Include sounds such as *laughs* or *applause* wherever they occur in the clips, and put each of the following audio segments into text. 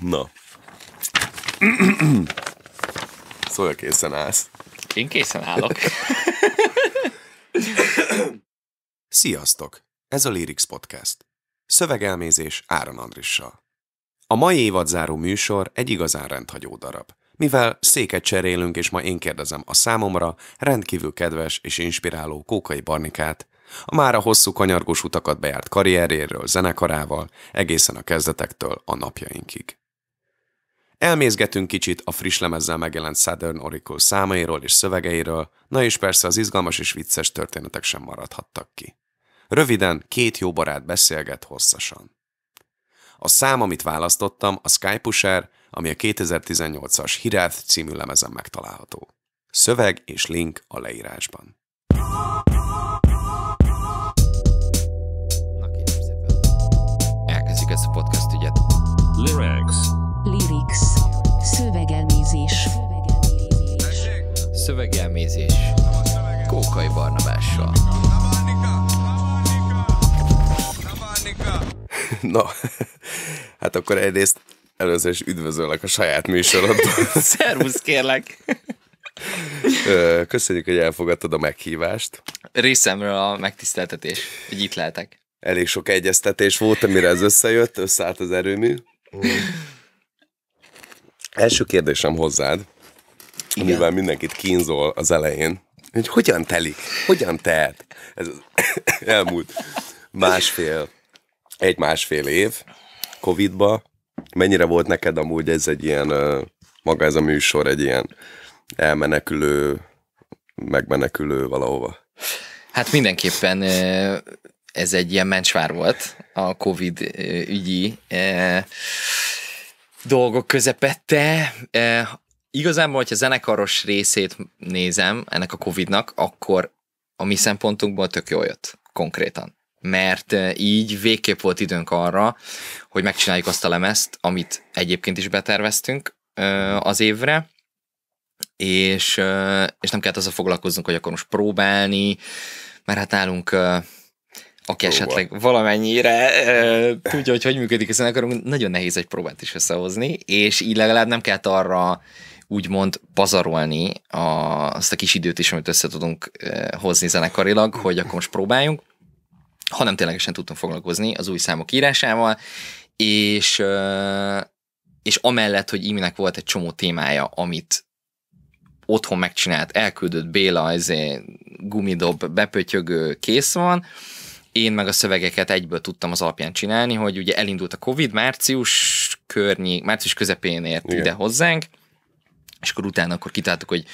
Na. szóval készen állsz. Én készen állok. Sziasztok! Ez a Lyrics Podcast. Szövegelmézés Áron Andrissal. A mai évadzáró műsor egy igazán rendhagyó darab. Mivel széket cserélünk, és ma én kérdezem a számomra rendkívül kedves és inspiráló Kókai Barnikát, a már a hosszú kanyargós utakat bejárt karrieréről, zenekarával, egészen a kezdetektől a napjainkig. Elmézgetünk kicsit a friss lemezzel megjelent Southern Oracle számairól és szövegeiről, na és persze az izgalmas és vicces történetek sem maradhattak ki. Röviden, két jó barát beszélget hosszasan. A szám, amit választottam, a Skypusher, ami a 2018-as Hirath című lemezen megtalálható. Szöveg és link a leírásban. Folytassuk ezt a podcast ügyet. Lyrics. Lyrics. Szövegelmézés. Szövegelmézés. Kókai Barnabással. Na, hát akkor egyrészt először is üdvözöllek a saját műsorodban. *laughs* Szervusz, kérlek! Köszönjük, hogy elfogadtad a meghívást. Részemről a megtiszteltetés, hogy itt lehetek elég sok egyeztetés volt, amire ez összejött, összeállt az erőmű. Első kérdésem hozzád, Igen. amivel mindenkit kínzol az elején, hogy hogyan telik, hogyan tehet ez az *coughs* elmúlt másfél, egy-másfél év Covid-ba, mennyire volt neked amúgy ez egy ilyen, maga ez a műsor egy ilyen elmenekülő, megmenekülő valahova? Hát mindenképpen ez egy ilyen mencsvár volt a Covid ügyi dolgok közepette. igazából, hogyha zenekaros részét nézem ennek a Covidnak, akkor a mi szempontunkból tök jól jött konkrétan. Mert így végképp volt időnk arra, hogy megcsináljuk azt a lemezt, amit egyébként is beterveztünk az évre, és, és nem kellett azzal foglalkoznunk, hogy akkor most próbálni, mert hát nálunk aki próba. esetleg valamennyire e, tudja, hogy hogy működik a zenekar, nagyon nehéz egy próbát is összehozni, és így legalább nem kellett arra úgymond pazarolni a, azt a kis időt is, amit össze tudunk e, hozni zenekarilag, hogy akkor most próbáljunk, hanem ténylegesen tudtunk foglalkozni az új számok írásával, és, e, és amellett, hogy Iminek volt egy csomó témája, amit otthon megcsinált, elküldött Béla, ez izé, gumidob, bepötyögő, kész van, én meg a szövegeket egyből tudtam az alapján csinálni, hogy ugye elindult a Covid március környék, március közepén ért Igen. ide hozzánk, és akkor utána akkor kitáltuk, hogy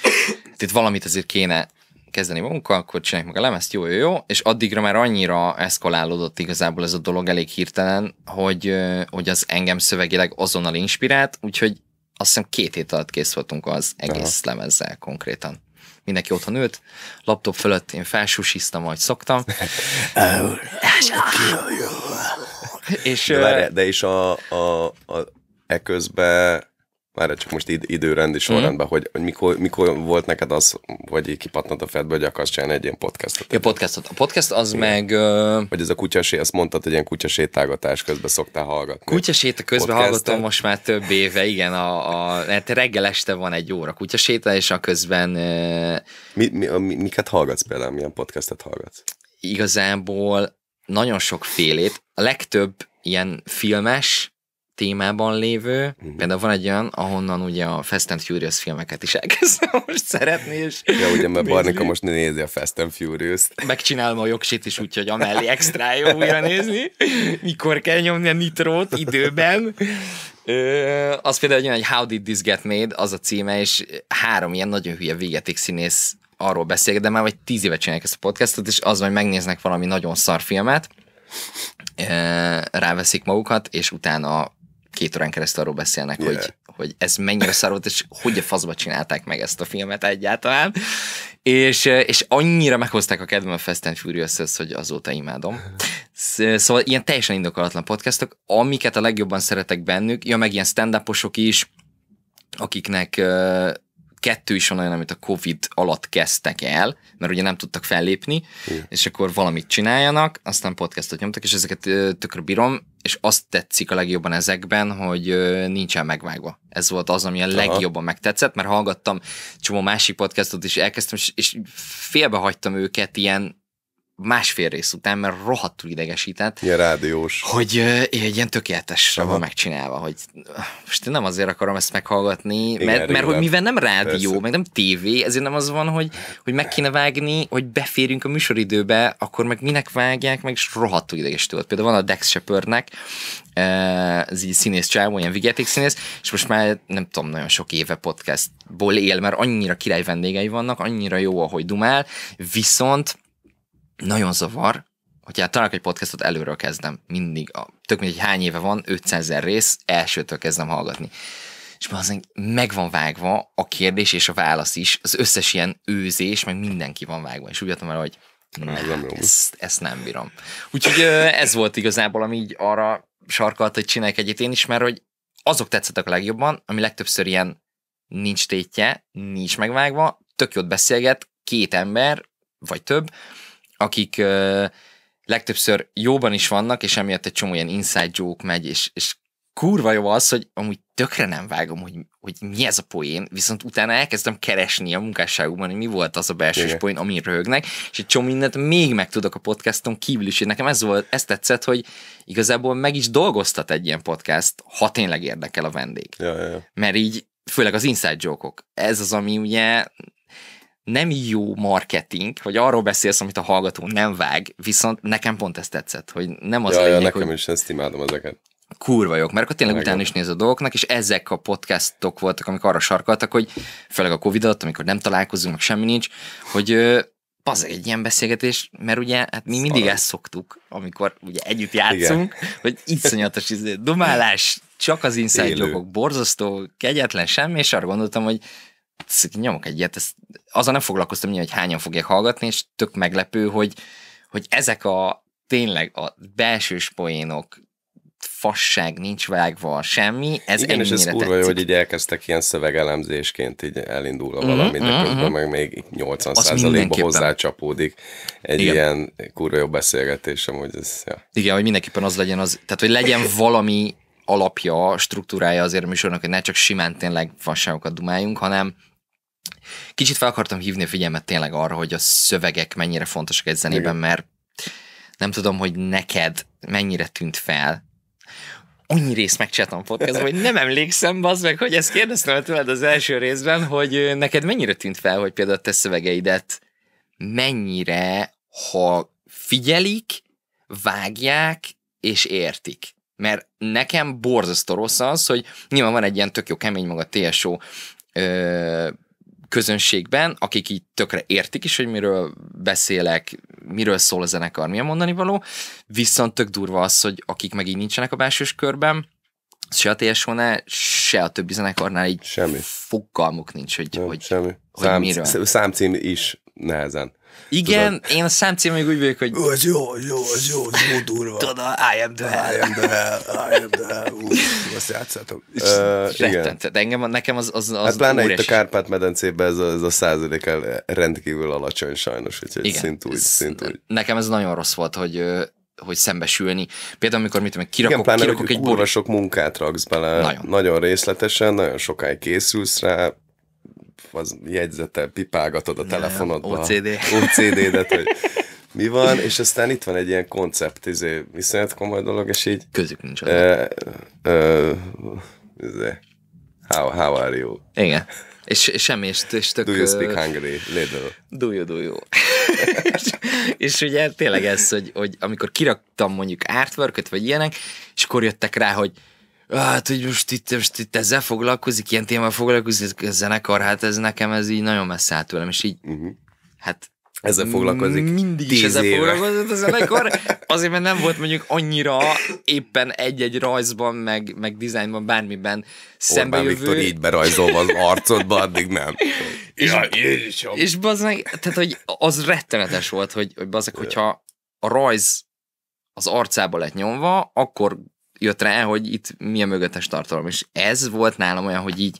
itt valamit azért kéne kezdeni magunkkal, akkor csináljuk meg a lemezt, jó, jó, jó, és addigra már annyira eszkolálódott igazából ez a dolog elég hirtelen, hogy, hogy az engem szövegileg azonnal inspirált, úgyhogy azt hiszem két hét alatt kész voltunk az egész Aha. lemezzel konkrétan mindenki otthon ült, laptop fölött én felsúsíztam, ahogy szoktam. *laughs* Ah. és, de, várjál, de is a, a, a, eközben már csak most id- időrendi mhm. sorrendben, mm. hogy, hogy mikor, mikor volt neked az, vagy kipattant a fedbe, hogy akarsz csinálni egy ilyen podcastot? Ja, podcastot. A podcast az Igen. meg... Vagy ez a kutyasé, azt mondtad, hogy ilyen kutyasétálgatás közben szoktál hallgatni. Kutyaséta közben hallgatom most már több éve, igen. A, a, hát reggel este van egy óra kutyaséta, és a közben... E... Mi, mi, a, mi, miket hallgatsz például, milyen podcastet hallgatsz? Igazából nagyon sok félét. A legtöbb ilyen filmes, témában lévő. Uh-huh. Például van egy olyan, ahonnan ugye a Fast and Furious filmeket is elkezdtem *laughs* most szeretni, és... Ja, ugye, mert Barnika most nézi a Fast and Furious-t. Megcsinálom a jogsit is, úgyhogy amellé extra jó újra nézni. Mikor kell nyomni a nitrót időben. Ö, az például egy olyan, hogy How Did This Get Made, az a címe, és három ilyen nagyon hülye végeték színész arról beszél, de már vagy tíz éve csinálják ezt a podcastot, és az, hogy megnéznek valami nagyon szar filmet, ráveszik magukat, és utána két órán keresztül arról beszélnek, yeah. hogy, hogy ez mennyire szar volt, és hogy a faszba csinálták meg ezt a filmet egyáltalán. És, és annyira meghozták a kedvem a Fast and furious hogy azóta imádom. Szóval ilyen teljesen indokolatlan podcastok, amiket a legjobban szeretek bennük, ja meg ilyen stand is, akiknek kettő is van olyan, amit a Covid alatt kezdtek el, mert ugye nem tudtak fellépni, Igen. és akkor valamit csináljanak, aztán podcastot nyomtak, és ezeket tökre bírom és azt tetszik a legjobban ezekben, hogy nincsen megvágva. Ez volt az, ami a legjobban megtetszett, mert hallgattam csomó másik podcastot, és elkezdtem, és, és félbehagytam őket ilyen másfél rész után, mert rohadtul idegesített. Ilyen rádiós. Hogy egy ilyen tökéletesre van megcsinálva, hogy most én nem azért akarom ezt meghallgatni, Igen, mert, mert hogy mivel nem rádió, Persze. meg nem tévé, ezért nem az van, hogy, hogy meg kéne vágni, hogy beférjünk a műsoridőbe, akkor meg minek vágják, meg is rohadtul idegesítő. Például van a Dex Shepardnek, ez így színész csávó, ilyen vigyáték színész, és most már nem tudom, nagyon sok éve podcastból él, mert annyira király vendégei vannak, annyira jó, ahogy dumál, viszont nagyon zavar, hogy hát találok egy podcastot, előről kezdem. Mindig, a, tök mindegy, hány éve van, 500 ezer rész, elsőtől kezdem hallgatni. És az meg van vágva a kérdés és a válasz is, az összes ilyen őzés, meg mindenki van vágva. És úgy már, el, hogy nem, nem ezt, ezt nem bírom. Úgyhogy ez volt igazából, ami így arra sarkalt, hogy csinálják egyet én is, mert hogy azok tetszettek a legjobban, ami legtöbbször ilyen nincs tétje, nincs megvágva, tök jót beszélget, két ember, vagy több, akik legtöbbször jóban is vannak, és emiatt egy csomó ilyen inside joke megy, és, és kurva jó az, hogy amúgy tökre nem vágom, hogy, hogy mi ez a poén, viszont utána elkezdtem keresni a munkásságukban, hogy mi volt az a belső poén, ami röhögnek, és egy csomó mindent még megtudok a podcaston kívül is. Nekem ez, volt, ez tetszett, hogy igazából meg is dolgoztat egy ilyen podcast, ha tényleg érdekel a vendég. Ja, ja, ja. Mert így, főleg az inside joke -ok. Ez az, ami ugye nem jó marketing, hogy arról beszélsz, amit a hallgató nem vág, viszont nekem pont ez tetszett, hogy nem az ja, lényeg, ja, nekem hogy... is ezt imádom ezeket kurva jók, mert akkor tényleg Legen. utána is néz a dolgoknak, és ezek a podcastok voltak, amik arra sarkaltak, hogy főleg a Covid alatt, amikor nem találkozunk, meg semmi nincs, hogy az egy ilyen beszélgetés, mert ugye hát mi mindig Szalad. ezt szoktuk, amikor ugye együtt játszunk, Igen. hogy iszonyatos izé, dumálás, csak az inside jogok, borzasztó, kegyetlen semmi, és arra gondoltam, hogy nyomok egy ilyet, ezt, azzal nem foglalkoztam nyilván, hogy hányan fogják hallgatni, és tök meglepő, hogy, hogy ezek a tényleg a belsős poénok, fasság, nincs vágva, semmi, ez Igen, és ez kurva jó, hogy így elkezdtek ilyen szövegelemzésként így elindul a mhm, valami, mm-hmm, de mhm, közben mm-hmm. meg még 80 százalékba hozzácsapódik egy Igen. ilyen kurva jó beszélgetés, amúgy ez, ja. Igen, hogy mindenképpen az legyen az, tehát hogy legyen valami alapja, struktúrája azért a műsornak, hogy ne csak simán tényleg fasságokat dumáljunk, hanem Kicsit fel akartam hívni a figyelmet tényleg arra, hogy a szövegek mennyire fontosak egy zenében, Igen. mert nem tudom, hogy neked mennyire tűnt fel, annyi részt megcsináltam a podcastban, hogy nem emlékszem, az meg, hogy ezt kérdeztem tőled az első részben, hogy neked mennyire tűnt fel, hogy például te szövegeidet mennyire, ha figyelik, vágják és értik. Mert nekem borzasztó rossz az, hogy nyilván van egy ilyen tök jó kemény maga TSO ö, közönségben, akik így tökre értik is, hogy miről beszélek, miről szól a zenekar, milyen mondani való, viszont tök durva az, hogy akik meg így nincsenek a belsős körben, se a ts se a többi zenekarnál így semmi. fogalmuk nincs, hogy, Nem, hogy, semmi. hogy Szám, miről. Számcím is nehezen. Igen, Tudod? én a még úgy vagyok, hogy... Ó, ez jó, jó, ez jó, ez jó durva. Tudod, I am the hell. I am the hell, I am the hell. Ú, azt játszátok. Uh, igen. De engem, nekem az, az, hát az hát pláne itt a Kárpát-medencében ez a, ez a százalék rendkívül alacsony sajnos, úgyhogy igen. szint úgy, szint úgy. Nekem ez nagyon rossz volt, hogy hogy szembesülni. Például, amikor mit tudom, kirakok, Igen, pláne, kirakok hogy egy kurva sok munkát raksz bele, nagyon. nagyon részletesen, nagyon sokáig készülsz rá, az jegyzetel, pipálgatod a telefonodba. OCD. OCD-det, hogy mi van, és aztán itt van egy ilyen koncept, izé, viszonyat komoly dolog, és így... Közük nincs e, izé, how, how are you? Igen. És, és semmi, és, és tök... Do you speak hungry? little? Do you, do you. *laughs* és, és ugye tényleg ez, hogy, hogy amikor kiraktam mondjuk artwork vagy ilyenek, és akkor jöttek rá, hogy hát, hogy most itt, most itt ezzel foglalkozik, ilyen témával foglalkozik, a zenekar, hát ez nekem ez így nagyon messze áll tőlem, és így, uh-huh. hát ezzel foglalkozik. Mindig is ezzel éve. foglalkozott a zenekar. *laughs* Azért, mert nem volt mondjuk annyira éppen egy-egy rajzban, meg, meg dizájnban, bármiben szembe Orbán jövő. Viktor így berajzolva az arcodba, addig nem. és, ja, és, és bazánk, tehát hogy az rettenetes volt, hogy, hogy bazánk, hogyha a rajz az arcába lett nyomva, akkor jött rá, hogy itt milyen mögöttes tartalom. És ez volt nálam olyan, hogy így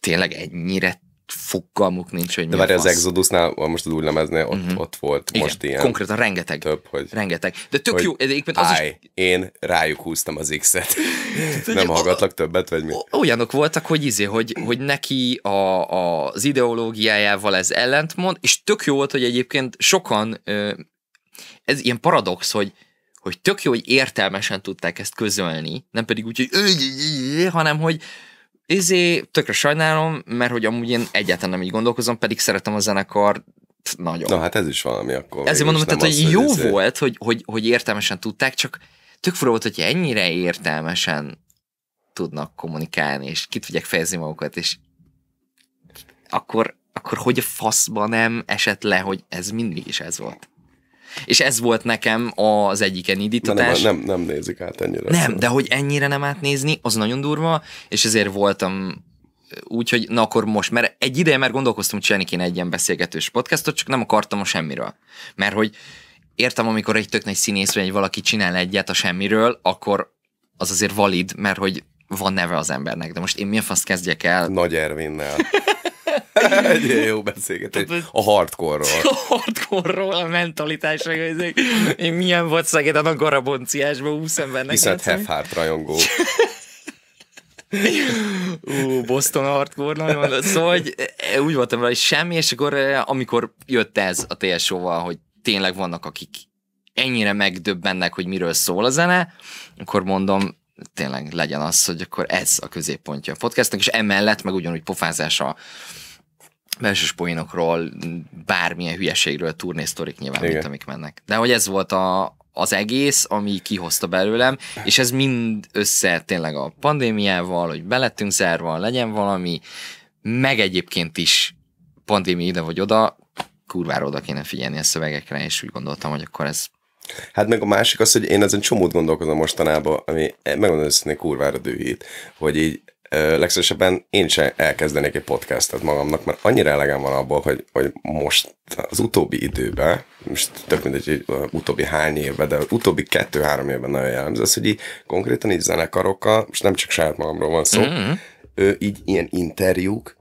tényleg ennyire fogalmuk nincs, hogy De várj, az Exodusnál, most az új lemeznél, ott, mm-hmm. ott volt Igen, most ilyen. konkrétan rengeteg. Több, hogy... Rengeteg. De tök hogy jó. az is... én rájuk húztam az X-et. *laughs* Nem hallgatlak többet, vagy mi? Olyanok voltak, hogy izé, hogy, hogy neki a, a, az ideológiájával ez ellentmond, és tök jó volt, hogy egyébként sokan, ez ilyen paradox, hogy hogy tök jó, hogy értelmesen tudták ezt közölni, nem pedig úgy, hogy hanem hogy izé, tökre sajnálom, mert hogy amúgy én egyáltalán nem így gondolkozom, pedig szeretem a zenekar nagyon. Na hát ez is valami akkor. Ezért mondom, tehát, az, hogy jó ezért... volt, hogy, hogy, hogy értelmesen tudták, csak tök fura volt, hogy ennyire értelmesen tudnak kommunikálni, és ki tudják fejezni magukat, és akkor, akkor hogy a faszban nem esett le, hogy ez mindig is ez volt és ez volt nekem az egyik indítatás. Nem, nem, nem nézik át ennyire. Nem, szóval. de hogy ennyire nem átnézni, az nagyon durva, és ezért voltam úgyhogy na akkor most, mert egy ideje már gondolkoztam, hogy csinálni kéne egy ilyen beszélgetős podcastot, csak nem akartam a semmiről. Mert hogy értem, amikor egy tök nagy színész vagy egy valaki csinál egyet a semmiről, akkor az azért valid, mert hogy van neve az embernek, de most én mi a fasz kezdjek el? Nagy Ervinnel. Egy ilyen jó beszélgetés. A hardcore-ról. A *laughs* hardcore-ról, a mentalitásra. Én milyen volt Szegeden a garabonciásban úszem benne. Viszont Hefhárt rajongó. *laughs* Ú, Boston hardcore, nagyon Szóval hogy e, úgy voltam vele, hogy semmi, és akkor e, amikor jött ez a TSO-val, hogy tényleg vannak, akik ennyire megdöbbennek, hogy miről szól a zene, akkor mondom, tényleg legyen az, hogy akkor ez a középpontja a podcastnak, és emellett meg ugyanúgy pofázás a belsős poénokról, bármilyen hülyeségről, turnésztorik nyilván, Igen. mint amik mennek. De hogy ez volt a, az egész, ami kihozta belőlem, és ez mind össze tényleg a pandémiával, hogy belettünk zárva, legyen valami, meg egyébként is pandémia ide vagy oda, kurvára oda kéne figyelni a szövegekre, és úgy gondoltam, hogy akkor ez Hát meg a másik az, hogy én ezen csomót gondolkozom mostanában, ami megmondom hogy kurvára dühít, hogy így legszívesebben én sem elkezdenék egy podcastet magamnak, mert annyira elegem van abból, hogy, hogy most az utóbbi időben, most több mint egy utóbbi hány évben, de utóbbi kettő-három évben nagyon jellemző az, hogy így, konkrétan így zenekarokkal, most nem csak saját magamról van szó, mm-hmm. ő, így ilyen interjúk,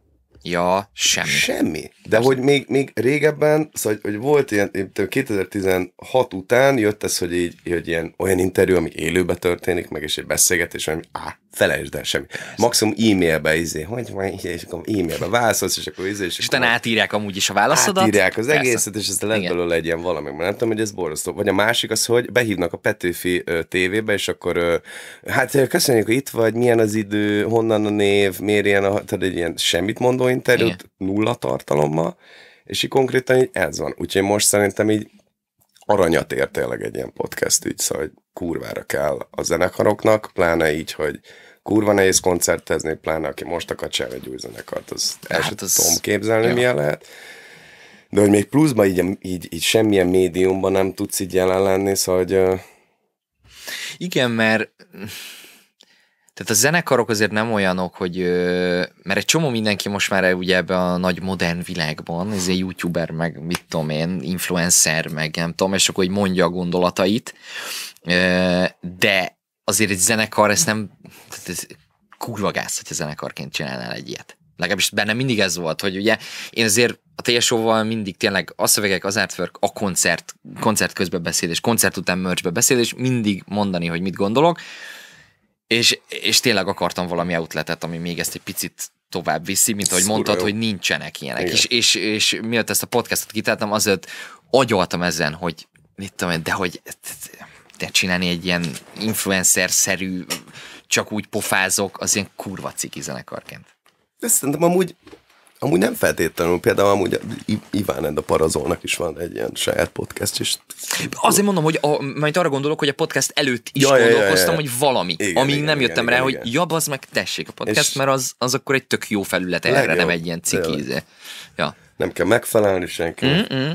Ja, semmi. Semmi. De Most hogy még, még régebben, szóval, hogy volt ilyen, 2016 után jött ez, hogy így, hogy ilyen olyan interjú, ami élőbe történik, meg és egy beszélgetés, ami áh, felejtsd el semmit. Maximum e-mailbe, izé, hogy van, és akkor e-mailbe válaszolsz, és akkor izé. És, és utána átírják amúgy is a válaszodat. Átírják az Persze. egészet, és ez lesz belőle egy ilyen valami, mert nem tudom, hogy ez borzasztó. Vagy a másik az, hogy behívnak a Petőfi tévébe, és akkor hát köszönjük, hogy itt vagy, milyen az idő, honnan a név, miért ilyen, a, tehát egy ilyen semmit mondó interjút, Igen. nulla tartalommal, és így konkrétan így ez van. Úgyhogy most szerintem így aranyat ért tényleg egy ilyen podcast így szóval kurvára kell a zenekaroknak, pláne így, hogy kurva nehéz koncertezni, pláne aki most akar csinálni egy új zenekart, az hát el hát sem az... tudom képzelni, ja. milyen lehet. De hogy még pluszban így, így, így semmilyen médiumban nem tudsz így jelen lenni, szóval hogy... Igen, mert tehát a zenekarok azért nem olyanok, hogy mert egy csomó mindenki most már ugye ebbe a nagy modern világban, ez egy youtuber, meg mit tudom én, influencer, meg nem tudom, és akkor hogy mondja a gondolatait, de azért egy zenekar, ezt nem, tehát ez kurva gáz, hogyha zenekarként csinálnál egy ilyet. Legalábbis benne mindig ez volt, hogy ugye én azért a teljes mindig tényleg a szövegek, az artwork, a koncert, koncert közben beszélés, koncert után mörcsbe beszélés, mindig mondani, hogy mit gondolok, és, és tényleg akartam valami outletet, ami még ezt egy picit tovább viszi, mint ahogy Szúra mondtad, jó. hogy nincsenek ilyenek. És, és, és miatt ezt a podcastot kitáltam, azért agyaltam ezen, hogy mit tudom én, de hogy te csinálni egy ilyen influencer-szerű, csak úgy pofázok, az ilyen kurva ciki zenekarként. De szerintem amúgy, amúgy nem feltétlenül, például amúgy Iván a Parazolnak is van egy ilyen saját podcast és... Azért mondom, hogy a, majd arra gondolok, hogy a podcast előtt is ja, gondolkoztam, ja, ja, hogy valami, igen, amíg igen, nem jöttem igen, rá, igen, hogy jobb az meg tessék a podcast, és mert az, az akkor egy tök jó felület erre, legjobb, nem egy ilyen ciki. Izé. Ja. Nem kell megfelelni senki. Mm-mm.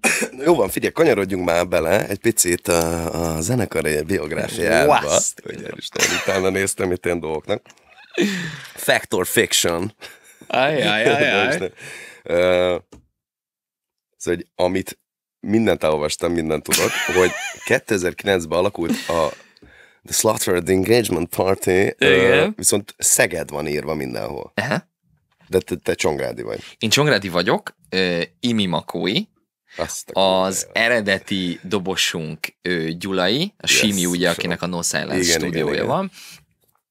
*coughs* Jó van, figyelj, kanyarodjunk már bele egy picit a, a zenekari biográfiába. Ugye, Isten, utána néztem itt ilyen dolgoknak. Fact or fiction. uh, *laughs* Szóval, amit mindent elolvastam, mindent tudok, hogy 2009-ben alakult a The Slaughtered Engagement Party, Igen. viszont Szeged van írva mindenhol. Aha. De te, te Csongrádi vagy. Én Csongrádi vagyok, uh, Imi Makói, az eredeti dobosunk ő, Gyulai, a yes, Simi, ugye, akinek a No Silence igen, stúdiója igen, igen. van,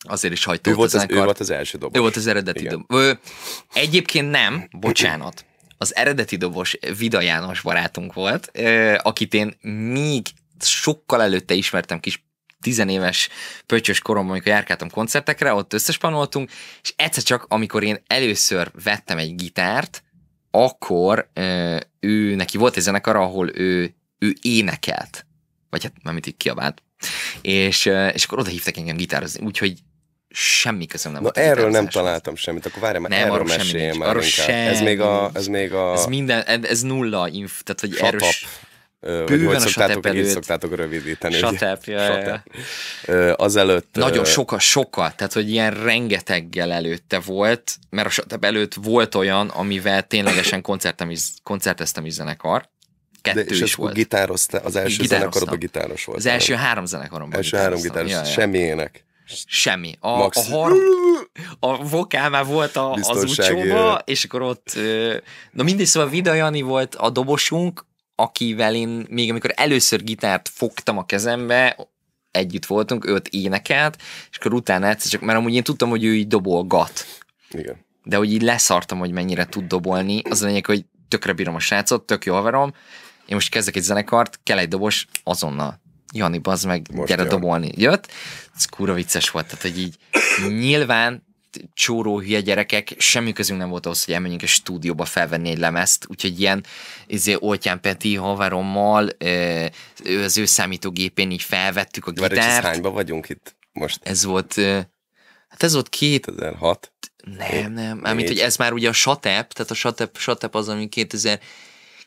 azért is hagyta ő volt az, ő volt az első dobos. Ő volt az eredeti igen. dobos. Egyébként nem, *clears throat* bocsánat. Az eredeti dobos Vida János barátunk volt, akit én még sokkal előtte ismertem kis tizenéves pöcsös koromban, amikor járkáltam koncertekre, ott összespanoltunk, és egyszer csak, amikor én először vettem egy gitárt, akkor ő, neki volt egy zenekar, ahol ő, ő énekelt, vagy hát nem így kiabált, és, és akkor oda hívtak engem gitározni, úgyhogy semmi közöm nem Na, volt. erről nem találtam semmit, akkor várjál, mert nem, erről meséljél már arról Sem, ez még a, ez még a... Ez minden, ez nulla inf, tehát hogy erős... Bőven hogy szoktátok, így szoktátok rövidíteni. Satep, ja, satep. Azelőtt... Nagyon sokkal, sokkal, tehát hogy ilyen rengeteggel előtte volt, mert a satep előtt volt olyan, amivel ténylegesen koncertem is, koncerteztem is zenekar, kettő De, és is volt. Gitározta, az első zenekaromban gitáros volt. Az első három zenekaromban Első három gitáros, ja, ja. semmi ének. Semmi. A, a, har... a vokál már volt a, az úcsóba, és akkor ott, na mindig szóval Vida Jani volt a dobosunk, akivel én még amikor először gitárt fogtam a kezembe, együtt voltunk, őt énekelt, és akkor utána egyszer csak, mert amúgy én tudtam, hogy ő így dobolgat. Igen. De hogy így leszartam, hogy mennyire tud dobolni, az a lényeg, hogy tökre bírom a srácot, tök jó haverom, én most kezdek egy zenekart, kell egy dobos, azonnal. Jani, bazd meg, most gyere jön. dobolni. Jött, ez kurva vicces volt, tehát hogy így nyilván csóró hülye gyerekek, semmi közünk nem volt ahhoz, hogy elmenjünk egy stúdióba felvenni egy lemezt, úgyhogy ilyen izé, Oltyán Peti haverommal az ő számítógépén így felvettük a gitárt. Várj, hányba vagyunk itt most? Ez volt, hát ez volt két... 2006? Nem, nem, mármint, hogy ez már ugye a SATEP, tehát a SATEP, SATEP az, ami 2000,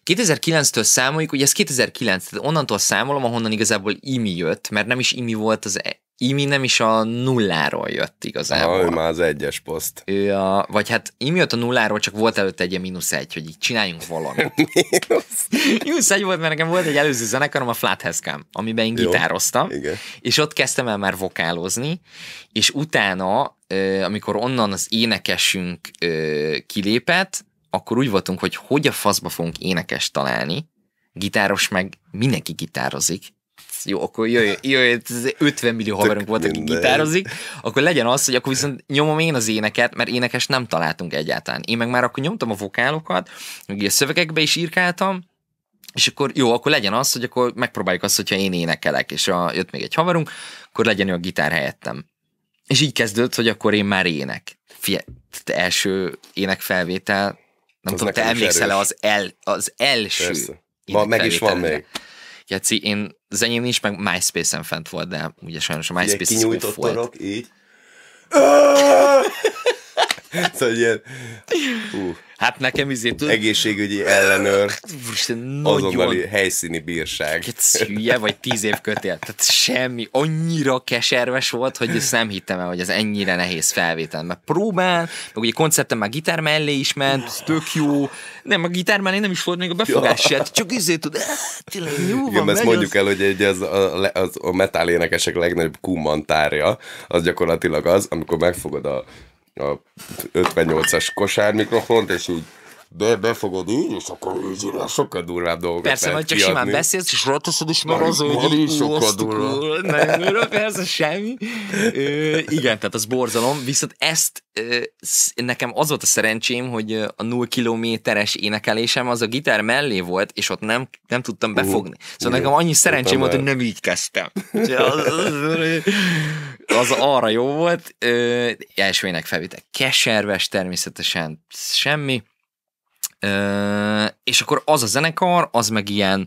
2009-től számoljuk, ugye ez 2009, tehát onnantól számolom, ahonnan igazából IMI jött, mert nem is IMI volt az e- Imi nem is a nulláról jött igazából. Ha, ő már az egyes poszt. Ő a, vagy hát Imi jött a nulláról, csak volt előtte egy mínusz egy, hogy így csináljunk valamit. *laughs* mínusz egy volt, mert nekem volt egy előző zenekarom, a Flatheskám, amiben én Jó. gitároztam, Igen. és ott kezdtem el már vokálozni, és utána, amikor onnan az énekesünk kilépett, akkor úgy voltunk, hogy hogy a faszba fogunk énekes találni, gitáros meg mindenki gitározik, lesz, jó, akkor jöjjön, jöjjön 50 millió haverunk volt, aki gitározik, akkor legyen az, hogy akkor viszont nyomom én az éneket, mert énekes nem találtunk egyáltalán. Én meg már akkor nyomtam a vokálokat, meg a szövegekbe is írkáltam, és akkor jó, akkor legyen az, hogy akkor megpróbáljuk azt, hogyha én énekelek, és a, jött még egy haverunk, akkor legyen ő a gitár helyettem. És így kezdődött, hogy akkor én már ének. Fie, első énekfelvétel, nem az tudom, te emlékszel-e az, el, az első Ma meg is van még. Geci, én az enyém nincs, meg MySpace-en fent volt, de ugye sajnos a Myspace-en kinyújtott torok, így. *laughs* szóval ilyen... hú, hát nekem izé... Tud... Egészségügyi ellenőr. Hát, úristen, nagyon... Azonnali helyszíni bírság. Szülye hát, vagy tíz év kötél. Tehát semmi. Annyira keserves volt, hogy ezt nem hittem el, hogy ez ennyire nehéz felvétel. Mert próbál, meg ugye koncertem már gitár mellé is ment, tök jó. Nem, a gitár mellé nem is volt még a befogás ja. csak izé tud... Tényleg jó van, Igen, ezt mondjuk az... el, hogy egy az, a, az, a metálénekesek legnagyobb kummantárja, az gyakorlatilag az, amikor megfogod a a 58-as kosármikrofont, és úgy be, befogod így, és akkor így lesz, sokkal durvább dolgok. Persze, vagy csak kiadni. simán beszélsz, és rotosod, és már az, hogy így sokkal durvább. Nem örök, persze semmi. Ö, igen, tehát az borzalom, viszont ezt ö, nekem az volt a szerencsém, hogy a 0 kilométeres énekelésem az a gitár mellé volt, és ott nem, nem tudtam befogni. Szóval nekem annyi szerencsém volt, hogy nem így kezdtem. *laughs* Az, az, az arra jó volt. Ö, elsőnek felvétel keserves természetesen, semmi és akkor az a zenekar, az meg ilyen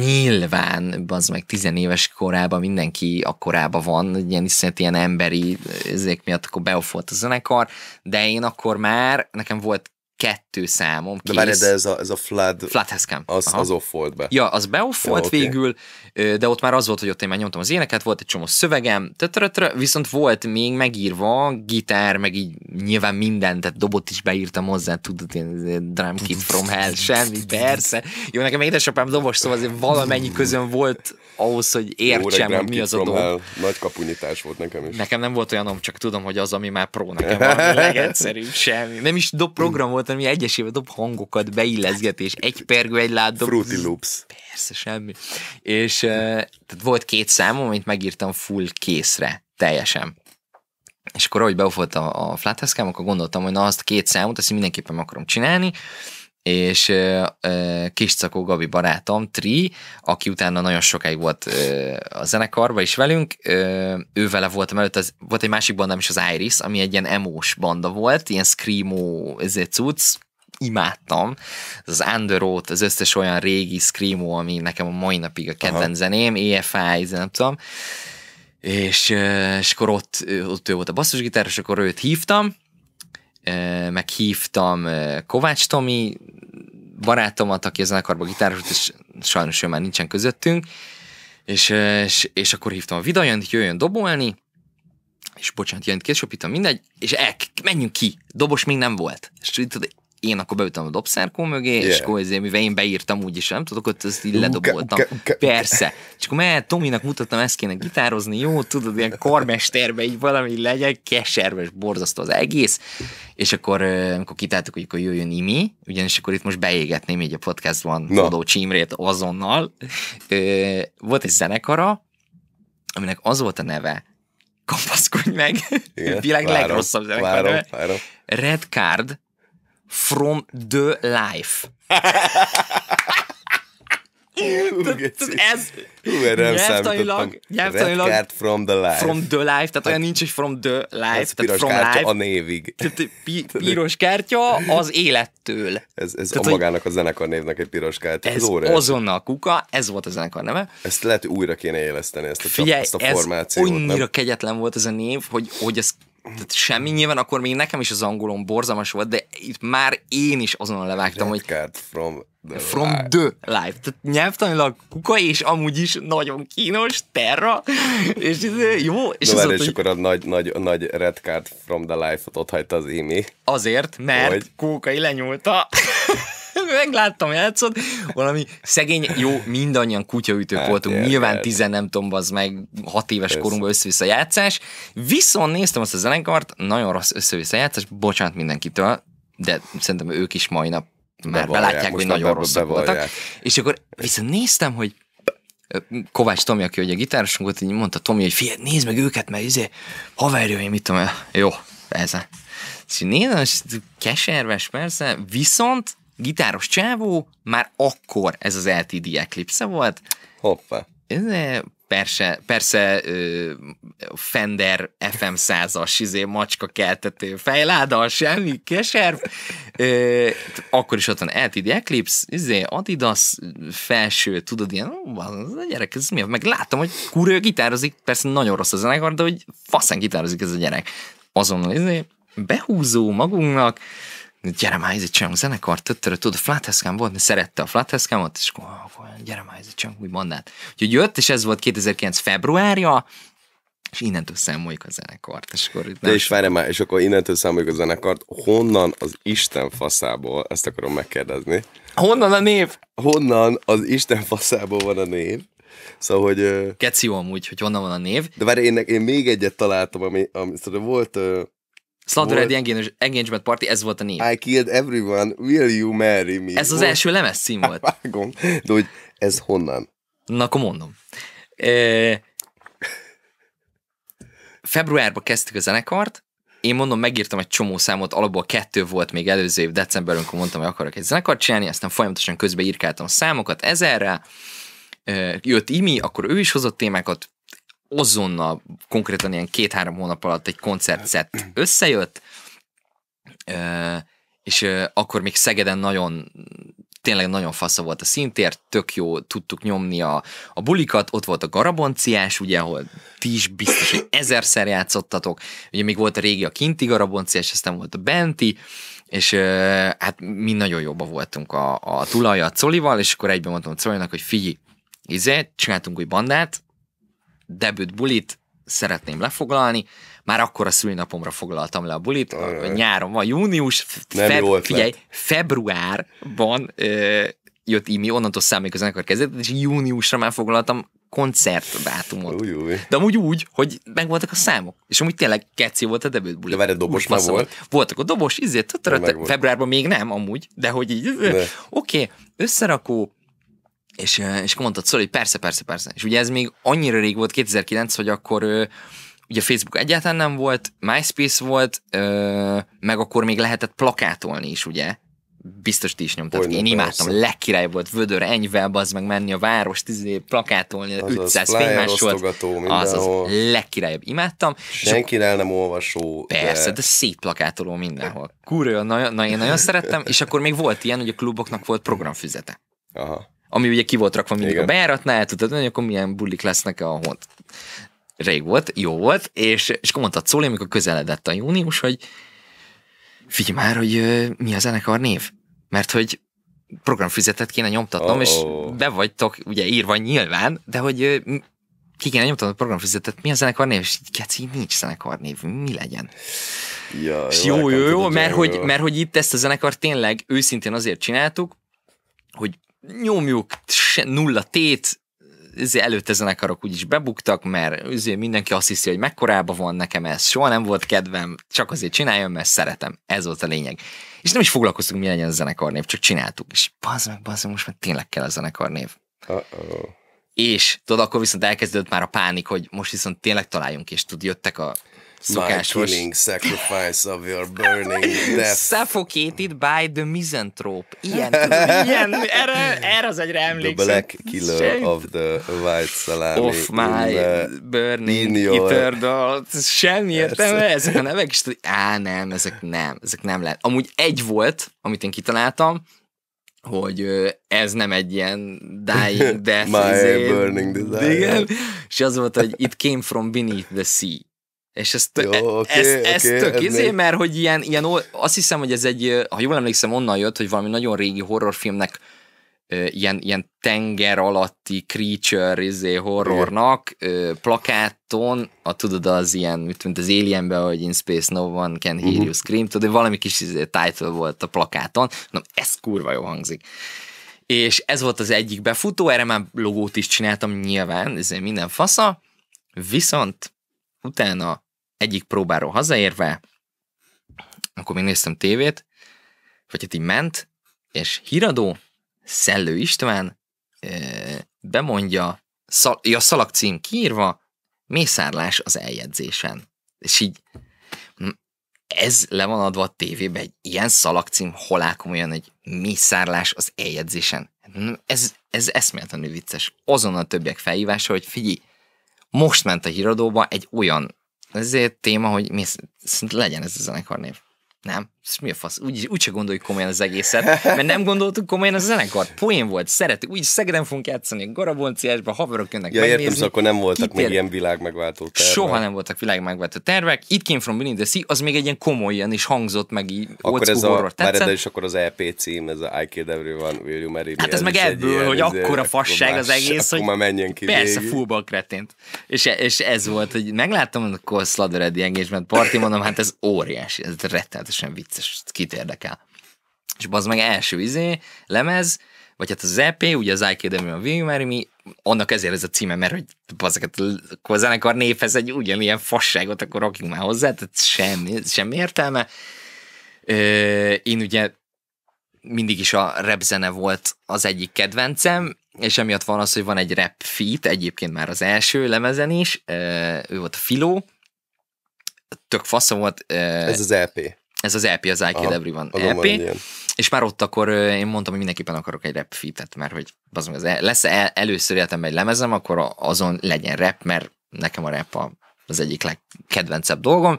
nyilván, az meg tizenéves korában mindenki a korában van, ilyen iszonyat ilyen emberi ezek miatt akkor beofolt a zenekar, de én akkor már, nekem volt kettő számom kész. De várj, de ez a, ez a Flood... Flood has come. Az, az off volt be. Ja, az be off volt ja, okay. végül, de ott már az volt, hogy ott én már nyomtam az éneket, volt egy csomó szövegem, tötrötrö, viszont volt még megírva gitár, meg így nyilván minden, tehát dobot is beírtam hozzá, tudod, én drum kit from hell, semmi, persze. Jó, nekem édesapám dobos, szóval azért valamennyi közön volt ahhoz, hogy értsem, Jó, hogy mi az a dob. Hell. Nagy kapunyítás volt nekem is. Nekem nem volt olyanom, csak tudom, hogy az, ami már pró nekem van, *laughs* legegyszerűbb semmi. Nem is dob program volt, konkrétan mi egyesével dob hangokat, beillezgetés, egy pergő, egy lád dob. Fruity Loops. Persze, semmi. És tehát volt két számom, amit megírtam full készre, teljesen. És akkor, ahogy beofolt a, a flatheszkám, akkor gondoltam, hogy na azt két számot, azt mindenképpen akarom csinálni, és ö, ö, Kiscakó Gabi barátom, Tri, aki utána nagyon sokáig volt a zenekarba is velünk, ő vele voltam előtt, az, volt egy másik banda is, az Iris, ami egy ilyen emós banda volt, ilyen screamo, ezért cucc, imádtam. Az Oath, az összes olyan régi screamo, ami nekem a mai napig a kedvenc zeném, EFI, nem tudom. És, és akkor ott, ott ő volt a basszusgitár, és akkor őt hívtam, meg hívtam Kovács Tomi barátomat, aki a zenekarban gitározott, és sajnos ő már nincsen közöttünk, és, és, és akkor hívtam a hogy jöjjön dobolni, és bocsánat, jön később, itt mindegy, és el, menjünk ki, dobos még nem volt. És tudod, én akkor beültem a dobszerkó mögé, yeah. és akkor ezért, mivel én beírtam úgyis, nem tudok, ott ezt így ledoboltam. Uke, Persze. És akkor mert Tominak mutattam, ezt kéne gitározni, jó, tudod, ilyen karmesterbe így valami legyen, keserves, borzasztó az egész. És akkor, amikor kitáltuk, hogy akkor jöjjön Imi, ugyanis akkor itt most beégetném így a podcastban no. Fodó Csímrét azonnal. Volt egy zenekara, aminek az volt a neve, kapaszkodj meg, Igen, világ várom, legrosszabb zenekara. Várom, várom. Red Card, from the life. ez nyelvtanilag, nyelvtanilag Red card from the life. From the life, tehát olyan nincs, hogy from the life. Ez tehát piros from kártya life, a névig. Tehát piros kártya az élettől. Ez, ez tehát, a magának a zenekar névnek egy piros kártya. Ez, azonnal kuka, ez volt a zenekar neve. Ezt lehet, újra kéne éleszteni, ezt a, Figyelj, ezt a formációt. ez annyira nem? kegyetlen volt ez a név, hogy, hogy ez tehát semmi, nyilván akkor még nekem is az angolom borzalmas volt, de itt már én is azonnal levágtam, Red hogy... from the from life. the life. Tehát nyelvtanilag kuka, és amúgy is nagyon kínos, terra, és ez jó. És, no, az ott, és akkor a nagy, nagy, nagy red card from the life-ot ott hagyta az Imi. Azért, mert hogy... kókai lenyúlta. *laughs* megláttam játszott, valami szegény, jó, mindannyian kutyaütők hát, voltunk, ilyen, nyilván ilyen. tizen nem tudom, az meg hat éves korunkban össze-vissza játszás, viszont néztem azt a zenekart, nagyon rossz össze-vissza játszás, bocsánat mindenkitől, de szerintem ők is mai nap már bevallják, belátják, hogy nagyon rosszak bevallják. voltak. És akkor viszont néztem, hogy Kovács Tomi, aki ugye gitárosunk volt, így mondta Tomi, hogy figyelj, nézd meg őket, mert izé, haverjaim, mit tudom, jó, ez. Nézd, keserves persze, viszont gitáros csávó, már akkor ez az LTD Eclipse volt. Hoppa! Ez eh, persze, persze ö, Fender FM 100-as izé, macska keltető fejláda, semmi keserv. Ö, akkor is ott van LTD Eclipse, izé, Adidas felső, tudod, ilyen, az a gyerek, ez mi? Meg látom, hogy kurő gitározik, persze nagyon rossz a zenekar, de hogy faszán gitározik ez a gyerek. Azonnal izé, behúzó magunknak, gyere már, ezért csináljunk zenekart, töttörö, tudod, Flatheszkám volt, mert szerette a Flatheszkámot, és akkor gyere már, ezért csináljunk úgy mondnád. Úgyhogy jött, és ez volt 2009 februárja, és innentől számoljuk a zenekart. És akkor De és várj már, és akkor innentől számoljuk a zenekart. Honnan az Isten faszából, ezt akarom megkérdezni. Honnan a név? Honnan az Isten faszából van a név? Szóval, hogy... Keci amúgy, hogy honnan van a név. De várj, én, én még egyet találtam, ami, ami szóval volt Sladred engage- Engagement Party, ez volt a név. I killed everyone, will you marry me? Ez az első lemez cím *laughs* volt. vágom, de hogy ez honnan? Na, akkor mondom. E- februárban kezdtük a zenekart, én mondom, megírtam egy csomó számot, alapból kettő volt még előző év decemberben, amikor mondtam, hogy akarok egy zenekart csinálni, aztán folyamatosan közbe írkáltam számokat ezerrel, jött Imi, akkor ő is hozott témákat, azonnal, konkrétan ilyen két-három hónap alatt egy koncertszett összejött, és akkor még Szegeden nagyon tényleg nagyon fasza volt a szintér, tök jó, tudtuk nyomni a, a bulikat, ott volt a garabonciás, ugye, ahol ti is biztos, hogy ezerszer játszottatok, ugye még volt a régi a kinti garabonciás, aztán volt a benti, és hát mi nagyon jobban voltunk a, a tulaj a Colival, és akkor egyben mondtam Colinak, hogy figyelj, izé, csináltunk új bandát, debüt bulit szeretném lefoglalni. Már akkor a szülinapomra foglaltam le a bulit, A nyáron van, június, Nem feb- figyelj, februárban ö, jött Imi, onnantól számít a zenekar kezdett, és júniusra már foglaltam koncertdátumot. Új, új. De amúgy úgy, hogy voltak a számok. És amúgy tényleg keci volt a debüt buli. De várj, dobos már volt? Voltak a dobos, izért, februárban még nem amúgy, de hogy így, oké, okay, összerakó, és, és akkor mondtad Szoli, hogy persze, persze, persze. És ugye ez még annyira rég volt, 2009, hogy akkor ugye Facebook egyáltalán nem volt, MySpace volt, meg akkor még lehetett plakátolni is, ugye? biztos ti is nyomtad Én imádtam, persze. legkirály volt vödör, enyvel, az meg menni a város, tizé, plakátolni, az 500 fénymás volt. Az az legkirályabb. Imádtam. Senki el nem olvasó. Persze, de, de plakátoló mindenhol. Kúrja, na, na, én nagyon szerettem, és akkor még volt ilyen, hogy a kluboknak volt programfüzete. Aha ami ugye ki volt rakva mindig Igen. a bejáratnál, tudod, hogy akkor milyen bulik lesznek a hont. Rég volt, jó volt, és, és akkor mondta Szóli, amikor közeledett a június, hogy figyelj már, hogy ö, mi a zenekar név. Mert hogy programfüzetet kéne nyomtatnom, oh. és be vagytok ugye írva nyilván, de hogy ö, ki kéne nyomtatnom a programfüzetet, mi a zenekar név, és így keci, nincs zenekar név, mi legyen. Ja, és jó, jó, jó, mert, hogy, mert hogy itt ezt a zenekar tényleg őszintén azért csináltuk, hogy nyomjuk, nulla tét, ezért előtte zenekarok úgyis bebuktak, mert ezért mindenki azt hiszi, hogy mekkorában van nekem ez, soha nem volt kedvem, csak azért csináljam, mert szeretem. Ez volt a lényeg. És nem is foglalkoztunk, mi legyen a zenekarnév, csak csináltuk. És bazd meg, bazd most már tényleg kell a zenekarnév. Uh-oh. És tudod, akkor viszont elkezdődött már a pánik, hogy most viszont tényleg találjunk, és tud jöttek a szokásos. My killing sacrifice of your burning *laughs* death. Suffocated by the misanthrope. Ilyen, *laughs* ilyen erre, erre az egyre emlékszem. The black killer Sejt. of the white salami. Of my in, in burning eternal. Semmi értelme, ezek a nevek is, á nem, ezek nem, ezek nem lehet. Amúgy egy volt, amit én kitaláltam, hogy ez nem egy ilyen dying *laughs* death. My izé, burning desire. Igen, és az volt, hogy it came from beneath the sea. És ez, Jó, e- okay, ez, ez okay, tök ez izé, még... mert hogy ilyen, ilyen, azt hiszem, hogy ez egy, ha jól emlékszem, onnan jött, hogy valami nagyon régi horrorfilmnek ilyen, ilyen tenger alatti creature izé, horrornak plakáton, a, tudod, az ilyen, mint, mint az Alienben, hogy in space no one can hear uh-huh. you scream, tudod, valami kis izé, title volt a plakáton, na ez kurva jó hangzik. És ez volt az egyik befutó, erre már logót is csináltam nyilván, ez izé, minden fasza, viszont utána egyik próbáról hazaérve, akkor még néztem tévét, vagy hát így ment, és híradó, Szellő István bemondja, szal, ja, szalag cím kiírva, mészárlás az eljegyzésen. És így ez le van adva a tévébe, egy ilyen szalagcím, holá komolyan, egy mészárlás az eljegyzésen. Ez, ez eszméletlenül vicces. a többiek felhívása, hogy figyelj, most ment a híradóba egy olyan ezért téma, hogy mi legyen ez a név. Nem? és mi a fasz, úgy, úgy sem gondoljuk komolyan az egészet, mert nem gondoltuk komolyan a zenekar. Poén volt, szeretik, úgy Szegeden fogunk játszani, garabonciásba, haverok jönnek ja, megnézni. értem, szóval akkor nem voltak még ilyen világmegváltó tervek. Soha nem voltak világmegváltó tervek. Itt Came From Beneath the Sea, az még egy ilyen komolyan is hangzott, meg így akkor ez horror. a, tetszett. Már is akkor az EP cím, ez a I Kid Everyone, Will You Marry Hát ez meg ebből, ilyen, hogy izé, akkora fasság az egész, hogy már menjen ki persze, fullball kretént. És, e- és ez volt, hogy megláttam a Cold Slaughter Engagement Party, mondom, hát ez óriási, ez rettenetesen vicc vicces, kit érdekel. És az meg első izé, lemez, vagy hát az EP, ugye az IKD, ami a Will mi, annak ezért ez a címe, mert hogy azokat hát a zenekar névhez egy ugyanilyen fasságot, akkor rakjunk már hozzá, tehát semmi, semmi értelme. Ö, én ugye mindig is a rap zene volt az egyik kedvencem, és emiatt van az, hogy van egy rap feat, egyébként már az első lemezen is, ő volt a Filó, tök fasza volt. Ez az EP. Ez az EP, az I Kill Everyone EP. És már ott akkor én mondtam, hogy mindenképpen akarok egy rap fitet, mert hogy az, az e- lesz el, először életemben egy lemezem, akkor azon legyen rap, mert nekem a rap az egyik legkedvencebb dolgom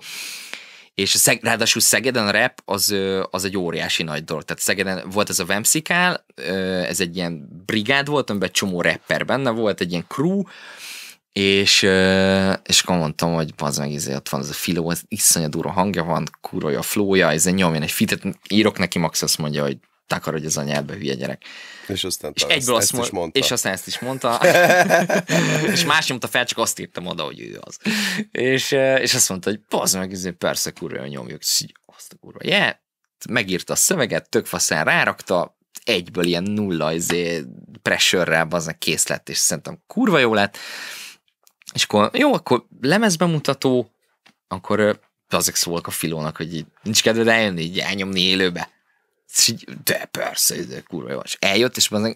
és Szeg, ráadásul Szegeden a rap az, az egy óriási nagy dolog. Tehát Szegeden volt ez a Vemszikál, ez egy ilyen brigád volt, amiben csomó rapper benne volt, egy ilyen crew, és, és akkor mondtam, hogy az meg izé, ott van ez a filó, ez iszonya durva hangja van, kurolja a flója, ez izé egy nyomja, egy fitet, írok neki, max azt mondja, hogy takar, hogy ez a nyelvbe hülye gyerek. És aztán és egyből ezt, azt ezt is mondta. És aztán ezt is mondta. *laughs* *laughs* és más nyomta fel, csak azt írtam oda, hogy ő az. és, és azt mondta, hogy bazd meg, ezért persze kurva nyomjuk. Azt a kurva, yeah. Megírta a szöveget, tök faszán rárakta, egyből ilyen nulla izé, pressure-rel, kész lett, és szerintem kurva jó lett. És akkor jó, akkor lemezbemutató, akkor azok szólok a Filónak, hogy így, nincs kedved eljönni, így elnyomni élőbe. És így, de persze, de kurva jó. És eljött, és mondom,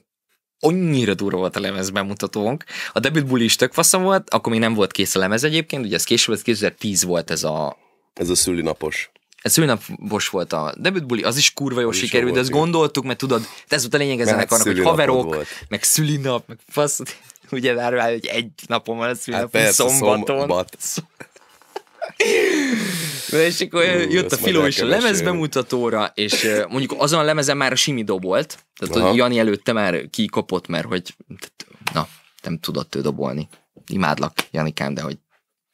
annyira durva volt a lemez bemutatónk. A debütbuli is tök faszom volt, akkor még nem volt kész a lemez egyébként, ugye ez később, ez 2010 volt ez a... Ez a szülinapos. Ez szülinapos volt a debütbuli, az is kurva jó sikerült, de ezt gondoltuk, mert tudod, ez volt a lényeg ezenek annak, hogy haverok, volt. meg szülinap, meg fasz, Ugye várva, hogy egy napom van a szülinapom, hát szombaton. Szombat. és akkor Ú, jött a Filó is a lemezbemutatóra, és mondjuk azon a lemezen már a simi dobolt, tehát Aha. hogy Jani előtte már kikopott, mert hogy na, nem tudott ő dobolni. Imádlak, Janikám, de hogy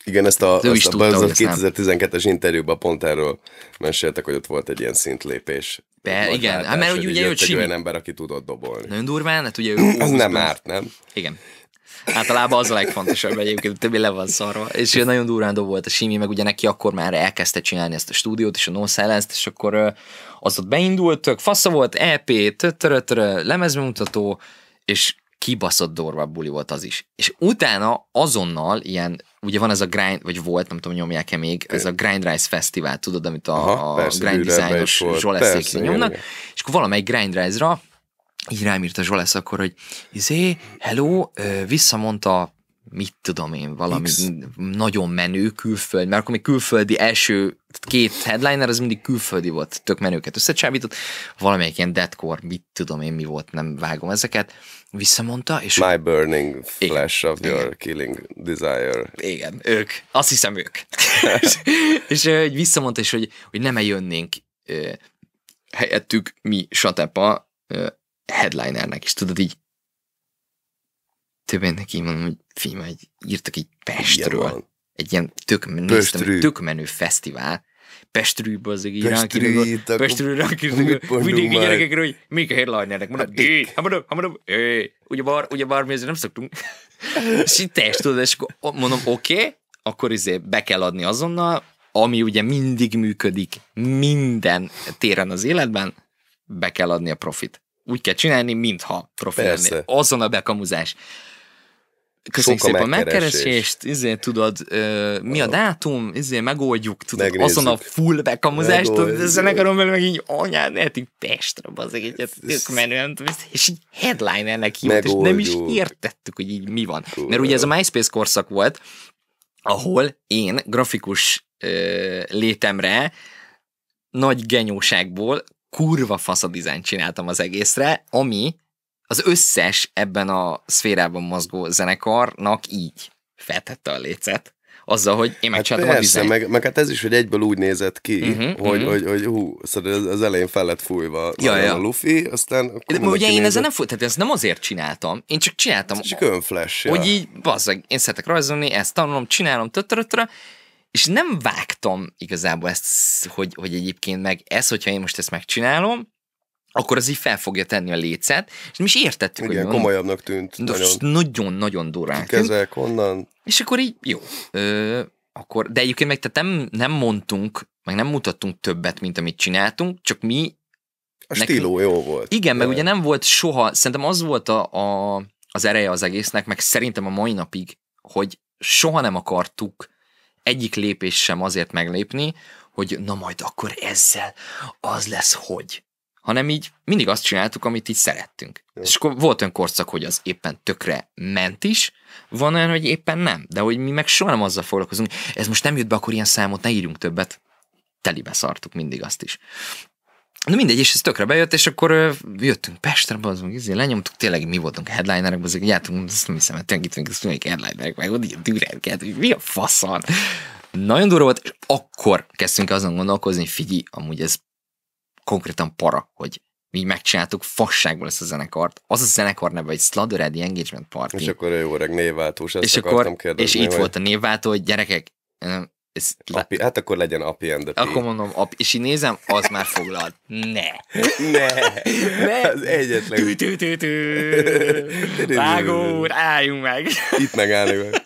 igen, ezt a, ezt hát a tudta, 2012-es interjúban pont erről meséltek, hogy ott volt egy ilyen szintlépés. Be, igen, hát, mert ugye jött, jött egy olyan ember, aki tudott dobolni. Nagyon durván, hát ugye ő... Az *clears throat* nem árt, nem? Igen. Általában az a legfontosabb egyébként, többi le van szarva. És ő nagyon durán volt a Simi, meg ugye neki akkor már elkezdte csinálni ezt a stúdiót és a No silence és akkor az ott beindult, tök fasza volt, EP, tötörötörö, lemezbemutató, és kibaszott dorva buli volt az is. És utána azonnal ilyen, ugye van ez a grind, vagy volt, nem tudom, nyomják-e még, ez a Rise Festival, tudod, amit a, Aha, a persze, Grind Designos Zsoleszék nyomnak, igen. és akkor valamelyik rise ra így rám írt a Zsolesz akkor, hogy izé, hello, visszamondta mit tudom én, valami X. nagyon menő külföld, mert akkor még külföldi első két headliner az mindig külföldi volt, tök menőket összecsábított, valamelyik ilyen deadcore, mit tudom én mi volt, nem vágom ezeket, visszamondta, és... My burning flash igen, of your igen. killing desire. Igen, ők, azt hiszem ők. *laughs* és, és, visszamondta, és hogy, hogy nem eljönnénk helyettük mi, Satepa, headlinernek, és tudod így többen így mondom, hogy film, majd írtak egy Pestről. Ilyen egy ilyen tök, néztem, tök menő fesztivál. Pestről az egy ránkírnak. Pestről ránkírnak a vidéki gyerekekre, hogy mik a headlinernek. Mondom, hát éj, ha mondom, ha mondom, Ugye bár, ugye bár mi nem szoktunk. *laughs* és így test, tudod, és akkor mondom, oké, okay, akkor izé be kell adni azonnal, ami ugye mindig működik minden téren az életben, be kell adni a profit úgy kell csinálni, mintha profi lennél. Azon a bekamuzás. Köszönjük Sok szépen a megkeresést, megkeresést izé, tudod, ö, mi a dátum, izé, megoldjuk, tudod, Megnézzük. azon a full bekamuzást, tudod, ez zenekarom belül meg így anyád, ne hát így Pestre, bazeg, így, nem hát tudom, és így headline-ennek hívott, és nem is értettük, hogy így mi van. Kurva. Mert ugye ez a MySpace korszak volt, ahol én grafikus ö, létemre nagy genyóságból kurva fasz a dizájnt csináltam az egészre, ami az összes ebben a szférában mozgó zenekarnak így feltette a lécet. Azzal, hogy én hát megcsináltam hát persze, a dizájnt. meg, meg hát ez is, hogy egyből úgy nézett ki, uh-huh, hogy, uh-huh. hogy, hogy hú, szóval az elején fel lett fújva ja, ja. a lufi, aztán... De ugye én ezzel nem fújtam, tehát ezt nem azért csináltam, én csak csináltam... Ez csak önflash, Hogy így, bazzag, én szeretek rajzolni, ezt tanulom, csinálom, tötörötörö, és nem vágtam igazából ezt, hogy, hogy egyébként meg ez, hogyha én most ezt megcsinálom, akkor az így fel fogja tenni a lécet, és mi is értettük, Igen, hogy komolyabbnak tűnt. Nagyon-nagyon durán. Kezek, onnan. És akkor így, jó. Ö, akkor, de egyébként meg tehát nem, nem mondtunk, meg nem mutattunk többet, mint amit csináltunk, csak mi... A nekünk, stíló jó volt. Igen, meg ugye nem volt soha, szerintem az volt a, a, az ereje az egésznek, meg szerintem a mai napig, hogy soha nem akartuk egyik lépés sem azért meglépni, hogy na majd akkor ezzel az lesz hogy hanem így mindig azt csináltuk, amit így szerettünk. Jó. És akkor volt olyan korszak, hogy az éppen tökre ment is, van olyan, hogy éppen nem, de hogy mi meg soha nem azzal foglalkozunk, ez most nem jött be, akkor ilyen számot ne írjunk többet. Telibe szartuk mindig azt is. Na mindegy, és ez tökre bejött, és akkor jöttünk Pestre, az meg izé, lenyomtuk, tényleg mi voltunk a headlinerek, azok játunk, azt nem hiszem, hogy tényleg itt azt mondjuk headlinerek, meg ott ilyen dürelked, hogy mi a faszon. Nagyon durva volt, és akkor kezdtünk azon gondolkozni, hogy figyelj, amúgy ez konkrétan para, hogy mi megcsináltuk fasságból ezt a zenekart. Az a zenekar neve, egy Slaughter Engagement Party. És akkor jó öreg névváltó, és, és akkor, kérdezni. És itt hogy... volt a névváltó, hogy gyerekek, ez Api, le... Hát akkor legyen Api and the Akkor mondom, api, és így nézem, az már foglalt. Ne! Ne! ne. Az egyetlen. Tű, tű, tű, Vágó úr, álljunk meg! Itt megállni meg.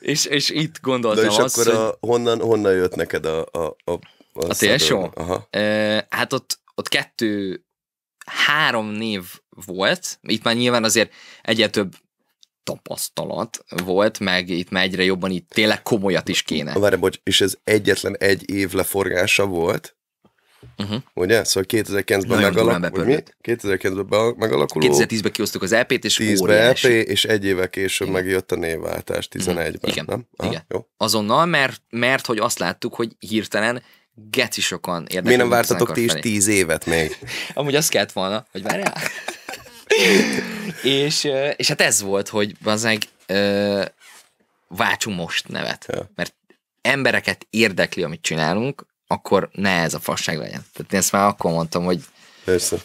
és, és itt gondoltam De és azt, akkor hogy... a, honnan, honnan jött neked a... A, a, a, a TSO? Aha. E, hát ott, ott kettő, három név volt, itt már nyilván azért egyre több tapasztalat volt, meg itt már egyre jobban itt tényleg komolyat is kéne. Várj, bocs, és ez egyetlen egy év leforgása volt, Uh-huh. Ugye? Szóval 2009-ben megalakul. 2009-ben megalakuló. 2010-ben kiosztuk az EP-t, és 10 EP, és egy éve később Igen. megjött a névváltás 11-ben. Mhm. Uh-huh. Igen. Nem? Aha, Igen. Jó. Azonnal, mert, mert hogy azt láttuk, hogy hirtelen geci sokan érdeklődnek. Miért nem vártatok ti is 10 évet még? *laughs* Amúgy azt kellett volna, hogy várjál. *laughs* és, és hát ez volt, hogy meg váltsunk most nevet. Ja. Mert embereket érdekli, amit csinálunk, akkor ne ez a fasság legyen. Tehát én ezt már akkor mondtam, hogy Persze.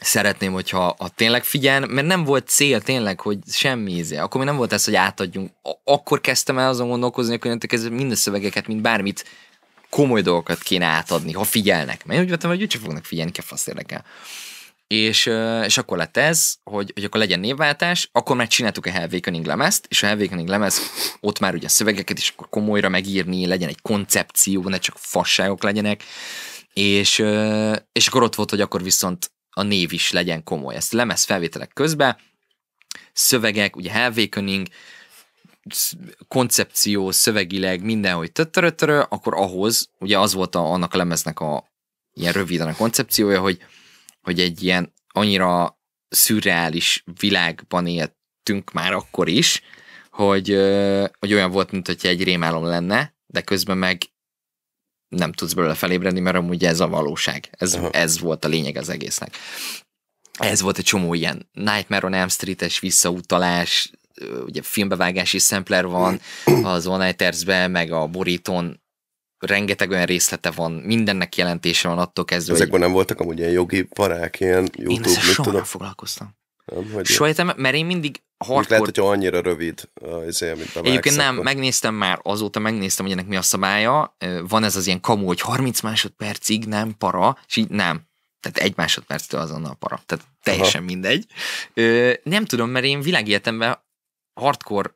szeretném, hogyha a tényleg figyel, mert nem volt cél tényleg, hogy semmi íze. Akkor mi nem volt ez, hogy átadjunk. Akkor kezdtem el azon gondolkozni, hogy ez mind a szövegeket, mint bármit komoly dolgokat kéne átadni, ha figyelnek. Mert én úgy vettem, hogy úgyse fognak figyelni, kell fasz érdekel. És, és akkor lett ez, hogy, hogy akkor legyen névváltás, akkor már csináltuk a Helvékening lemezt, és a Helvékening lemez ott már ugye a szövegeket is akkor komolyra megírni, legyen egy koncepció, ne csak fasságok legyenek, és, és akkor ott volt, hogy akkor viszont a név is legyen komoly. Ezt lemez felvételek közben, szövegek, ugye Helvékening, koncepció, szövegileg, mindenhogy tötörötörö, akkor ahhoz, ugye az volt a, annak a lemeznek a ilyen röviden a koncepciója, hogy hogy egy ilyen annyira szürreális világban éltünk már akkor is, hogy, hogy olyan volt, mint hogyha egy rémálom lenne, de közben meg nem tudsz belőle felébredni, mert amúgy ez a valóság. Ez, ez volt a lényeg az egésznek. Ez volt egy csomó ilyen Nightmare on Elm Street-es visszautalás, ugye filmbevágási szempler van *clears throat* az One meg a borítón rengeteg olyan részlete van, mindennek jelentése van attól kezdve. Ezekben hogy... nem voltak amúgy ilyen jogi parák, ilyen YouTube, én mit soha tudom? nem foglalkoztam. Nem, soha értem, mert én mindig hardcore... Lehet, hogyha annyira rövid az él, mint a Egyébként nem, akkor. megnéztem már, azóta megnéztem, hogy ennek mi a szabálya. Van ez az ilyen kamu, hogy 30 másodpercig nem para, és így nem. Tehát egy másodperctől azonnal para. Tehát teljesen Aha. mindegy. nem tudom, mert én világéletemben hardcore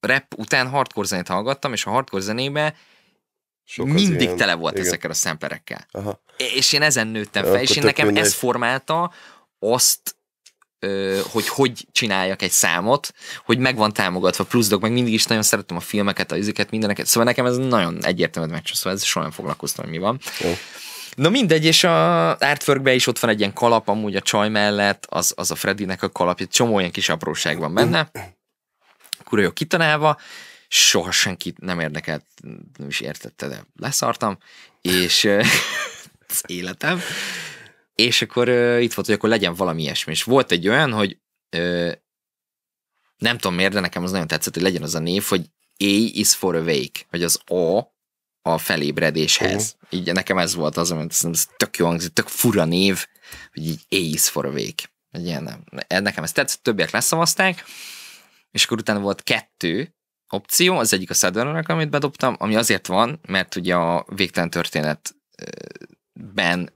rap után hardcore zenét hallgattam, és a hardcore zenében sok mindig ilyen, tele volt igen. ezekkel a szemperekkel. Aha. És én ezen nőttem fel, és én nekem mindegy. ez formálta azt, hogy hogy csináljak egy számot, hogy meg van támogatva, plusz dolog, meg mindig is nagyon szeretem a filmeket, a izéket, mindeneket, szóval nekem ez nagyon egyértelműen megcsúszva, szóval ez soha nem foglalkoztam, hogy mi van. Jó. Na mindegy, és a artworkben is ott van egy ilyen kalap, amúgy a csaj mellett, az, az a Freddynek a kalapja, csomó ilyen kis apróság van benne, kurva jó kitanálva, soha senkit nem érdekelt, nem is értette, de leszartam, és *laughs* az életem, és akkor uh, itt volt, hogy akkor legyen valami ilyesmi, és volt egy olyan, hogy uh, nem tudom miért, de nekem az nagyon tetszett, hogy legyen az a név, hogy A is for awake, hogy az A a felébredéshez. Uh-huh. Így nekem ez volt az, amit ez tök jó hangzik, tök fura név, hogy így A is for awake. Egy ilyen nem. Nekem ez tetszett, többiek leszavazták, és akkor utána volt kettő, opció, az egyik a Shadowrun, amit bedobtam, ami azért van, mert ugye a végtelen történetben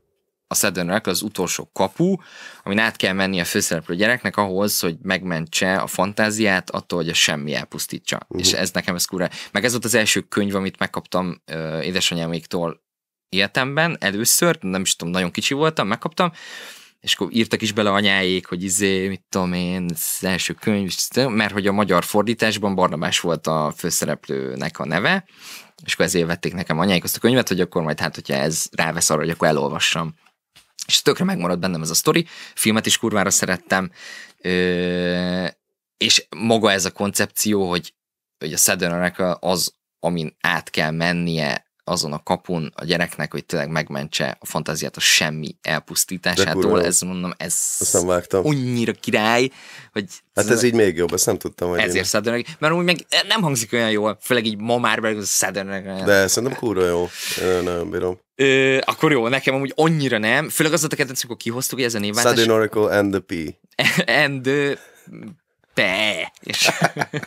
a Shadowrun az utolsó kapu, amin át kell menni a főszereplő gyereknek ahhoz, hogy megmentse a fantáziát attól, hogy a semmi elpusztítsa. Uh-huh. És mhm. ez nekem ez kurva. Meg ez volt az első könyv, amit megkaptam édesanyáméktól életemben először, nem is tudom, nagyon kicsi voltam, megkaptam, és akkor írtak is bele anyáék, hogy izé, mit tudom én, az első könyv, mert hogy a magyar fordításban Barnabás volt a főszereplőnek a neve, és akkor ezért vették nekem anyáik azt a könyvet, hogy akkor majd hát, hogyha ez rávesz arra, hogy akkor elolvassam. És tökre megmaradt bennem ez a sztori, filmet is kurvára szerettem, ö, és maga ez a koncepció, hogy, hogy a Southern az, amin át kell mennie azon a kapun a gyereknek, hogy tényleg megmentse a fantáziát a semmi elpusztításától. Ez mondom, ez annyira király, hogy... Hát ez, ez így még jobb, ezt nem tudtam. Hogy ezért Southern mert úgy meg nem hangzik olyan jól, főleg így ma már meg Southern De szerintem kurva jó, Én nagyon bírom. Ö, akkor jó, nekem amúgy annyira nem, főleg az a kedvenc, amikor kihoztuk, hogy ez a névváltás. Southern Oracle and the P. *laughs* and the te! És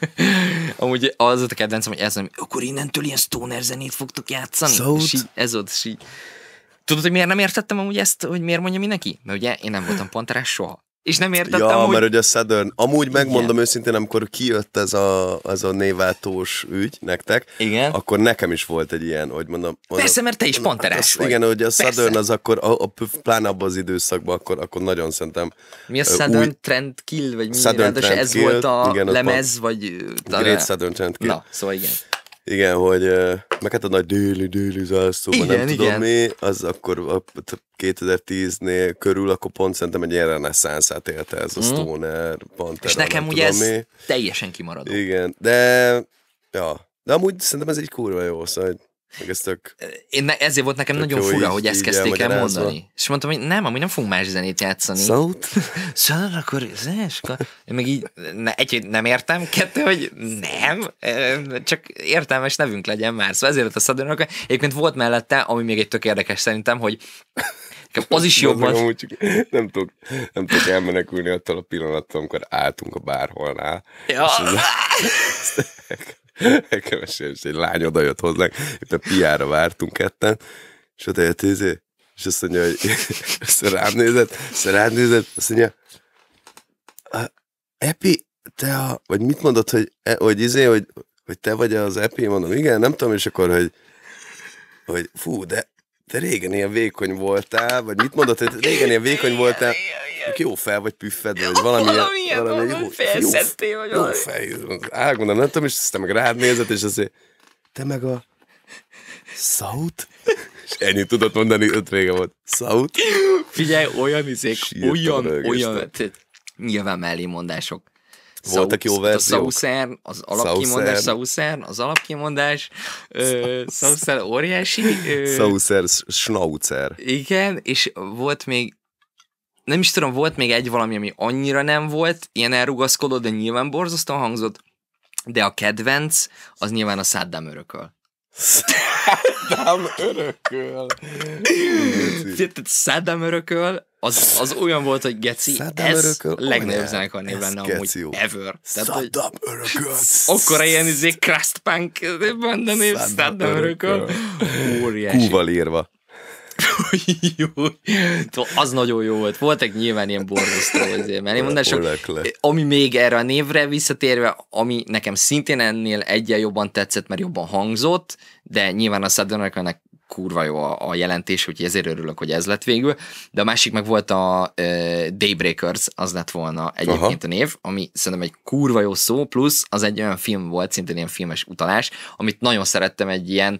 *laughs* amúgy az volt a kedvencem, hogy ez nem, akkor innentől ilyen stoner zenét fogtok játszani? So És így, ez ott, és így. Tudod, hogy miért nem értettem amúgy ezt, hogy miért mondja mindenki? Mert ugye én nem voltam panterás soha és nem értettem, ja, hogy... mert ugye a Southern, amúgy megmondom Igen. őszintén, amikor kijött ez a, ez a névátós ügy nektek, Igen. akkor nekem is volt egy ilyen, hogy mondom... mondom Persze, mert te is hát vagy. Igen, hogy a Persze. Southern az akkor, a, a, pláne abban az időszakban, akkor, akkor nagyon szerintem... Mi a Southern új, Trend Kill, vagy mi? Southern Trend ez kill, volt a igen, lemez, vagy... Great Southern Trend Kill. Na, szóval igen. Igen, hogy meg hát a nagy déli zászló, igen, nem igen. tudom mi, az akkor 2010-nél körül, akkor pont szerintem egy ilyen reneszánszát élte ez a mm. Stoner, Pantera, És nekem ugye ez mi. teljesen kimaradó. Igen, de ja, de amúgy szerintem ez egy kurva jó, szóval meg ez tök, Én ne, ezért volt nekem nagyon fura, így, hogy ezt kezdték el mondani. És mondtam, hogy nem, amúgy nem fogunk más zenét játszani. Szót? *laughs* Szóval akkor ez, Én meg így, ne, egy, nem értem, kettő, hogy nem, csak értelmes nevünk legyen már. Szóval ezért a Rock. Egyébként volt mellette, ami még egy tök érdekes szerintem, hogy az is *laughs* jobb Nem, nem, tudok, nem tud elmenekülni attól a pillanattól, amikor álltunk a bárholnál. Ja. *laughs* Nekem *laughs* és egy lány oda jött hozzánk, éppen piára vártunk ketten, és oda jött izé, és azt mondja, hogy *laughs* azt rám nézett, azt rám nézett, azt mondja, Epi, te a, vagy mit mondod, hogy, e, hogy izé, hogy, hogy te vagy az Epi, mondom, igen, nem tudom, és akkor, hogy, hogy fú, de te régen ilyen vékony voltál, vagy mit mondott, hogy régen ilyen vékony voltál, jó fel vagy püffed, vagy valami, valami, ilyen, valami jó, vagy jó, fej, álgondom, nem tudom, és aztán meg rád nézett, és azért, te meg a szaut? És ennyit tudott mondani, öt régen volt. Szaut? Figyelj, olyan izék, olyan, olyan, nyilván mondások voltak jó verziók? A Saucer, az alapkimondás, Saucer, az alapkimondás, Saucer óriási. Saucer, Schnauzer. Igen, és volt még nem is tudom, volt még egy valami, ami annyira nem volt, ilyen elrugaszkodó, de nyilván borzasztó hangzott, de a kedvenc, az nyilván a Saddam örököl. Saddam örököl. *laughs* Saddam örököl, az, az olyan volt, hogy geci, Szaddam ez örököl? legnagyobb név lenne amúgy jó. ever. Tehát, Saddam örököl. Akkor ilyen izé crust punk benne név, Saddam örököl. Óriási. Kúval írva. jó. az nagyon jó volt. Voltak nyilván ilyen borzasztó azért, mert én mondanám, sok, ami még erre a névre visszatérve, ami nekem szintén ennél egyen jobban tetszett, mert jobban hangzott, de nyilván a Sudden kurva jó a, a jelentés, úgyhogy ezért örülök, hogy ez lett végül. De a másik meg volt a uh, Daybreakers, az lett volna egyébként Aha. a név, ami szerintem egy kurva jó szó, plusz az egy olyan film volt, szintén ilyen filmes utalás, amit nagyon szerettem egy ilyen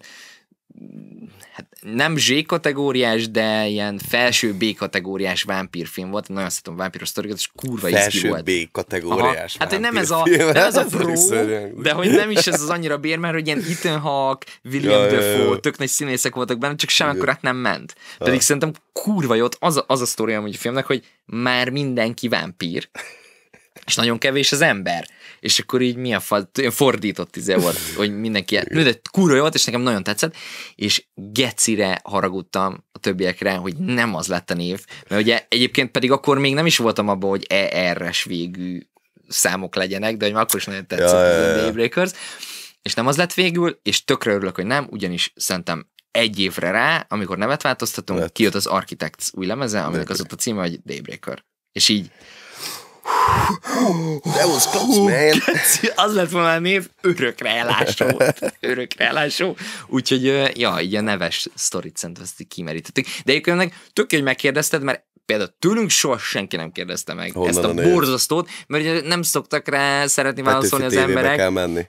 hát nem Z kategóriás, de ilyen felső B kategóriás vámpírfilm volt. Nagyon szeretem vámpíros sztorikat, és kurva felső volt. Felső B kategóriás Hát, hogy nem ez a, nem ez a pro, *laughs* de hogy nem is ez az annyira bér, mert hogy ilyen Ethan Hawke, William ja, Dafoe, ja, tök nagy színészek voltak benne, csak hát nem ment. Pedig ha. szerintem kurva jót az a, az a sztori hogy a filmnek, hogy már mindenki vámpír, és nagyon kevés az ember. És akkor így mi a fa, fordított izé volt, hogy mindenki ilyen, de kurva jó volt, és nekem nagyon tetszett, és gecire haragudtam a többiekre, hogy nem az lett a név, mert ugye egyébként pedig akkor még nem is voltam abban, hogy ER-es végű számok legyenek, de hogy már akkor is nagyon tetszett ja, ja, ja. a Daybreakers, és nem az lett végül, és tökre örülök, hogy nem, ugyanis szerintem egy évre rá, amikor nevet változtatunk, kijött az Architects új lemeze, aminek az ott a címe, hogy Daybreaker. És így That was close, man. Az lett volna a név, örökre elásó. Örökre elásó. Úgyhogy, ja, így a neves sztorit szerintem ezt kimerítettük. De egyébként tök, hogy megkérdezted, mert például tőlünk soha senki nem kérdezte meg Honnan ezt a, a borzasztót, mert nem szoktak rá szeretni válaszolni hát, az emberek. kell menni.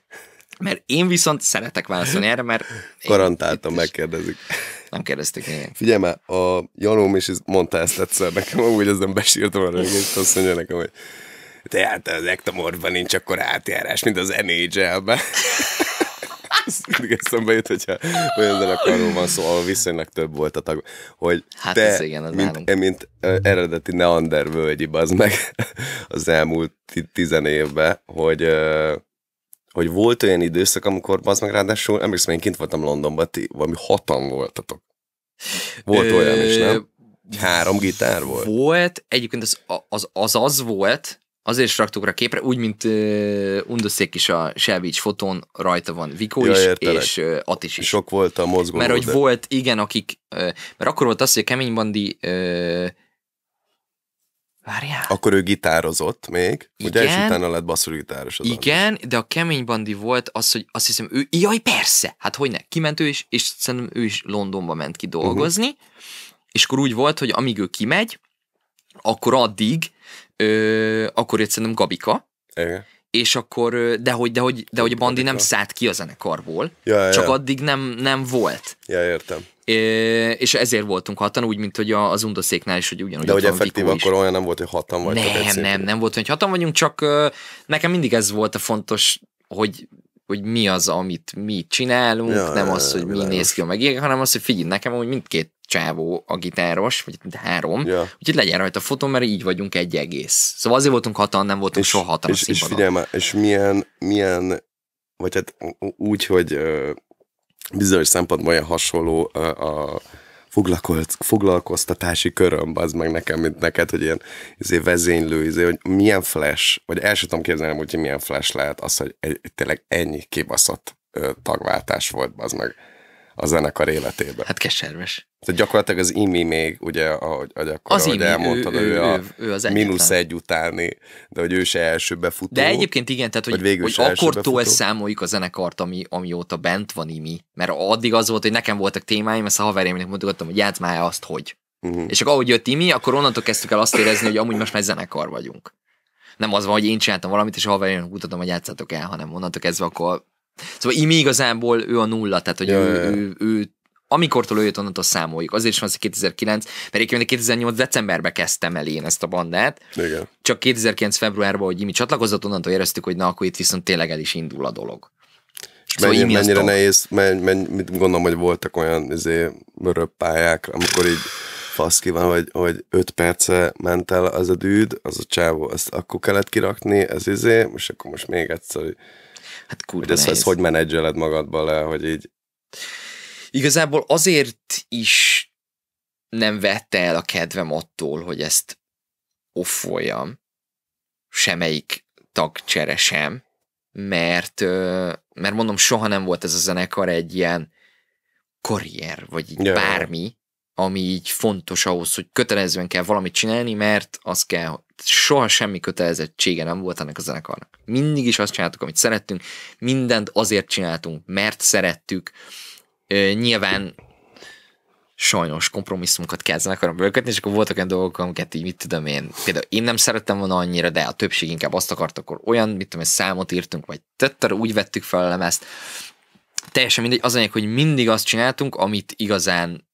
Mert én viszont szeretek válaszolni erre, mert... Garantáltan megkérdezik. Nem kérdezték én. Figyelj már, a Janóm is mondta ezt egyszer nekem, amúgy ezen besírtam a rögést, azt mondja nekem, hogy hát az ektomorban nincs akkor átjárás, mint az NHL-ben. *laughs* eszembe jut, hogyha olyan zenekarról van szó, ahol viszonylag több volt a tag, hogy hát te, ez igen, az mint, e, mint eredeti Neander völgyi az meg *laughs* az elmúlt tizen évben, hogy hogy volt olyan időszak, amikor az meg ráadásul, emlékszem, én kint voltam Londonban, ti valami hatan voltatok. Volt olyan is, nem? Három gitár volt? Volt, egyébként az az, az, az volt, Azért is raktuk rá képre, úgy, mint uh, undoszék is a Selvics fotón, rajta van Vikó ja, is, értelek. és uh, Atis is. Sok volt a mozgó. Mert hogy de... volt, igen, akik, uh, mert akkor volt az, hogy a Kemény Bandi uh, Várjál. Akkor ő gitározott még, igen, ugye, és utána lett basszusgitáros. Az igen, az. de a kemény bandi volt az, hogy azt hiszem ő, jaj persze, hát hogy ne, kiment ő is, és szerintem ő is Londonba ment ki dolgozni, uh-huh. és akkor úgy volt, hogy amíg ő kimegy, akkor addig ö, akkor jött szerintem Gabika. Igen. És akkor, de hogy, de hogy, de hogy a Bandi nem szállt ki a zenekarból, ja, ja, csak ja. addig nem, nem volt. Ja, értem. É, és ezért voltunk hatan, úgy, mint hogy az undoszéknál is, hogy ugyanúgy. De hogy effektív akkor olyan nem volt, hogy hatan vagy. Nem, nem, nem volt, hogy hatan vagyunk, csak nekem mindig ez volt a fontos, hogy hogy mi az, amit mi csinálunk, ja, nem ja, az, hogy ja, mi néz ki a megér, hanem az, hogy figyelj, nekem hogy mindkét csávó a gitáros, vagy három, yeah. úgyhogy legyen rajta fotó, mert így vagyunk egy egész. Szóval azért voltunk hatan, nem voltunk és, soha hatan és, a És figyelj már, és milyen, milyen, vagy hát úgy, hogy bizonyos szempontból olyan hasonló a, a foglalkoztatási köröm, az meg nekem, mint neked, hogy ilyen izé, vezénylő, izé, hogy milyen flash, vagy el sem tudom képzelni, hogy milyen flash lehet az, hogy egy, tényleg ennyi kibaszott ö, tagváltás volt, az meg a zenekar életében. Hát keserves. Tehát gyakorlatilag az Imi még, ugye, ahogy, ahogy akkor az ahogy Imi, elmondtad, ő, ő, ő, a ő, ő az mínusz egy utáni, de hogy ő se elsőbe futó. De egyébként igen, tehát hogy, végül hogy akkortól számoljuk a zenekart, ami, amióta bent van Imi, mert addig az volt, hogy nekem voltak témáim, ezt a haverjaimnek mondogattam, hogy játsz már azt, hogy. Uh-huh. És akkor ahogy jött Imi, akkor onnantól kezdtük el azt érezni, hogy amúgy most már zenekar vagyunk. Nem az van, hogy én csináltam valamit, és a haverjaimnak mutatom, hogy játszatok el, hanem onnantól kezdve akkor Szóval Imi igazából ő a nulla, tehát hogy ja, ő, ja. ő, ő amikortól ő jött, onnantól számoljuk. Azért is van hogy 2009, mert egyébként 2008 decemberben kezdtem el én ezt a bandát. Igen. Csak 2009 februárban, hogy Imi csatlakozott, onnantól éreztük, hogy na, akkor itt viszont tényleg el is indul a dolog. Szóval Mennyi, mennyire nehéz, menny, menny, mit gondolom, hogy voltak olyan izé, pályák, amikor így fasz ki van, hogy, hogy 5 perce ment el az a dűd, az a csávó, azt akkor kellett kirakni, ez izé, és akkor most még egyszer, Hát kurva hogy ezt, ezt hogy menedzseled magadba le, hogy így... Igazából azért is nem vette el a kedvem attól, hogy ezt offoljam, semmelyik tagcsere sem, mert, mert mondom, soha nem volt ez a zenekar egy ilyen karrier, vagy így bármi, ami így fontos ahhoz, hogy kötelezően kell valamit csinálni, mert az kell, soha semmi kötelezettsége nem volt ennek a zenekarnak. Mindig is azt csináltuk, amit szerettünk, mindent azért csináltunk, mert szerettük. Ö, nyilván sajnos kompromisszumokat kell zenekaron bőkötni, és akkor voltak olyan dolgok, amiket így mit tudom én, például én nem szerettem volna annyira, de a többség inkább azt akart, akkor olyan, mit tudom én, számot írtunk, vagy tettel úgy vettük fel a lemezt. Teljesen mindegy, az anyag, hogy mindig azt csináltunk, amit igazán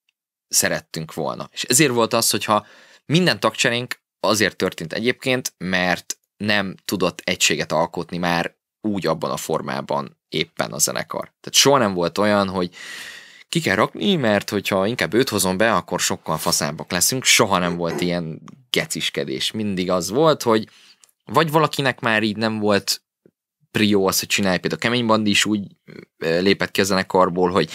szerettünk volna. És ezért volt az, hogyha minden tagcserénk azért történt egyébként, mert nem tudott egységet alkotni már úgy abban a formában éppen a zenekar. Tehát soha nem volt olyan, hogy ki kell rakni, mert hogyha inkább őt hozom be, akkor sokkal faszábbak leszünk. Soha nem volt ilyen geciskedés. Mindig az volt, hogy vagy valakinek már így nem volt prió az, hogy csinálj. Például Kemény Bandi is úgy lépett ki a zenekarból, hogy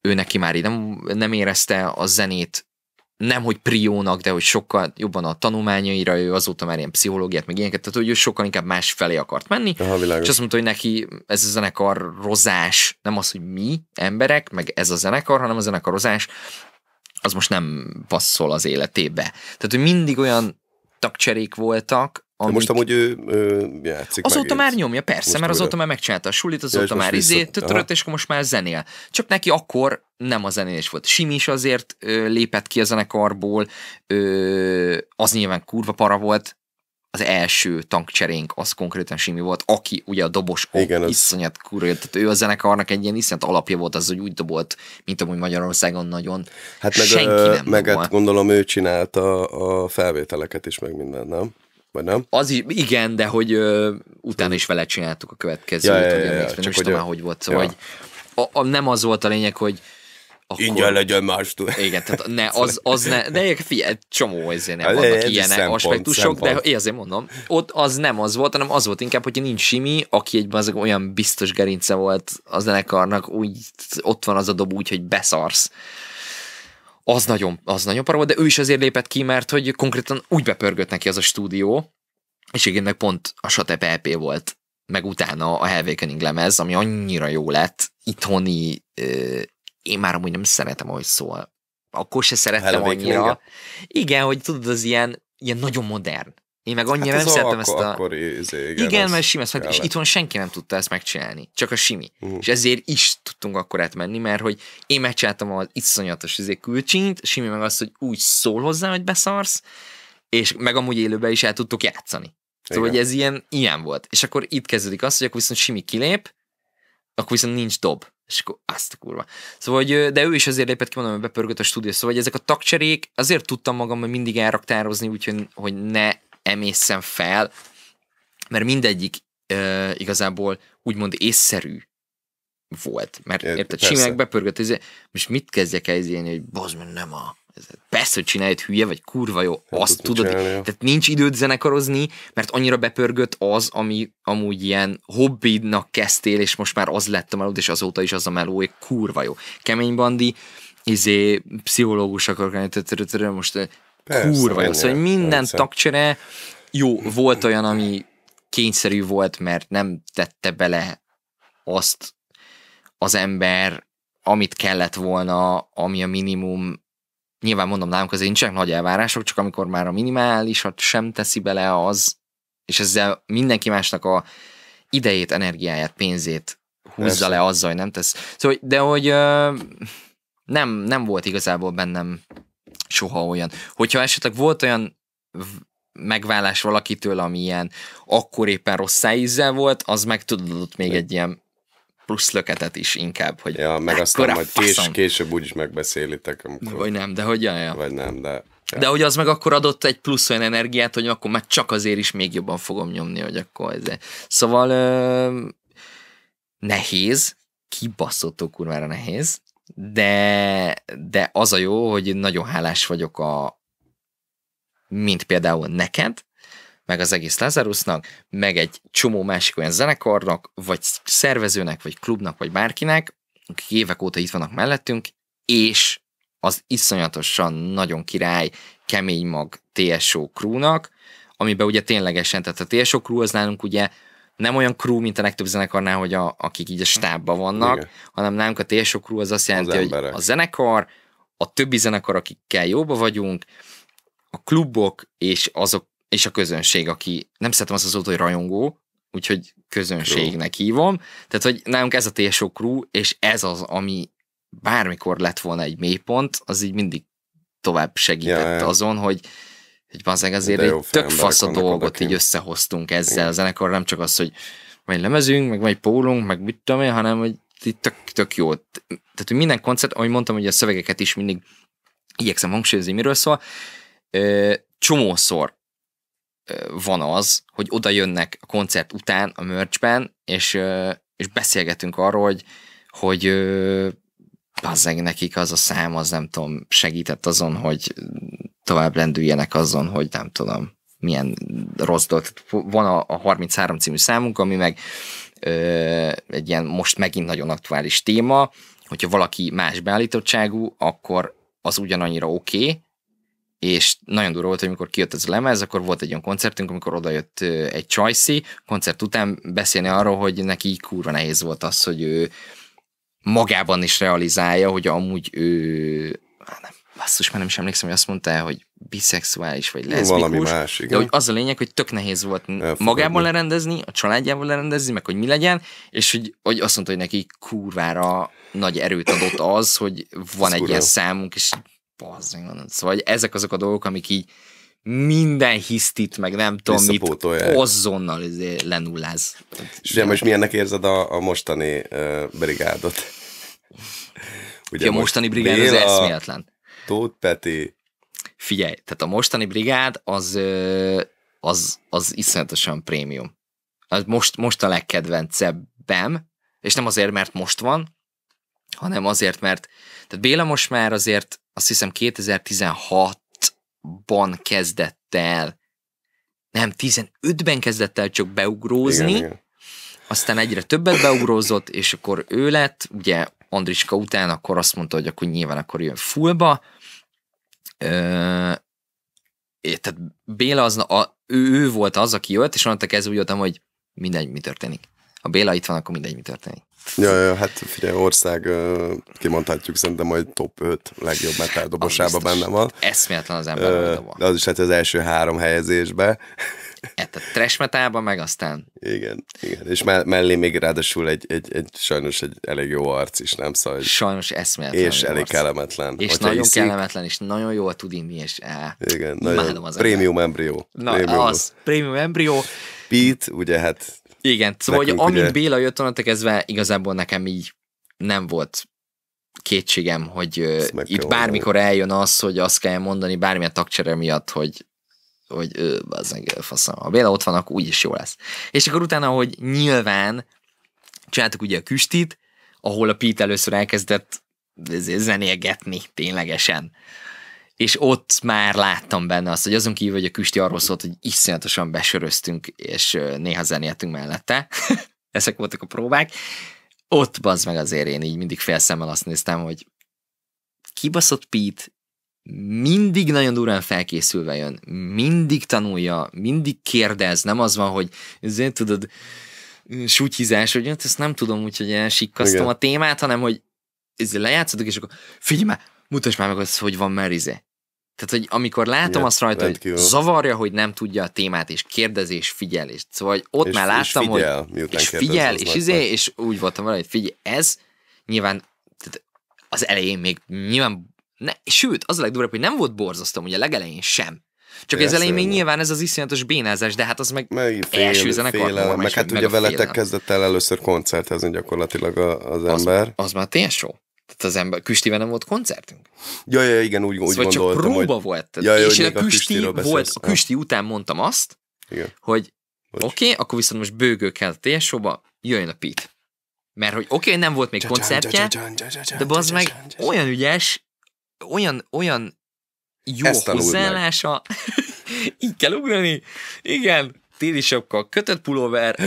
ő neki már így nem, nem érezte a zenét nem hogy priónak, de hogy sokkal jobban a tanulmányaira, ő azóta már ilyen pszichológiát, meg ilyeneket, tehát hogy ő sokkal inkább más felé akart menni, Aha, világos. és azt mondta, hogy neki ez a zenekar rozás, nem az, hogy mi emberek, meg ez a zenekar, hanem a zenekar rozás, az most nem passzol az életébe. Tehát, hogy mindig olyan tagcserék voltak, amit... most amúgy ő, ő játszik Azóta megint. már nyomja, persze, most mert azóta már megcsinálta a sulit, azóta ja, már izé tötörött, és akkor most már zenél. Csak neki akkor nem a zenélés volt. Simi is azért ö, lépett ki a zenekarból, ö, az nyilván kurva para volt, az első tankcserénk az konkrétan Simi volt, aki ugye a dobos Igen, iszonyat az... kurva, tehát ő a zenekarnak egy ilyen iszonyat alapja volt, az, hogy úgy dobolt, mint amúgy Magyarországon nagyon. Hát meg, Senki nem meg hát gondolom ő csinálta a felvételeket is, meg mindent, nem? vagy nem? Az is, igen, de hogy ö, utána is vele csináltuk a következőt, ja, ja, ja, ja, ja, csak hogy tudom hogy volt, szóval, ja. a, a, nem az volt a lényeg, hogy akkor... Ingyen legyen más túl. Igen, tehát ne, *laughs* szóval- az, az ne, de figyelj, csomó azért nem vannak ez ilyen szempont, aspektusok, szempont. de én azért mondom, ott az nem az volt, hanem az volt inkább, hogy nincs Simi, aki egy azok olyan biztos gerince volt a zenekarnak, úgy ott van az a dob úgy, hogy beszarsz az nagyon, az nagyon paró, de ő is azért lépett ki, mert hogy konkrétan úgy bepörgött neki az a stúdió, és igen, meg pont a Satep EP volt, meg utána a Hellwakening lemez, ami annyira jó lett, itthoni, euh, én már amúgy nem szeretem, ahogy szól. Akkor se szerettem annyira. Igen, hogy tudod, az ilyen, ilyen nagyon modern. Én meg annyira hát nem szerettem ezt a... Akkor izé, igen, igen mert sima, meg, és itthon senki nem tudta ezt megcsinálni, csak a simi. Uh. És ezért is tudtunk akkor átmenni, mert hogy én megcsináltam az iszonyatos izé külcsint, simi meg azt, hogy úgy szól hozzá, hogy beszarsz, és meg amúgy élőben is el tudtuk játszani. Szóval, hogy ez ilyen, ilyen volt. És akkor itt kezdődik az, hogy akkor viszont simi kilép, akkor viszont nincs dob. És akkor azt a kurva. Szóval, hogy, de ő is azért lépett ki, mondom, hogy bepörgött a stúdió. Szóval, hogy ezek a tagcserék, azért tudtam magam, hogy mindig elraktározni, úgyhogy hogy ne emészen fel, mert mindegyik e, igazából úgymond észszerű volt. Mert é, érted, simák bepörgött, most mit kezdjek el izélni, hogy bozd, mert nem a Persze, hogy csinálj egy hülye, vagy kurva jó, nem azt tudod, csinálja. tehát nincs időd zenekarozni, mert annyira bepörgött az, ami amúgy ilyen hobbidnak kezdtél, és most már az lett a melód, és azóta is az a meló, hogy kurva jó. Kemény bandi, izé, pszichológus akarok most Persze, kurva jó. Szóval minden persze. tagcsere, jó, volt olyan, ami kényszerű volt, mert nem tette bele azt az ember, amit kellett volna, ami a minimum. Nyilván mondom, nálunk azért nincsenek nagy elvárások, csak amikor már a minimálisat sem teszi bele az, és ezzel mindenki másnak a idejét, energiáját, pénzét húzza Persze. le azzal, hogy nem tesz. Szóval, de hogy nem, nem volt igazából bennem soha olyan. Hogyha esetleg volt olyan megválás valakitől, ami ilyen akkor éppen rossz ízzel volt, az meg tudod ott még egy ilyen plusz löketet is inkább, hogy Ja, meg aztán majd kés, később úgyis megbeszélitek. Amikor... Vagy nem, de hogy jaj, ja. Vagy nem, de... Ja. De hogy az meg akkor adott egy plusz olyan energiát, hogy akkor már csak azért is még jobban fogom nyomni, hogy akkor ez. Szóval ö, nehéz, kibaszottó kurvára nehéz, de, de az a jó, hogy nagyon hálás vagyok a, mint például neked, meg az egész Lazarusnak, meg egy csomó másik olyan zenekarnak, vagy szervezőnek, vagy klubnak, vagy bárkinek, akik évek óta itt vannak mellettünk, és az iszonyatosan nagyon király, kemény mag TSO krúnak, amiben ugye ténylegesen, tehát a TSO krú az nálunk ugye nem olyan crew, mint a legtöbb zenekarnál, hogy a, akik így a stábban vannak, Igen. hanem nálunk a TSO crew az azt jelenti, az hogy a zenekar, a többi zenekar, akikkel jóba vagyunk, a klubok és azok és a közönség, aki nem szeretem azt az hogy rajongó, úgyhogy közönségnek crew. hívom. Tehát, hogy nálunk ez a TSO crew, és ez az, ami bármikor lett volna egy mélypont, az így mindig tovább segített ja, azon, hogy hogy bazeg azért egy tök fasz a dolgot így összehoztunk ezzel. A zenekar nem csak az, hogy majd lemezünk, meg majd pólunk, meg mit tudom én, hanem hogy itt tök, tök jó. Tehát, hogy minden koncert, ahogy mondtam, hogy a szövegeket is mindig igyekszem hangsúlyozni, miről szól, csomószor van az, hogy oda jönnek a koncert után a mörcsben, és, és beszélgetünk arról, hogy, hogy bazzeg nekik az a szám, az nem tudom, segített azon, hogy tovább lendüljenek azon, hogy nem tudom, milyen rossz dolog. Van a, a 33 című számunk, ami meg ö, egy ilyen most megint nagyon aktuális téma, hogyha valaki más beállítottságú, akkor az ugyanannyira oké, okay, és nagyon durva volt, hogy amikor kijött ez a lemez, akkor volt egy olyan koncertünk, amikor odajött egy Csajci koncert után beszélni arról, hogy neki kurva nehéz volt az, hogy ő magában is realizálja, hogy amúgy ő, hát nem, basszus, már nem is emlékszem, hogy azt mondta, hogy biszexuális vagy leszbikus. Valami más, igen. De hogy az a lényeg, hogy tök nehéz volt Elfogadni. magában lerendezni, a családjából lerendezni, meg hogy mi legyen, és hogy, hogy azt mondta, hogy neki kurvára nagy erőt adott az, hogy van Ez egy kurva. ilyen számunk, és bazdmeg, szóval ezek azok a dolgok, amik így minden hisztit, meg nem tudom mit, azonnal izé lenulláz. És ugye most milyennek érzed a, a mostani uh, brigádot? *laughs* Ugye a most mostani brigád Béla, az eszméletlen. Tóth Peti. Figyelj, tehát a mostani brigád az, az, az iszonyatosan prémium. Most, most a legkedvencebbem, és nem azért, mert most van, hanem azért, mert tehát Béla most már azért azt hiszem 2016 ban kezdett el, nem, 15-ben kezdett el csak beugrózni, igen, igen. aztán egyre többet beugrózott, és akkor ő lett, ugye Andriska után akkor azt mondta, hogy akkor nyilván akkor jön fullba, Ö, tehát Béla az, a, ő, ő volt az, aki jött, és onnantól kezdve úgy voltam, hogy mindegy, mi történik. Ha Béla itt van, akkor mindegy, mi történik. Ja, ja, hát figyelj, ország, kimondhatjuk szerintem, hogy top 5 legjobb metal dobosába benne van. Eszméletlen az ember uh, De az is hát az első három helyezésbe. E, hát a trash metalban meg aztán. Igen, igen. És me- mellé még ráadásul egy, egy, egy, sajnos egy elég jó arc is, nem szóval. Hogy... Sajnos eszméletlen. És elég arc. kellemetlen. És Hogyha nagyon iszik. kellemetlen, és nagyon jól tud inni, és á, igen, nagyon az prémium embrió. Na, prémium. az, prémium embrió. Pete, ugye hát igen, szóval, hogy amint ugye... Béla jött onnantól kezdve, igazából nekem így nem volt kétségem, hogy uh, itt bármikor mondani. eljön az, hogy azt kell mondani bármilyen tagcsere miatt, hogy hogy ő, az faszom, ha Béla ott van, akkor úgyis jó lesz. És akkor utána, hogy nyilván csináltuk ugye a küstit, ahol a Pete először elkezdett zenélgetni ténylegesen és ott már láttam benne azt, hogy azon kívül, hogy a Küsti arról szólt, hogy iszonyatosan besöröztünk, és néha zenéltünk mellette. *laughs* Ezek voltak a próbák. Ott bazd meg azért én így mindig félszemmel azt néztem, hogy kibaszott Pete mindig nagyon durán felkészülve jön, mindig tanulja, mindig kérdez, nem az van, hogy ezért tudod, sutyizás, hogy hát ezt nem tudom, úgyhogy elsikkasztom a témát, hanem hogy ezzel lejátszottuk, és akkor figyelj már, mutasd már meg azt, hogy van merizé. Tehát, hogy amikor látom Igen, azt rajta, hogy zavarja, hogy nem tudja a témát, és kérdezés és figyel, és szóval ott és, már láttam, és figyel, hogy és figyel, és izé, és úgy voltam vele, hogy figyelj, ez nyilván tehát az elején még nyilván, ne, sőt, az a legdurabb, hogy nem volt borzasztom, ugye a legelején sem. Csak Persze, ez elején még nyilván ez az iszonyatos bénázás, de hát az meg, meg fél, első zenekar. meg hát meg ugye veletek félelem. kezdett el először koncertezni gyakorlatilag az, az ember. Az már tényleg show az ember. Küstiben nem volt koncertünk? Ja, ja, igen, úgy, úgy szóval gondoltam. Csak próba hogy... volt. Ja, ja, és én a, a Küsti, volt, a Küsti után mondtam azt, igen. hogy oké, okay, akkor viszont most bőgő kell a TSO-ba, jöjjön a Pete. Mert hogy oké, okay, nem volt még koncertje, de az meg olyan ügyes, olyan, olyan jó hozzáállása, *laughs* így kell ugrani, igen, stílisokkal, kötött pulóver.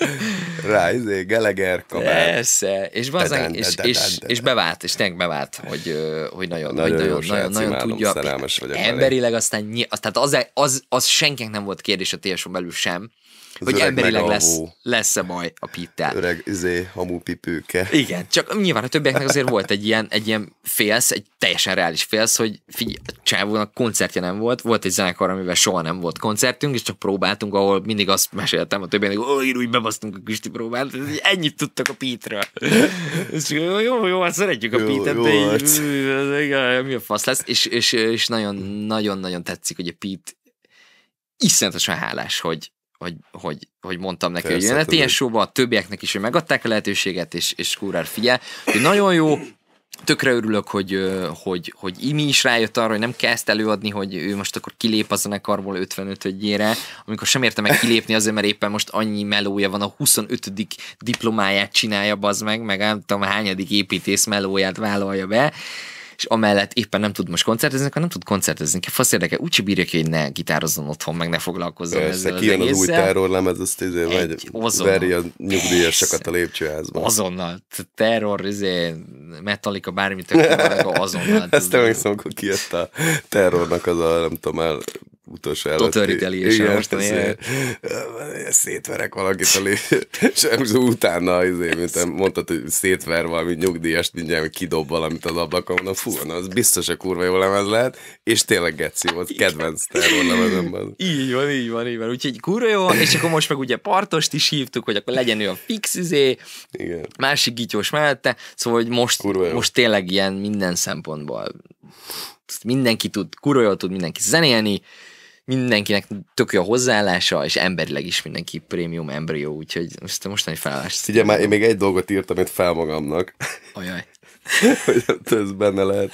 *laughs* Rá, izé, Geleger kabát. Persze, és, és, és, és, és, bevált, és tényleg bevált, hogy, hogy nagyon, nagyon, hogy nagyon, nagyon, nagyon tudja. Szerelmes vagyok emberileg aztán, nyilv, az, tehát az, az, az senkinek nem volt kérdés a TSO belül sem, az hogy emberileg lesz, lesz-e baj a pittel. Öreg, izé, hamupipőke. Igen, csak nyilván a többieknek azért volt egy ilyen, egy ilyen félsz, egy teljesen reális félsz, hogy figyelj, a csávónak koncertje nem volt, volt egy zenekar, amivel soha nem volt koncertünk, és csak próbáltunk, ahol mindig azt meséltem a többieknek, hogy úgy bebasztunk a kisti próbát, ennyit tudtak a pítről. és jó, jó, jó, hát szeretjük a pítet, de így, mi a fasz lesz, és, és, és nagyon, nagyon, nagyon tetszik, hogy a pít iszonyatosan hálás, hogy, hogy, hogy, hogy mondtam neki, Persze, hogy jön hát ilyen showba, a többieknek is hogy megadták a lehetőséget, és, és kurár figyel. Hogy nagyon jó, tökre örülök, hogy, hogy, hogy Imi is rájött arra, hogy nem kell ezt előadni, hogy ő most akkor kilép a zenekarból 55 ére amikor sem értem, meg kilépni azért, mert éppen most annyi melója van, a 25. diplomáját csinálja, az meg, meg nem tudom hányadik építész melóját vállalja be és amellett éppen nem tud most koncertezni, akkor nem tud koncertezni. Ki fasz érdekel, úgy bírja ki, hogy ne gitározzon otthon, meg ne foglalkozzon Persze, ezzel kijön az, az új terrorlemez, azt izé, vagy azonnal. veri a nyugdíjasokat a lépcsőházban. Azonnal. Terror, izé, metallika, bármit, tök azonnal. Ezt emlékszem, amikor kijött a terrornak az a, nem tudom, el utolsó előtt. Totalitáliusan ez Szétverek valakit a az utána, izé, mint mondtad, hogy szétver valami nyugdíjas mindjárt kidob valamit az ablakon, mondom, fú, na, az biztos a kurva jó lemez lehet, és tényleg geci volt, kedvenc terror lemezemben. Így van, így van, így van. Úgyhogy kurva jó, és akkor most meg ugye partost is hívtuk, hogy akkor legyen ő a fix izé, Igen. másik gityós mellette, szóval hogy most, kurva most tényleg ilyen minden szempontból mindenki tud, kurva jól tud mindenki zenélni, mindenkinek tök jó a hozzáállása, és emberileg is mindenki prémium embrió, úgyhogy most a mostani felállást. Ugye már én még egy dolgot írtam itt fel magamnak. Ajaj. *laughs* hogy ez benne lehet.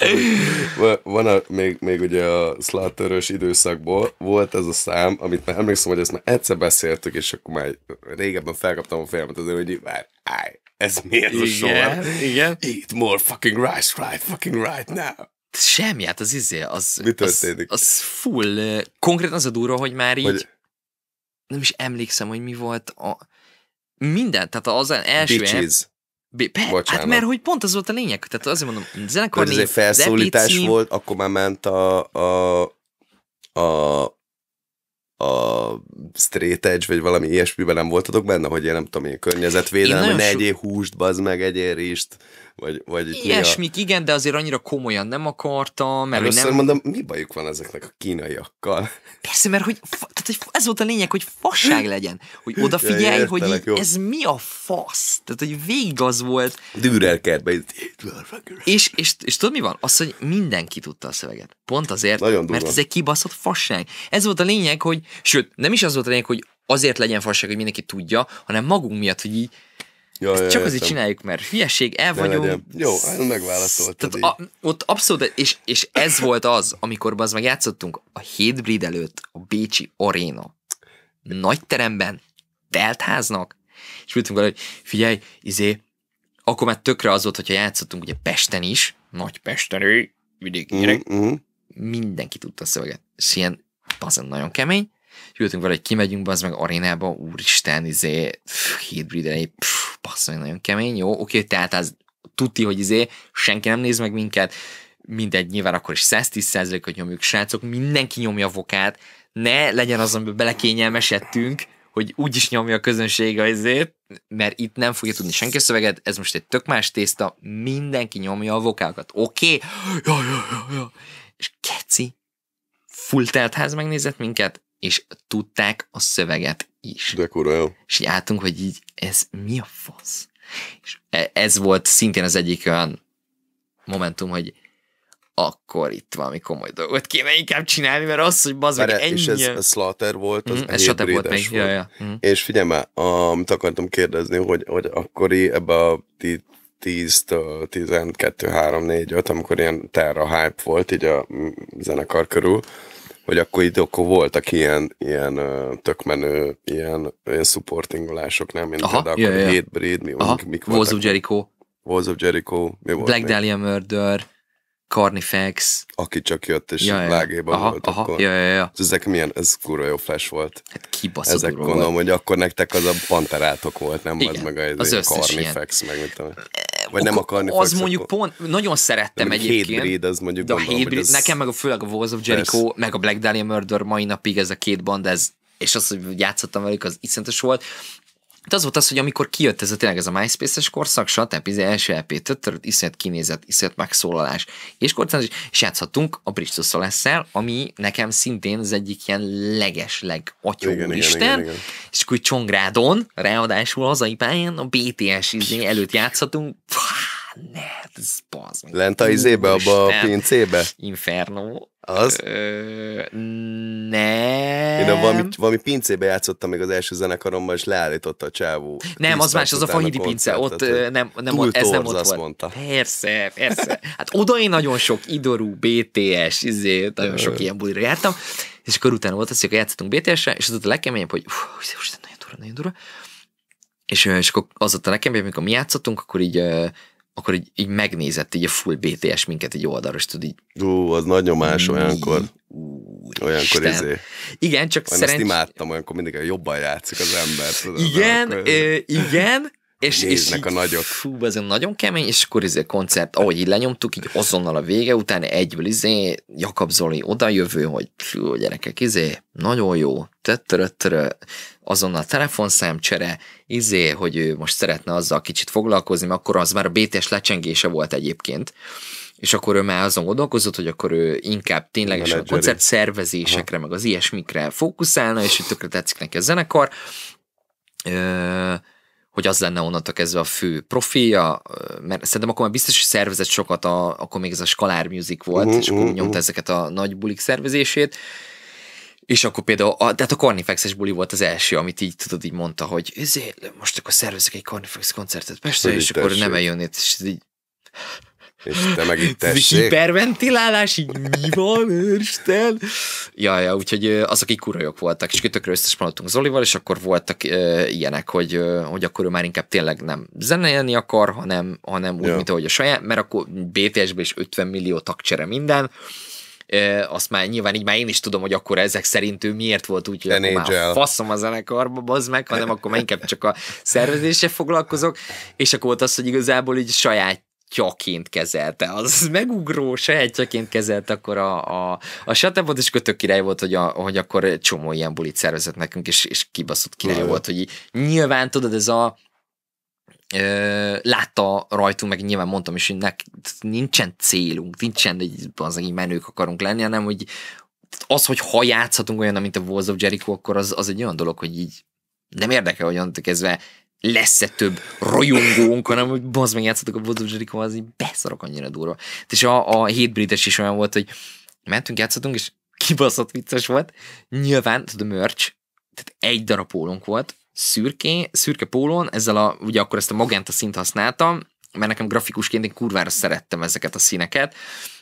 Van a, még, még ugye a szlátörös időszakból volt ez a szám, amit már emlékszem, hogy ezt már egyszer beszéltük, és akkor már régebben felkaptam a fejemet azért, hogy állj, ez miért ez a igen, sor? Igen. Eat more fucking rice right fucking right now. Semmi, hát az izé, az... Mi történik? Az, az full... Konkrétan az a durva, hogy már így... Hogy... Nem is emlékszem, hogy mi volt a... Minden, tehát az első... Bitches. Em... B- Hát mert hogy pont az volt a lényeg, tehát azért mondom, zenekar név, Ez egy felszólítás cím... volt, akkor már ment a, a, a, a straight edge, vagy valami ilyesmiben nem voltatok benne, hogy én nem tudom, ilyen környezetvédelem, én ne so... egyél húst, bazd meg, egyél rist. Vagy, vagy itt Ilyesmik, a... igen, de azért annyira komolyan nem akartam. Mert Először nem... mondom, mi bajuk van ezeknek a kínaiakkal? Persze, mert hogy, tehát, hogy ez volt a lényeg, hogy fasság legyen. Hogy odafigyelj, ja, hogy így, jó. ez mi a fasz? Tehát, hogy végig az volt. Dürer kertbe. És, és, és tudod mi van? Az, hogy mindenki tudta a szöveget. Pont azért, Nagyon mert ez egy kibaszott fasság. Ez volt a lényeg, hogy, sőt, nem is az volt a lényeg, hogy azért legyen fasság, hogy mindenki tudja, hanem magunk miatt, hogy így Ja, Ezt ja, csak azért csináljuk, mert hülyeség, el vagyunk. Jó, hát megválaszoltad. Tehát a, ott abszolút, és, és ez volt az, amikor az meg játszottunk a Hétbrid előtt a Bécsi Aréna. Nagy teremben, teltháznak, és mondtunk vele, hogy figyelj, izé, akkor már tökre az volt, hogyha játszottunk ugye Pesten is, nagy Pesten, vidékére, mm-hmm. Mhm. mindenki tudta a szöveget. És ilyen, bazen nagyon kemény, és ültünk vele, hogy kimegyünk, az meg arénába, úristen, izé, hétbridre, pff, basszony, nagyon kemény, jó, oké, tehát az tuti, hogy izé, senki nem néz meg minket, mindegy, nyilván akkor is 110%-ot nyomjuk, srácok, mindenki nyomja a vokát, ne legyen az, amiben belekényelmesedtünk, hogy úgy is nyomja a közönség azért, mert itt nem fogja tudni senki a szöveget, ez most egy tök más tészta, mindenki nyomja a vokákat, oké? Okay? Ja, ja, ja, ja. És keci, full telt ház megnézett minket, és tudták a szöveget is. De korán. És így álltunk, hogy így, ez mi a fasz? És e, ez volt szintén az egyik olyan momentum, hogy akkor itt valami komoly dolgot kéne inkább csinálni, mert az, hogy bazd meg ennyi... És ez a Slaughter volt, az mm, ez Slaughter volt még, volt. Ja, ja. Mm. Mm-hmm. És figyelj már, amit akartam kérdezni, hogy, hogy akkori ebbe a 10 12, 3, 4, 5, amikor ilyen terra hype volt így a zenekar körül, hogy akkor itt akkor voltak ilyen, ilyen tökmenő, ilyen, ilyen supportingolások nem mint Aha, például ja, akkor Hate Breed, mi, Aha, mik, mik Walls of Jericho. Walls of Jericho, mi volt Black Dahlia Murder, Carnifex. Aki csak jött és ja, ja. lágéban aha, volt aha, akkor. Ja, ja, ja. Ezek milyen, ez kurva jó flash volt. Hát kibaszott Ezek gondolom, volt. hogy akkor nektek az a panterátok volt, nem? Igen, az meg a, az, az Carnifex, ilyen. meg mit tudom. Vagy nem akarni Az fogsz, mondjuk akkor... pont, nagyon szerettem de egyébként. Hatebreed, az mondjuk de a gondolom, Hatebreed, az... nekem meg a, főleg a Walls of Jericho, Persze. meg a Black Dahlia Murder mai napig ez a két band, ez és az, hogy játszottam velük, az iszentos volt de hát az volt az, hogy amikor kijött ez a tényleg ez a MySpace-es korszak, stb. az első LP e töttörött, iszonyat kinézett, iszonyat megszólalás, és korszak és játszhatunk a Bristol Solace-szel, ami nekem szintén az egyik ilyen leges, legatyó igen, igen, igen, igen. és akkor Csongrádon, ráadásul hazai pályán a BTS izé előtt játszhatunk, Pff, Nerdz, bazd meg. Lent a izébe, abba a pincébe? Inferno. Az? Ö, nem. Én a valami, valami pincébe játszottam még az első zenekaromban, és leállította a csávó. Nem, az más, az a Fahidi pince, ott nem, nem, túl ez nem ott azt volt. mondta. Persze, persze. Hát oda én nagyon sok idorú, BTS, izé, nagyon sok ilyen bulira jártam, és akkor utána volt az, hogy játszottunk BTS-re, és az ott a legkeményebb, hogy uff, nagyon durva, nagyon durva. És, és akkor az ott a legkeményebb, amikor mi játszottunk, akkor így akkor így, így megnézett így a full BTS minket egy oldalra, és tud így... Ú, az nagy nyomás olyankor. Úr, olyankor Isten. izé. Igen, csak szerencsére... Ezt imádtam, olyankor mindig jobban játszik az ember. Tudod, igen, akkor... ö, igen, és, és így, a nagyok. Fú, ez nagyon kemény, és akkor ez izé a koncert, ahogy így lenyomtuk, így azonnal a vége után egyből izé, Jakab Zoli odajövő, hogy fú, gyerekek, izé, nagyon jó, tettöröttörö, azon a telefonszámcsere, izé, hogy ő most szeretne azzal kicsit foglalkozni, mert akkor az már a BTS lecsengése volt egyébként. És akkor ő már azon gondolkozott, hogy akkor ő inkább ténylegesen a koncertszervezésekre, szervezésekre, meg az ilyesmikre fókuszálna, és hogy tökre tetszik neki a zenekar. Ö, hogy az lenne onnantól kezdve a fő profilja, mert szerintem akkor már biztos, hogy szervezett sokat, a, akkor még ez a Skalár Music volt, uh-huh, és akkor uh-huh. nyomta mhm. ezeket a nagy bulik szervezését, és akkor például, a, tehát a Carnifexes buli volt az első, amit így tudod, így mondta, hogy ezért most akkor szervezek egy Carnifex koncertet Pestre, és tessék. akkor nem eljön itt, és így... És te meg itt tessék. *laughs* Hiperventilálás, így mi van, Isten? Ja, ja, úgyhogy azok így kurajok voltak, és tökre összesmaradtunk Zolival, és akkor voltak e, ilyenek, hogy, hogy akkor ő már inkább tényleg nem zenélni akar, hanem, hanem úgy, ja. mint ahogy a saját, mert akkor BTS-ben is 50 millió tagcsere minden, azt már nyilván így már én is tudom, hogy akkor ezek szerint ő miért volt úgy, hogy már faszom a zenekarba, bazd meg, hanem akkor már inkább csak a szervezéssel foglalkozok, és akkor volt az, hogy igazából így saját sajátjaként kezelte, az megugró sajátjaként kezelte akkor a, a, a satepot, és kötök király volt, hogy, a, hogy akkor csomó ilyen bulit szervezett nekünk, és, és kibaszott király volt, hogy így, nyilván tudod, ez a látta rajtunk, meg nyilván mondtam is, hogy nek, nincsen célunk, nincsen egy az, hogy menők akarunk lenni, hanem hogy az, hogy ha játszhatunk olyan, mint a Walls of Jericho, akkor az, az egy olyan dolog, hogy így nem érdekel, hogy onnantól kezdve lesz-e több rajongónk, hanem hogy bazd meg játszhatok a Walls of Jericho, az így beszarok annyira durva. És a, a hétbrites is olyan volt, hogy mentünk, játszhatunk, és kibaszott vicces volt. Nyilván, tudom, merch, tehát egy darab volt, szürké, szürke pólón, ezzel a, ugye akkor ezt a magenta szint használtam, mert nekem grafikusként én kurvára szerettem ezeket a színeket,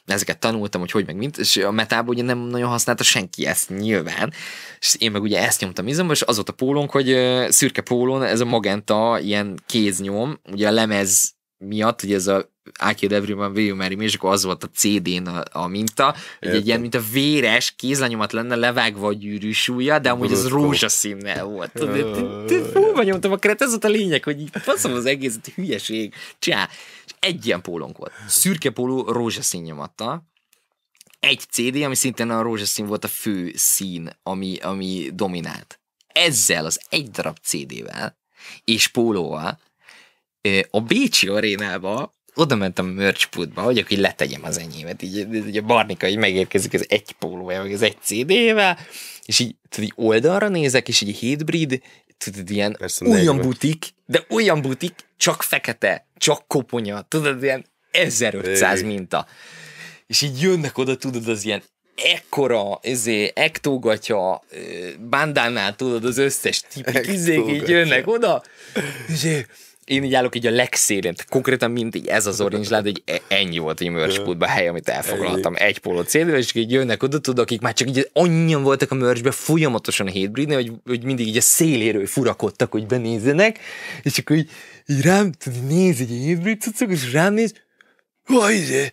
ezeket tanultam, hogy hogy meg mint, és a metában ugye nem nagyon használta senki ezt nyilván, és én meg ugye ezt nyomtam izomba, és az volt a pólónk, hogy szürke pólón ez a magenta ilyen kéznyom, ugye a lemez miatt, hogy ez a I Killed Everyone Will You Marry Me, és akkor az volt a CD-n a, a minta, hogy egy ilyen, mint a véres kézlenyomat lenne levágva a gyűrű súlya, de amúgy ez rózsaszínnel volt. fú nyomtam a keret, ez volt a lényeg, hogy így faszom az egész, hülyeség, csá. És egy ilyen pólónk volt. Szürke póló rózsaszín nyomatta, egy CD, ami szintén a rózsaszín volt a fő szín, ami, ami dominált. Ezzel az egy darab CD-vel és pólóval a Bécsi arénába oda mentem a merchputba, hogy akkor letegyem az enyémet. Így, így a Barnika így megérkezik az egy pólója, meg az egy CD-vel, és így, tudod, így oldalra nézek, és így hate tudod, ilyen Persze, olyan butik, de olyan butik, csak fekete, csak koponya, tudod, ilyen 1500 é. minta. És így jönnek oda, tudod, az ilyen ekkora, ezé, ektógatya, bandánál tudod, az összes tipik, így jönnek oda, és én így állok így a legszélén, tehát konkrétan mint így ez az lád hogy e- ennyi volt egy mörcspultban hely, amit elfoglaltam. Egy póló cédő, és így jönnek oda, tudod, akik már csak így annyian voltak a mörcsbe folyamatosan hétbridni, hogy, hogy mindig így a széléről furakodtak, hogy benézzenek, és akkor így, így rám, tudod, néz egy hétbrid cuccok, és rám néz, hogy izé,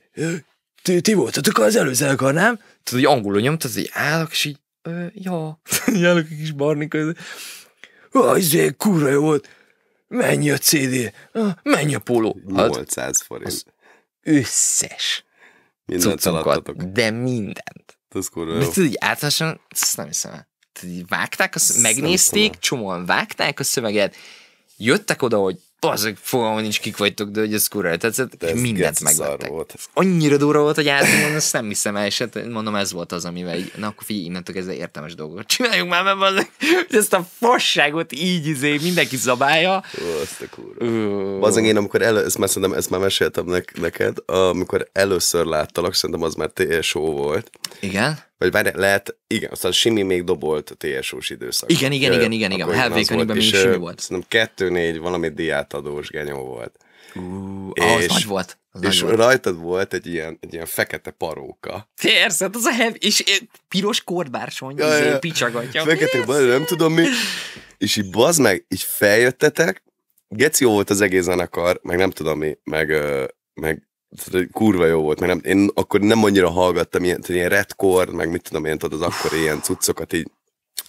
ti, ti voltatok az előző nem? tudod, hogy angolul az így állok, és így, ja, *laughs* állok egy kis barni között, izé, kurva jó volt, mennyi a CD, ah, mennyi a póló. 800 hát, forint. Az összes Mindent De mindent. Ez kurva jó. De tudod, így általánosan, ezt nem hiszem el. így vágták, a, szó, megnézték, csomóan vágták a szöveget, jöttek oda, hogy azok fogalmam nincs, kik vagytok, de hogy ez kurva tetszett, de és mindent megvettek. Volt. Annyira durva volt, hogy átmondom, azt nem hiszem el, és hát mondom, ez volt az, amivel így, na akkor figyelj, innentől kezdve értelmes dolgot csináljunk már, mert hogy ezt a fosságot így izé mindenki zabálja. Ó, ezt a kurva. azon én amikor elő, ezt már szerintem, ezt már meséltem ne- neked, amikor először láttalak, szerintem az már TSO volt. Igen? Vagy várj, lehet, igen, aztán Simi még dobolt a TSO-s időszak. Igen, igen, igen, igen, igen. Helvékönyvben még Simi volt. Szerintem kettő-négy valami diátadós genyó volt. Uh, és, az nagy volt. Az és nagy volt. rajtad volt egy ilyen, egy ilyen fekete paróka. Persze, hát az a hev, és, piros kordbársony, ja, izé, ja. picsagatja. Fekete, bár, nem tudom mi. És így bazd meg, így feljöttetek, jó volt az egész zenekar, meg nem tudom mi, meg, meg kurva jó volt, mert nem, én akkor nem annyira hallgattam ilyen, ilyen redcord, meg mit tudom én, tudod, az akkor ilyen cuccokat így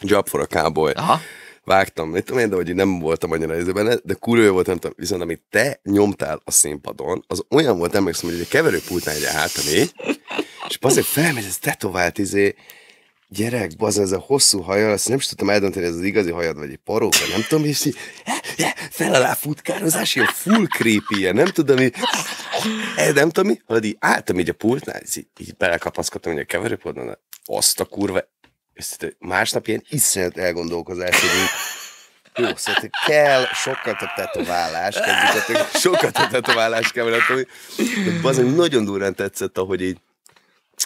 Job for a Cowboy. Aha. Vágtam, mit tudom én, de hogy nem voltam annyira ez benne, de kurva jó volt, nem tudom, viszont amit te nyomtál a színpadon, az olyan volt, emlékszem, hogy egy keverőpultnál egy hátamé, és azért felmegy, ez tetovált, izé, gyerek, baz, ez a hosszú haja, azt nem is tudtam eldönteni, ez az igazi hajad, vagy egy vagy nem tudom, és így, fel alá futkározás, ilyen full creepy, nem tudom, így, ez eh, nem tudom mi, hogy így álltam így a pultnál, így, így belekapaszkodtam így a keverőpultnál, azt a kurva, ezt, másnap ilyen iszonyat elgondolkozás, hogy jó, szóval kell sokkal több tetoválás, sokkal több tetoválás kell, mert nagyon durán tetszett, ahogy így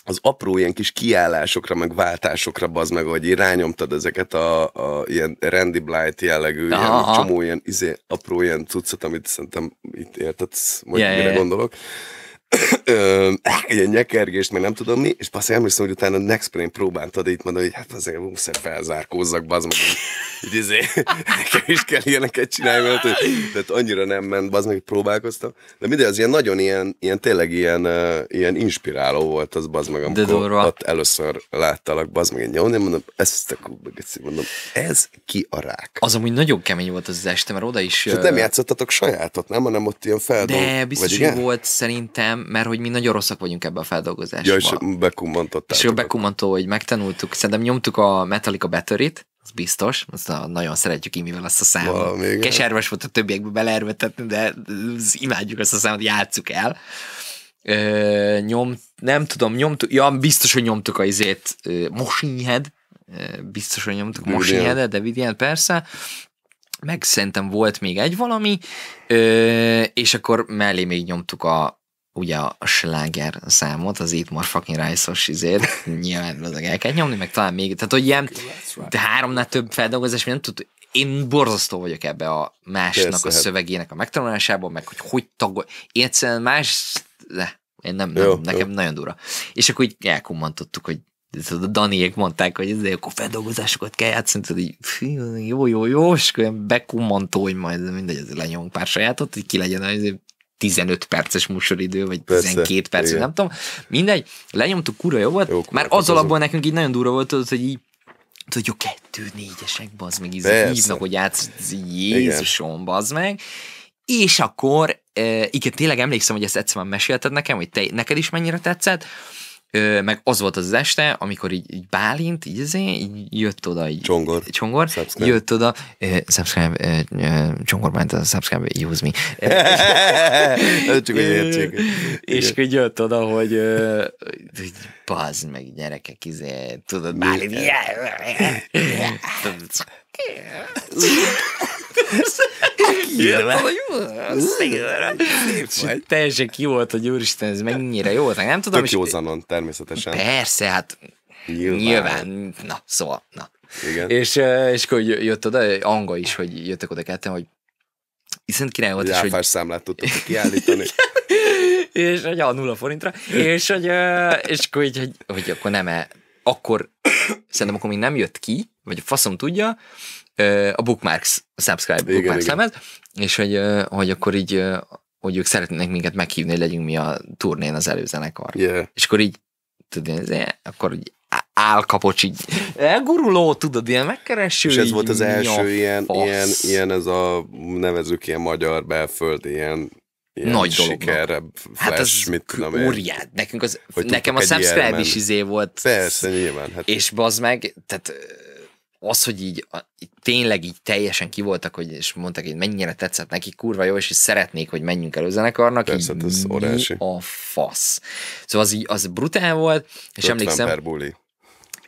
az apró ilyen kis kiállásokra, meg váltásokra, bazd meg, hogy rányomtad ezeket a, a ilyen Randy Blight jellegű, ilyen, csomó ilyen izé, apró ilyen cuccot, amit szerintem itt érted, majd yeah, mire yeah. gondolok. *clears throat* ilyen nyekergést, meg nem tudom mi, és azt emlékszem, hogy utána Next Plane próbán itt mondani, hogy hát azért muszáj felzárkózzak, bazd meg, így azért *laughs* nekem is kell ilyeneket csinálni, mert hogy, tehát annyira nem ment, bazd meg, próbálkoztam. De minden az ilyen nagyon ilyen, ilyen tényleg ilyen, uh, ilyen inspiráló volt az, bazd meg, amikor ott először láttalak, bazd meg, egy nem mondom, ezt a mondom, ez ki a rák. Az amúgy nagyon kemény volt az, este, mert oda is... Tehát nem játszottatok sajátot, nem? Hanem ott ilyen feldolg. De biztos, hogy volt szerintem mert hogy mi nagyon rosszak vagyunk ebbe a feldolgozásba. Ja, és bekumantották. És bekumantó, hogy megtanultuk, szerintem nyomtuk a Metallica battery az biztos, azt a, nagyon szeretjük imivel azt a számot. Valami, Keserves volt a többiekbe beleerőtetni, de imádjuk azt a számot, játsszuk el. Ö, nyom, nem tudom, nyomtuk, ja, biztos, hogy nyomtuk a izét, Machine Head, biztos, hogy nyomtuk Machine Head-et, David persze, meg szerintem volt még egy valami, ö, és akkor mellé még nyomtuk a ugye a sláger számot, az itt most Fucking rájszos os izét, *laughs* nyilván az el kell nyomni, meg talán még, tehát hogy ilyen de háromnál több feldolgozás, nem tud, én borzasztó vagyok ebbe a másnak a hát- szövegének a megtanulásában, meg hogy hogy tagol, én egyszerűen más, de én nem, nem jó, nekem jó. nagyon dura. És akkor így elkommentottuk, hogy a Daniék mondták, hogy ezért akkor feldolgozásokat kell játszani, tudod, jó, jó, jó, és akkor ilyen hogy majd mindegy, azért lenyomunk pár sajátot, hogy ki legyen az 15 perces musoridő, vagy 12 perc, nem tudom. Mindegy, lenyomtuk, kura jó volt. Már az alapból nekünk így nagyon durva volt, tudod, hogy így tudod, jó, kettő négyesek, bazd meg, így hívnak, hogy át, Jézusom, bazd meg. És akkor, eh, igen, tényleg emlékszem, hogy ezt egyszer már mesélted nekem, hogy te, neked is mennyire tetszett, meg az volt az, este, amikor így, így Bálint, így, izé, így jött oda, így, Csongor, Csongor subscribe. jött oda, uh, subscribe, uh, uh, Csongor Bálint, a subscribe, use me. *laughs* Csak, hogy értsék. És így jött oda, hogy, uh, bazd meg gyerekek, izé, tudod, Bálint, yeah, yeah, yeah. Teljesen ki volt, hogy úristen, ez mennyire jó. volt, Nem tudom, Tök józanon, természetesen. Persze, hát nyilván. nyilván. Na, szóval, na. Igen. És, és akkor jött oda, Anga is, hogy jöttek oda ketten, hogy hiszen király volt, és hogy... számlát tudtuk kiállítani. *laughs* és hogy a nulla forintra, és hogy, és akkor így, hogy, hogy akkor nem -e, akkor szerintem akkor még nem jött ki, vagy a faszom tudja, a bookmarks subscribe igen, bookmarks igen. lemez, és hogy, hogy akkor így, hogy ők szeretnének minket meghívni, hogy legyünk mi a turnén az előzenekar. Yeah. És akkor így, tudod, akkor így álkapocs így elguruló, tudod, ilyen megkereső. És ez volt az első ilyen, ilyen, ilyen, ez a nevezük ilyen magyar belföld, ilyen Ilyen nagy sikerre, hát az mit tudom én. Nekünk az, nekem a subscribe is izé volt. Persze, nyilván. Hát és bazd meg, tehát az, hogy így tényleg így teljesen kivoltak, hogy, és mondták, hogy mennyire tetszett neki, kurva jó, és hogy szeretnék, hogy menjünk el zenekarnak. Persze, így, az óriási. a fasz. Szóval az, így, az brutál volt, és emlékszem... Per buli.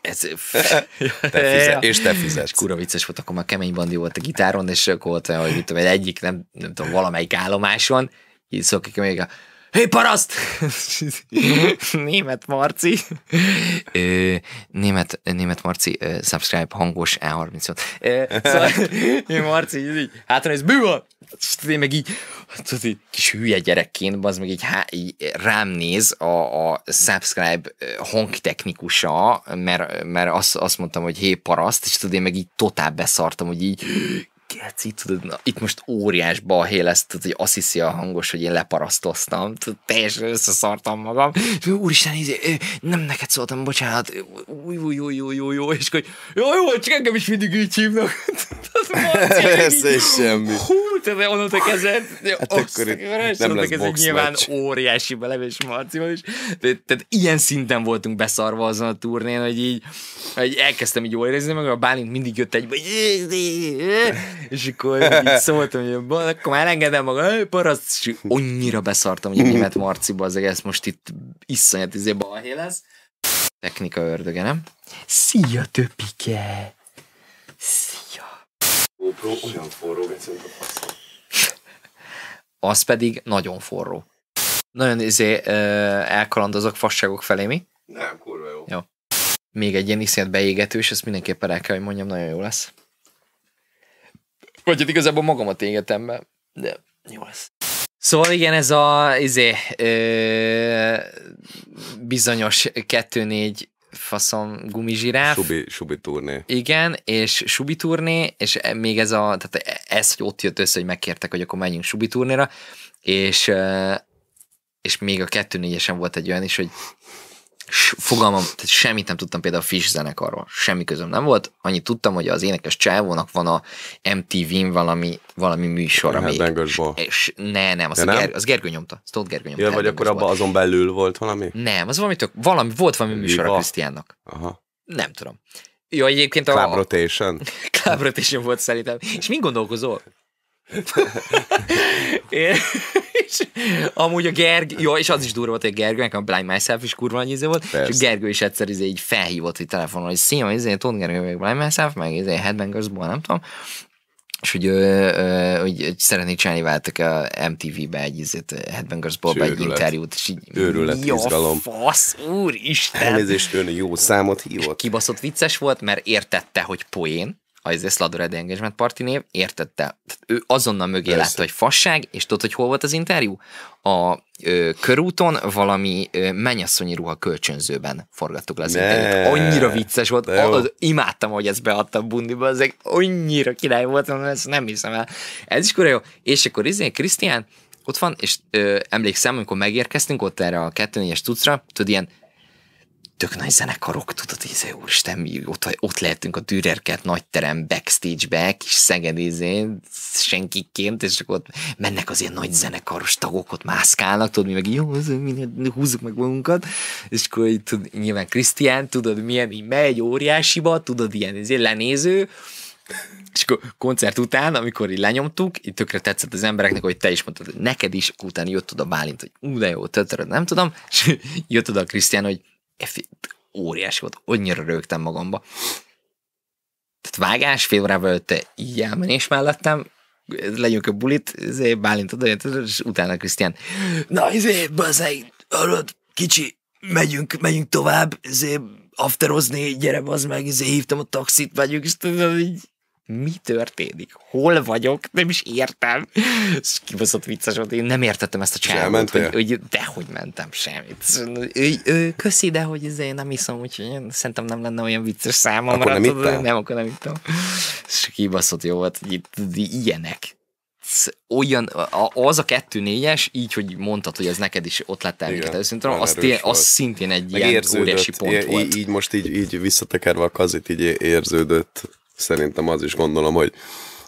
Ez... *laughs* te fizet, és te fizetsz. Kura vicces volt, akkor már kemény bandi volt a gitáron, és akkor volt olyan, hogy mit tudom, egyik, nem, nem tudom, valamelyik állomáson, így szokik még a hé hey, paraszt! *laughs* német Marci. Ö, német, német Marci, ö, subscribe, hangos E38. Ö, szóval *laughs* Marci így hátra néz, bűva! Én meg így, tudod, így kis hülye gyerekként, az meg így, há, így rám néz a, a subscribe hangtechnikusa, mert, mert azt, azt mondtam, hogy hé paraszt, és tudod, én meg így totál beszartam, hogy így geci, tudod, na, itt most óriás balhé lesz, tudod, hogy azt hiszi a hangos, hogy én leparasztoztam, tudod, teljesen összeszartam magam, és úristen, izé, nem neked szóltam, bocsánat, új, új, új, új, új, új, és hogy jó, jó, csak engem is mindig így hívnak. *laughs* *laughs* Ez és semmi. Hú, te de onnan te kezed, hát akkor nem lesz kezdve, nyilván óriási belevés Marcival is. Tehát ilyen szinten voltunk beszarva azon a turnén, hogy így, hogy elkezdtem így jól érezni, meg a Bálint mindig jött egy, és akkor így *laughs* szóltam, hogy akkor már engedem magam, paraszt, és annyira beszartam, hogy a német Marciba az egész most itt iszonyat izé balhé lesz. Technika ördöge, nem? Szia, töpike! Szia! GoPro olyan forró, *laughs* Az pedig nagyon forró. Nagyon izé, elkalandozok fasságok felé, mi? Nem, kurva jó. Jó. Még egy ilyen iszonyat beégetős, és ezt mindenképpen el kell, hogy mondjam, nagyon jó lesz. Vagy hát igazából magamat égetem be. De jó ez. Szóval igen, ez a izé, ö, bizonyos 2-4 faszom gumizsiráf. Subi, subi turné. Igen, és subi turné, és e, még ez a, tehát e, ez, hogy ott jött össze, hogy megkértek, hogy akkor menjünk subi turnéra, és, és még a 2 4 volt egy olyan is, hogy fogalmam, tehát semmit nem tudtam például a Fish zenekarról, semmi közöm nem volt, annyit tudtam, hogy az énekes csávónak van a MTV-n valami, valami műsor, ami... És, ne, nem, az, ja, nem? Ger, az Gergő nyomta, az Tóth Gergő nyomta. Ja, vagy akkor abban azon belül volt valami? Nem, az valami tök, valami, volt valami műsor Viva. a Krisztiánnak. Aha. Nem tudom. Jó, egyébként a... Club Rotation. *laughs* Club Rotation volt szerintem. És mi gondolkozol? Én, és amúgy a Gerg, jó, és az is durva volt, hogy a Gergőnek a Blind Myself is kurva nagy izé volt, Persze. és a Gergő is egyszer izé így felhívott egy telefonon, hogy szia, izé, Tóth Gergő, meg Blind Myself, meg izé Headbangersból, nem tudom, és hogy, ö, ö, hogy, hogy szeretnék csinálni váltak a MTV-be egy izét, Headbangers Bob egy interjút, és így őrület, jó, izgalom. fasz, úristen! Elnézést, ön jó számot hívott. És kibaszott vicces volt, mert értette, hogy poén, ha ez lesz Ed Engagement Party név, értette. Tehát ő azonnal mögé Persze. látta, hogy fasság, és tudod, hogy hol volt az interjú? A ö, körúton valami ö, mennyasszonyi ruha kölcsönzőben forgattuk le az ne. interjút. Annyira vicces volt, az, imádtam, hogy ezt a bundiba, ezek annyira király volt, mert ezt nem hiszem el. Ez is kurva jó. És akkor izé, Krisztián ott van, és ö, emlékszem, amikor megérkeztünk ott erre a 2-4-es tucra, tudod, ilyen tök nagy zenekarok, tudod, izé, úristen, mi ott, ott lehetünk a Dürerkert nagy terem backstage-be, kis Szeged izé, senkiként, és akkor ott mennek az ilyen nagy zenekaros tagok, ott mászkálnak, tudod, mi meg jó, mi hát húzzuk meg magunkat, és akkor így, tud nyilván Krisztián, tudod, milyen így megy óriásiba, tudod, ilyen izé, lenéző, és akkor koncert után, amikor így lenyomtuk, így tökre tetszett az embereknek, hogy te is mondtad, hogy neked is, akkor utána jött oda Bálint, hogy ú, de jó, tötöröd, nem tudom, és jött oda a Krisztián, hogy óriási volt, annyira rögtem magamba. Tehát vágás, fél órával előtte így elmenés mellettem, legyünk a bulit, izé, Bálint odajött, és utána Krisztián, na izé, bazeg, alatt, kicsi, megyünk, megyünk tovább, izé, afterozni, gyere, az meg, izé, hívtam a taxit, megyünk, és tudom, így mi történik? Hol vagyok? Nem is értem. És kibaszott vicces volt, én nem értettem ezt a csávot. hogy, hogy dehogy mentem semmit. Ő, ő, köszi, de hogy én izé, nem iszom, úgyhogy én szerintem nem lenne olyan vicces számomra. Akkor nem ittam? Nem, akkor nem ittam. És kibaszott jó volt, hát, hogy itt, ilyenek olyan, az a kettő négyes, így, hogy mondtad, hogy ez neked is ott lett elviket szintén, az, az szintén egy Meg ilyen óriási pont volt. Így, így most így, így visszatekerve a kazit, így érződött szerintem az is gondolom, hogy,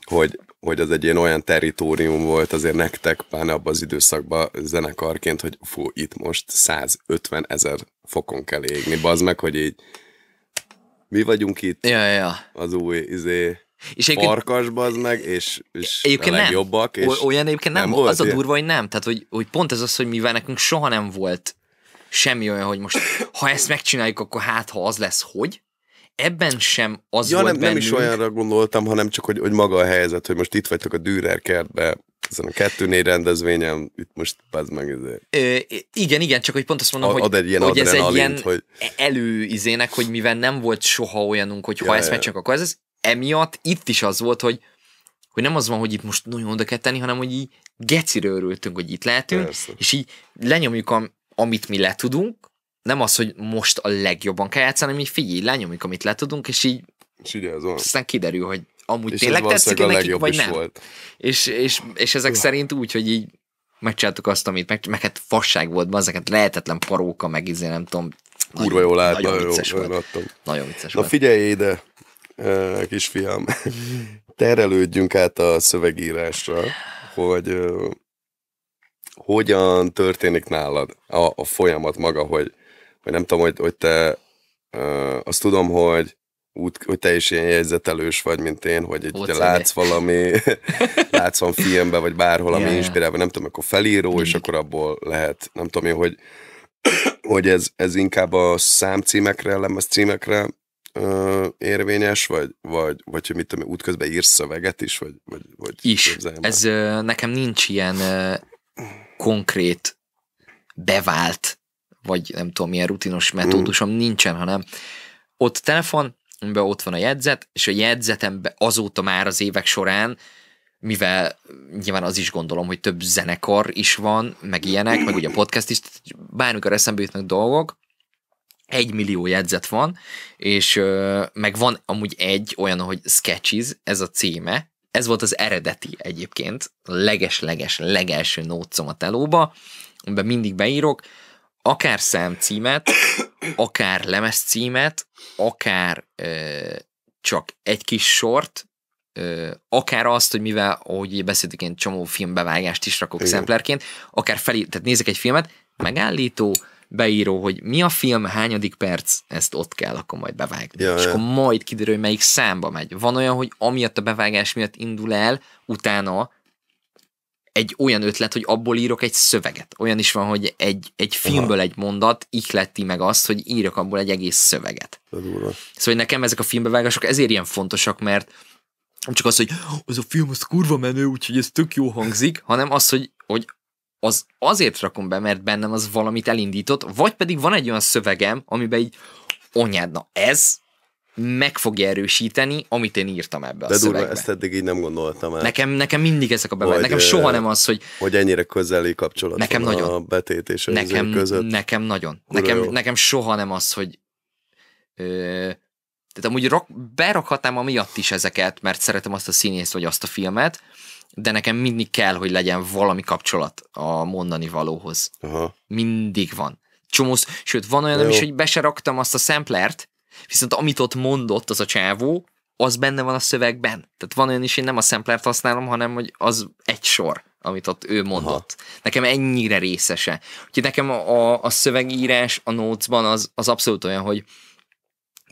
hogy, hogy az egy ilyen olyan teritorium volt azért nektek, pláne abban az időszakban zenekarként, hogy fú, itt most 150 ezer fokon kell égni. Bazd meg, hogy így mi vagyunk itt, ja, ja. az új izé, és parkas, az meg, és, és a legjobbak. Nem. És Olyan egyébként nem, nem volt, az ilyen? a durva, hogy nem. Tehát, hogy, hogy pont ez az, hogy mivel nekünk soha nem volt semmi olyan, hogy most ha ezt megcsináljuk, akkor hát, ha az lesz, hogy ebben sem az ja, volt nem, nem is olyanra gondoltam, hanem csak, hogy, hogy maga a helyzet, hogy most itt vagytok a Dürer kertbe, ezen a kettő négy rendezvényen, itt most az meg ezért. Ö, igen, igen, csak hogy pont azt mondom, a, hogy, egy ilyen hogy ez egy ilyen hogy... előizének, hogy mivel nem volt soha olyanunk, hogy ha ja, ezt ja. csak akkor ez, ez, emiatt itt is az volt, hogy hogy nem az van, hogy itt most nagyon oda kell tenni, hanem hogy így geciről örültünk, hogy itt lehetünk, Persze. és így lenyomjuk, a, amit mi le tudunk, nem az, hogy most a legjobban kell játszani, hanem így figyelj, lenyomjuk, amit le tudunk, és így és ugye az aztán kiderül, hogy amúgy és tényleg tetszik nekik, vagy nem. Volt. És, és, és ezek Hú. szerint úgy, hogy így megcsináltuk azt, amit meg, meg hát fasság volt, ezeket lehetetlen paróka, meg izé, nem tudom. Kurva jól állt, nagyon, nagyon vicces jó, volt. Nagyon vicces Na volt. figyelj ide, kisfiam, terelődjünk át a szövegírásra, hogy hogyan történik nálad a, a folyamat maga, hogy vagy nem tudom, hogy, hogy te uh, azt tudom, hogy út, hogy te is ilyen jegyzetelős vagy, mint én, hogy egy, ugye látsz valami, *laughs* látsz van filmbe, vagy bárhol, ami yeah. inspirál, vagy nem tudom, akkor felíró, Mind. és akkor abból lehet, nem tudom én, hogy, hogy ez, ez inkább a számcímekre, lemez címekre uh, érvényes, vagy, vagy, vagy hogy mit tudom útközben írsz szöveget is, vagy, vagy, vagy is. Ez ö, nekem nincs ilyen ö, konkrét bevált vagy nem tudom, milyen rutinos metódusom mm. nincsen, hanem ott telefon, amiben ott van a jegyzet, és a jegyzetemben azóta már az évek során, mivel nyilván az is gondolom, hogy több zenekar is van, meg ilyenek, meg ugye a podcast is, bármikor eszembe jutnak dolgok, egy millió jegyzet van, és ö, meg van amúgy egy olyan, hogy Sketches, ez a címe, ez volt az eredeti egyébként, leges-leges, legelső nótcom a telóba, amiben mindig beírok, akár számcímet, akár lemezcímet, akár ö, csak egy kis sort, ö, akár azt, hogy mivel, ahogy beszéltük, én csomó filmbevágást is rakok Igen. szemplerként, akár felé, tehát nézek egy filmet, megállító, beíró, hogy mi a film, hányadik perc, ezt ott kell akkor majd bevágni. Ja, és akkor majd kiderül, hogy melyik számba megy. Van olyan, hogy amiatt a bevágás miatt indul el, utána egy olyan ötlet, hogy abból írok egy szöveget. Olyan is van, hogy egy, egy filmből Aha. egy mondat ihleti meg azt, hogy írok abból egy egész szöveget. Szóval nekem ezek a filmbevágások ezért ilyen fontosak, mert nem csak az, hogy az a film az kurva menő, úgyhogy ez tök jó hangzik, hanem az, hogy, hogy az azért rakom be, mert bennem az valamit elindított, vagy pedig van egy olyan szövegem, amiben így anyád, na ez meg fogja erősíteni, amit én írtam ebbe a De szövegbe. durva, ezt eddig így nem gondoltam el. Nekem, nekem mindig ezek a bebek, nekem soha nem az, hogy... Hogy ennyire közeli kapcsolat nekem van nagyon. a betét és a nekem, között. Nekem nagyon. Ura nekem, nekem soha nem az, hogy... Ö, tehát amúgy rak, berakhatnám amiatt is ezeket, mert szeretem azt a színészt vagy azt a filmet, de nekem mindig kell, hogy legyen valami kapcsolat a mondani valóhoz. Aha. Mindig van. Csomósz, sőt, van olyan, is, hogy be se raktam azt a szemplert, Viszont amit ott mondott az a csávó, az benne van a szövegben. Tehát van olyan is, én nem a szemplert használom, hanem hogy az egy sor, amit ott ő mondott. Aha. Nekem ennyire részese. Úgyhogy nekem a, a, a szövegírás a notesban az, az abszolút olyan, hogy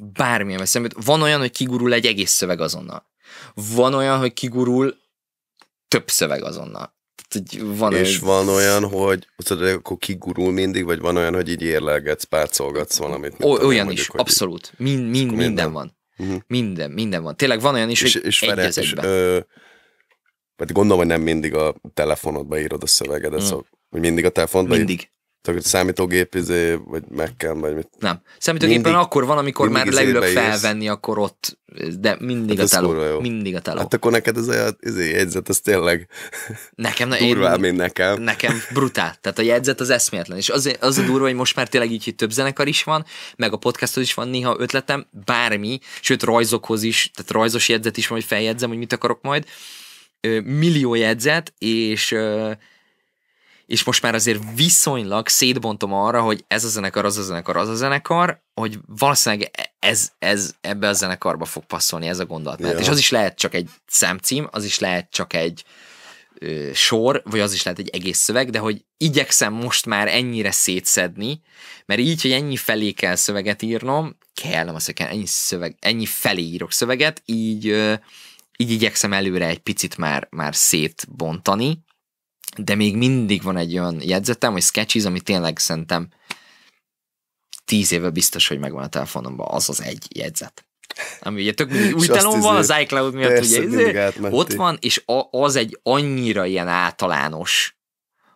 bármilyen veszem. Van olyan, hogy kigurul egy egész szöveg azonnal. Van olyan, hogy kigurul több szöveg azonnal hogy van És ez... van olyan, hogy tudod, akkor kigurul mindig, vagy van olyan, hogy így érlelgetsz, párcolgatsz valamit. O, olyan mondjuk, is, hogy abszolút. Min, min, minden, minden van. Uh-huh. Minden, minden van. Tényleg van olyan is, és, hogy és, egy Ferenc, és, ö, vagy hát gondolom, hogy nem mindig a telefonodba írod a szövegedet, mm. szóval, hogy mindig a telefonodba Mindig. Ír hogy számítógép izé, vagy kell, vagy mit. Nem. Számítógépen mindig, akkor van, amikor már leülök felvenni, akkor ott, de mindig hát a teló. Mindig a teló. Hát akkor neked ez a izé, jegyzet, ez tényleg nekem, na, én, mint nekem. Nekem brutál. Tehát a jegyzet az eszméletlen. És az, az a durva, hogy most már tényleg így, hogy több zenekar is van, meg a podcasthoz is van néha ötletem, bármi, sőt rajzokhoz is, tehát rajzos jegyzet is van, hogy feljegyzem, hogy mit akarok majd. Millió jegyzet, és és most már azért viszonylag szétbontom arra, hogy ez a zenekar, az a zenekar, az a zenekar, hogy valószínűleg ez, ez ebbe a zenekarba fog passzolni ez a gondolat. Ja. És az is lehet csak egy szemcím, az is lehet csak egy ö, sor, vagy az is lehet egy egész szöveg, de hogy igyekszem most már ennyire szétszedni, mert így, hogy ennyi felé kell szöveget írnom, kell, nem azt, hogy kell, ennyi, szöveg, ennyi felé írok szöveget, így, ö, így igyekszem előre egy picit már, már szétbontani, de még mindig van egy olyan jegyzetem, hogy sketchiz, ami tényleg szerintem tíz éve biztos, hogy megvan a telefonomban, az az egy jegyzet. Ami ugye tök mindig új telón van, az iCloud miatt ugye izé, ott van, és a, az egy annyira ilyen általános,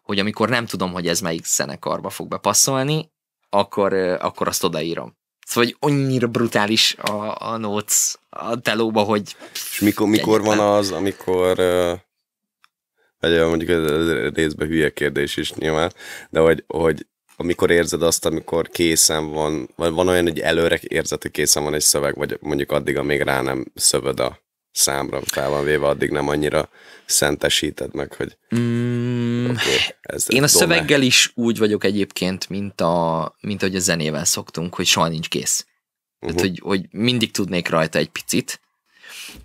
hogy amikor nem tudom, hogy ez melyik zenekarba fog bepasszolni, akkor, akkor azt odaírom. Szóval, hogy annyira brutális a, a notes a telóba, hogy... És mikor, mikor van az, amikor uh vagy mondjuk ez részben hülye kérdés is nyilván, de hogy, hogy amikor érzed azt, amikor készen van, vagy van olyan, hogy előre érzed, hogy készen van egy szöveg, vagy mondjuk addig, amíg rá nem szövöd a számra fel van véve, addig nem annyira szentesíted meg, hogy mm, okay, ez Én a szöveggel is úgy vagyok egyébként, mint, a, mint ahogy a zenével szoktunk, hogy soha nincs kész. Uh-huh. Tehát, mhm. hogy, hogy mindig tudnék rajta egy picit,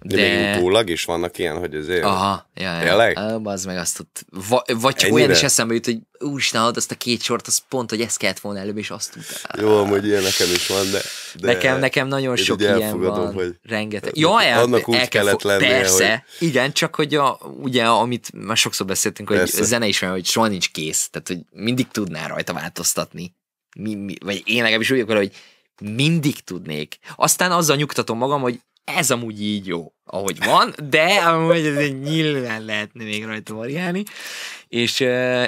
de, de... még utólag is vannak ilyen, hogy azért... Aha, ja, ja. Tényleg? Ja, az meg azt tud... Va, vagy csak Ennyire? olyan is eszembe jut, hogy úristen, ad azt a két sort, az pont, hogy ezt kellett volna előbb, és azt tudta. Jó, hogy ilyen nekem is van, de... de nekem, nekem nagyon sok ilyen van. Hogy rengeteg. Ja, el, annak úgy el kellett fog... lennie, Persze, hogy... igen, csak hogy a, ugye, amit már sokszor beszéltünk, hogy Persze. zene is van, hogy soha nincs kész, tehát hogy mindig tudná rajta változtatni. Mi, mi, vagy én legalábbis úgy akarom, hogy mindig tudnék. Aztán azzal nyugtatom magam, hogy ez amúgy így jó, ahogy van, de amúgy ez egy nyilván lehetne még rajta variálni. És,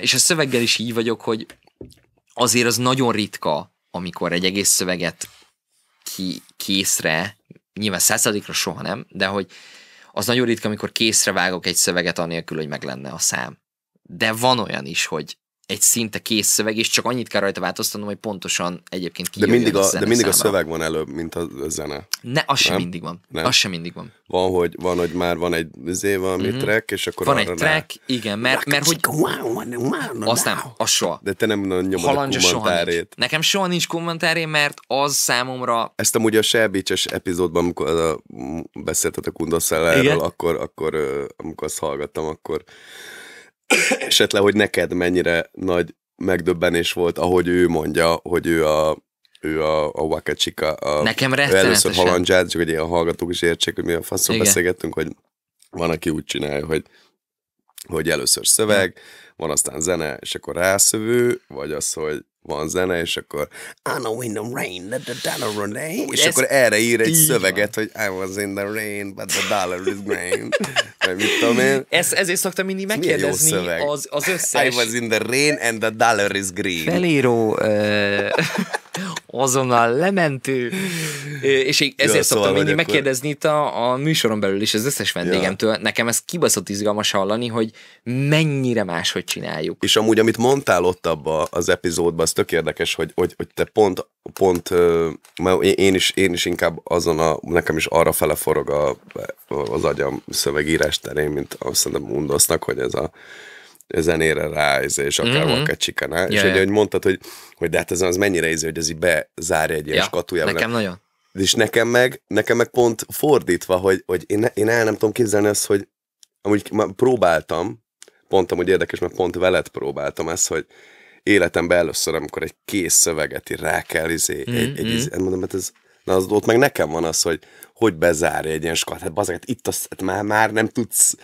és a szöveggel is így vagyok, hogy azért az nagyon ritka, amikor egy egész szöveget ki, készre, nyilván századikra soha nem, de hogy az nagyon ritka, amikor készre vágok egy szöveget anélkül, hogy meg lenne a szám. De van olyan is, hogy egy szinte kész szöveg, és csak annyit kell rajta változtatnom, hogy pontosan egyébként ki de mindig a, a De mindig a szöveg van előbb, mint a, a zene. Ne, az sem mindig van. Nem? Az sem mindig van. Van, hogy, van, hogy már van egy zé, valami mm-hmm. track, és akkor Van egy track, ne. igen, mert, mert hogy... Azt nem, az soha. De te nem nyomod Halandja a kommentárét. Nekem soha nincs kommentáré, mert az számomra... Ezt amúgy a Sebicses epizódban, amikor beszéltetek a Kundaszellerről, akkor, akkor amikor azt hallgattam, akkor *coughs* esetleg, hogy neked mennyire nagy megdöbbenés volt, ahogy ő mondja, hogy ő a ő a, a Waka Chica. A, Nekem rettenetesen. először halandzsát, csak hogy a hallgatók is értsék, hogy mi a faszon Igen. beszélgettünk, hogy van, aki úgy csinálja, hogy hogy először szöveg, van aztán zene, és akkor rászövő, vagy az, hogy van zene, és akkor I know in the rain, let the dollar run rain. És akkor erre ír egy szöveget, van. hogy I was in the rain, but the dollar is green. Vagy mit tudom én. Ez, ezért szoktam mindig megkérdezni az, az összes... I was in the rain and the dollar is green. Felíró... Uh... *laughs* azonnal lementő. És én ezért Jó, szoktam szóval mindig megkérdezni itt a, a műsoron belül is az összes vendégemtől. Ja. Nekem ez kibaszott izgalmas hallani, hogy mennyire máshogy csináljuk. És amúgy, amit mondtál ott abba az epizódban, az tök érdekes, hogy, hogy, hogy te pont, pont mert én is, én is inkább azon a, nekem is arra fele forog a, az agyam szövegírás terén, mint azt szerintem Mundosznak, hogy ez a zenére rá, és akár mm-hmm. csikaná. Ja, és yeah. Ugye, hogy mondtad, hogy, hogy de hát ez az mennyire íző, hogy ez így bezárja egy ilyen ja, skatujába. Nekem nem. nagyon. És nekem meg, nekem meg pont fordítva, hogy, hogy én, én el nem tudom képzelni azt, hogy amúgy már próbáltam, pont amúgy érdekes, mert pont veled próbáltam ezt, hogy életemben először, amikor egy kész szöveget rá kell, izé, mm-hmm. egy, egy, mhm. izé, mondom, mert hát ez, na az, ott meg nekem van az, hogy hogy bezárja egy ilyen skat, hát bazeg, hát itt azt, hát már, már nem tudsz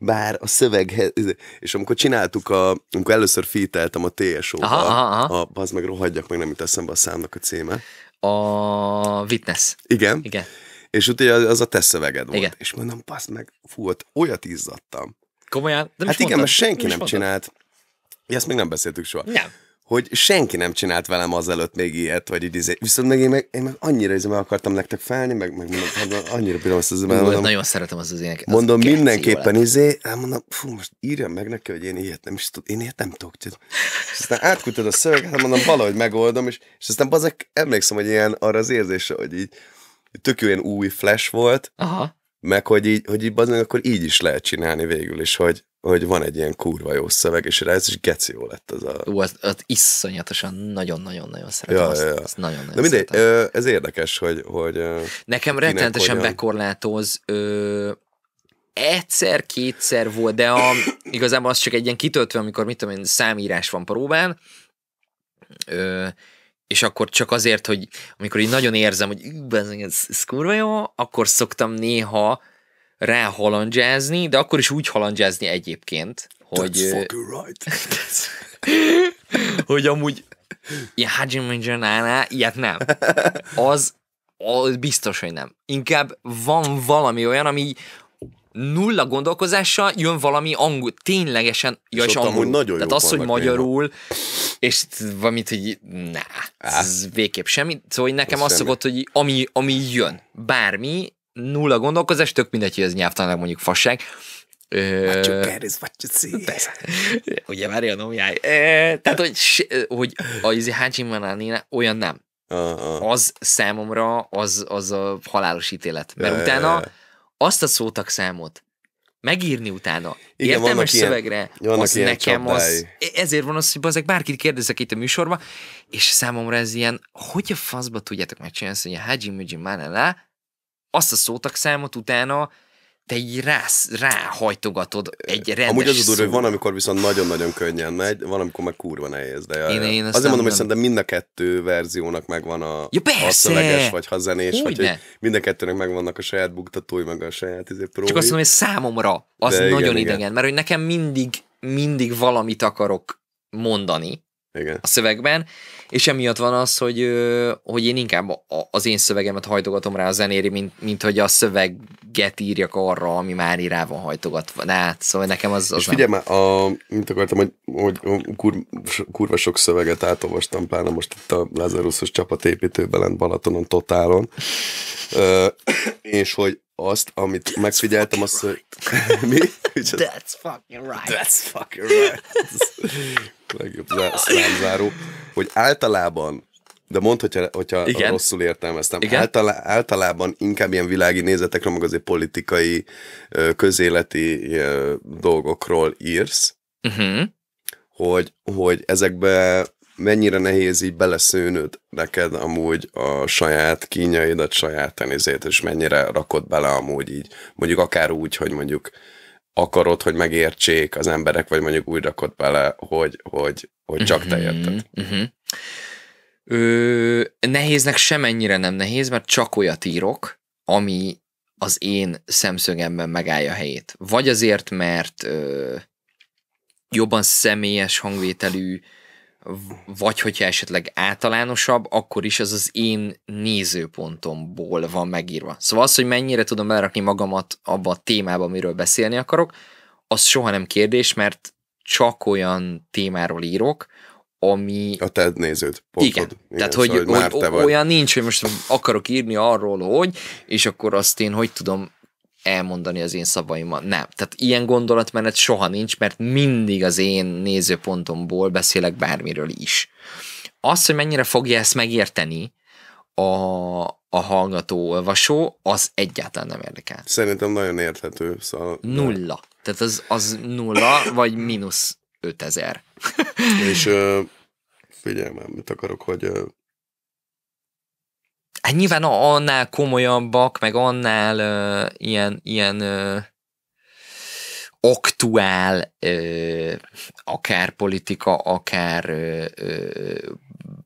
bár a szöveghez, és amikor csináltuk a, amikor először fíteltem a TSO-ba, aha, aha, aha. a, az meg rohadjak, meg nem jut eszembe a számnak a címe. A Witness. Igen. Igen. És utána az a te szöveged volt. Igen. És mondom, basz meg, fú, ott olyat izzadtam. Komolyan? De hát igen, mondtad? mert senki nem, nem csinált. Ezt még nem beszéltük soha. Nem hogy senki nem csinált velem azelőtt még ilyet, vagy így izé. Viszont meg én meg, én meg annyira izé meg akartam nektek felni, meg, meg meg hát annyira bírom ezt az mondom, Nagyon szeretem az az éneket. Mondom, mindenképpen izé, elmondom, fú, most írja meg neki, hogy én ilyet nem is tud, én ilyet nem tudok. Tudom. És aztán átkutod a szöveget, hát mondom, valahogy megoldom, és, és aztán bazek, emlékszem, hogy ilyen arra az érzése, hogy így tök ilyen új flash volt, Aha. meg hogy így, hogy így bazen, akkor így is lehet csinálni végül is, hogy, hogy van egy ilyen kurva jó szöveg, és rá ez is geci jó lett az a... Ú, az, az iszonyatosan nagyon-nagyon-nagyon szeretem. Ja, azt, ja. Azt nagyon, nagyon De mindegy, ez érdekes, hogy... hogy Nekem rettenetesen hogyan... bekorlátoz... Ö, egyszer-kétszer volt, de a, *coughs* igazából az csak egy ilyen kitöltve, amikor mit tudom én, számírás van próbán, ö, és akkor csak azért, hogy amikor így nagyon érzem, hogy ez, ez kurva jó, akkor szoktam néha ráhalandzsázni, de akkor is úgy halandzsázni egyébként, hogy... That's right. *laughs* hogy amúgy ilyen Hajimajjanánál ilyet nem. Az, az biztos, hogy nem. Inkább van valami olyan, ami nulla gondolkozással jön valami angol, ténylegesen, ja, és, angol. Nagyon Tehát az, hogy magyarul, és valamit, hogy ne, ez végképp semmi. Szóval hogy nekem az, az szokott, hogy ami, ami jön, bármi, nulla gondolkozás, tök mindegy, hogy ez nyelvtanak mondjuk fasság. Persze. Hát *laughs* Ugye már ilyen omjáj. Tehát, hogy, hogy a Hácsi Manánina olyan nem. Az számomra az, az a halálos ítélet. Mert utána azt a szótak számot megírni utána, Igen, értelmes ilyen, szövegre, az nekem az, e, ezért van az, hogy bazeg bárkit kérdezek itt a műsorba, és számomra ez ilyen, hogy a faszba tudjátok megcsinálni, hogy a Hajime Jimana azt a számot utána te így rász, ráhajtogatod egy rendes Amúgy az a durva, hogy van, amikor viszont nagyon-nagyon könnyen megy, van, amikor meg kurva nehéz. De én, én azt azért mondom, hogy szerintem mind a kettő verziónak megvan a, ja, a szöveges, vagy ha zenés, Úgy vagy hogy mind a kettőnek megvannak a saját buktatói, meg a saját izé, próbi. Csak azt mondom, hogy számomra az de nagyon igen, idegen, igen. mert hogy nekem mindig, mindig valamit akarok mondani, igen. a szövegben, és emiatt van az, hogy, hogy én inkább az én szövegemet hajtogatom rá a zenéri, mint, mint hogy a szöveget írjak arra, ami már rá van hajtogatva. De hát, szóval nekem az, az És figyelj már, a, mint akartam, hogy, hogy kur, kurva sok szöveget átolvastam, pláne most itt a Lazarusos csapatépítőben lent Balatonon, Totálon, Ö, és hogy azt, amit That's megfigyeltem, azt, right. hogy... *laughs* Mi? That's fucking right. That's fucking right legjobb számzáró, hogy általában de mondd, hogyha, hogyha Igen. rosszul értelmeztem. Igen? Általá, általában inkább ilyen világi nézetekről, meg azért politikai, közéleti dolgokról írsz, uh-huh. hogy, hogy ezekbe mennyire nehéz így beleszőnöd neked amúgy a saját kínjaidat, saját tenizét, és mennyire rakod bele amúgy így, mondjuk akár úgy, hogy mondjuk akarod, hogy megértsék az emberek, vagy mondjuk úgy rakod bele, hogy, hogy, hogy csak te mhm, érted. Uh-huh. Ö, nehéznek semennyire nem nehéz, mert csak olyat írok, ami az én szemszögemben megállja a helyét. Vagy azért, mert ö, jobban személyes hangvételű vagy hogyha esetleg általánosabb, akkor is az az én nézőpontomból van megírva. Szóval az, hogy mennyire tudom belerakni magamat abba a témába, amiről beszélni akarok, az soha nem kérdés, mert csak olyan témáról írok, ami... A te néződ. Igen. igen, tehát szóval, hogy, hogy, már te vagy. olyan nincs, hogy most akarok írni arról, hogy, és akkor azt én hogy tudom elmondani az én szavaimat, Nem. Tehát ilyen gondolatmenet soha nincs, mert mindig az én nézőpontomból beszélek bármiről is. Az, hogy mennyire fogja ezt megérteni a, a hallgató, olvasó, az egyáltalán nem érdekel. Szerintem nagyon érthető. Szóval... Nulla. Tehát az, az nulla, vagy mínusz 5000. És uh, figyelj már, mit akarok, hogy uh, hát nyilván annál komolyabbak, meg annál ö, ilyen, ilyen ö, aktuál, ö, akár politika, akár ö,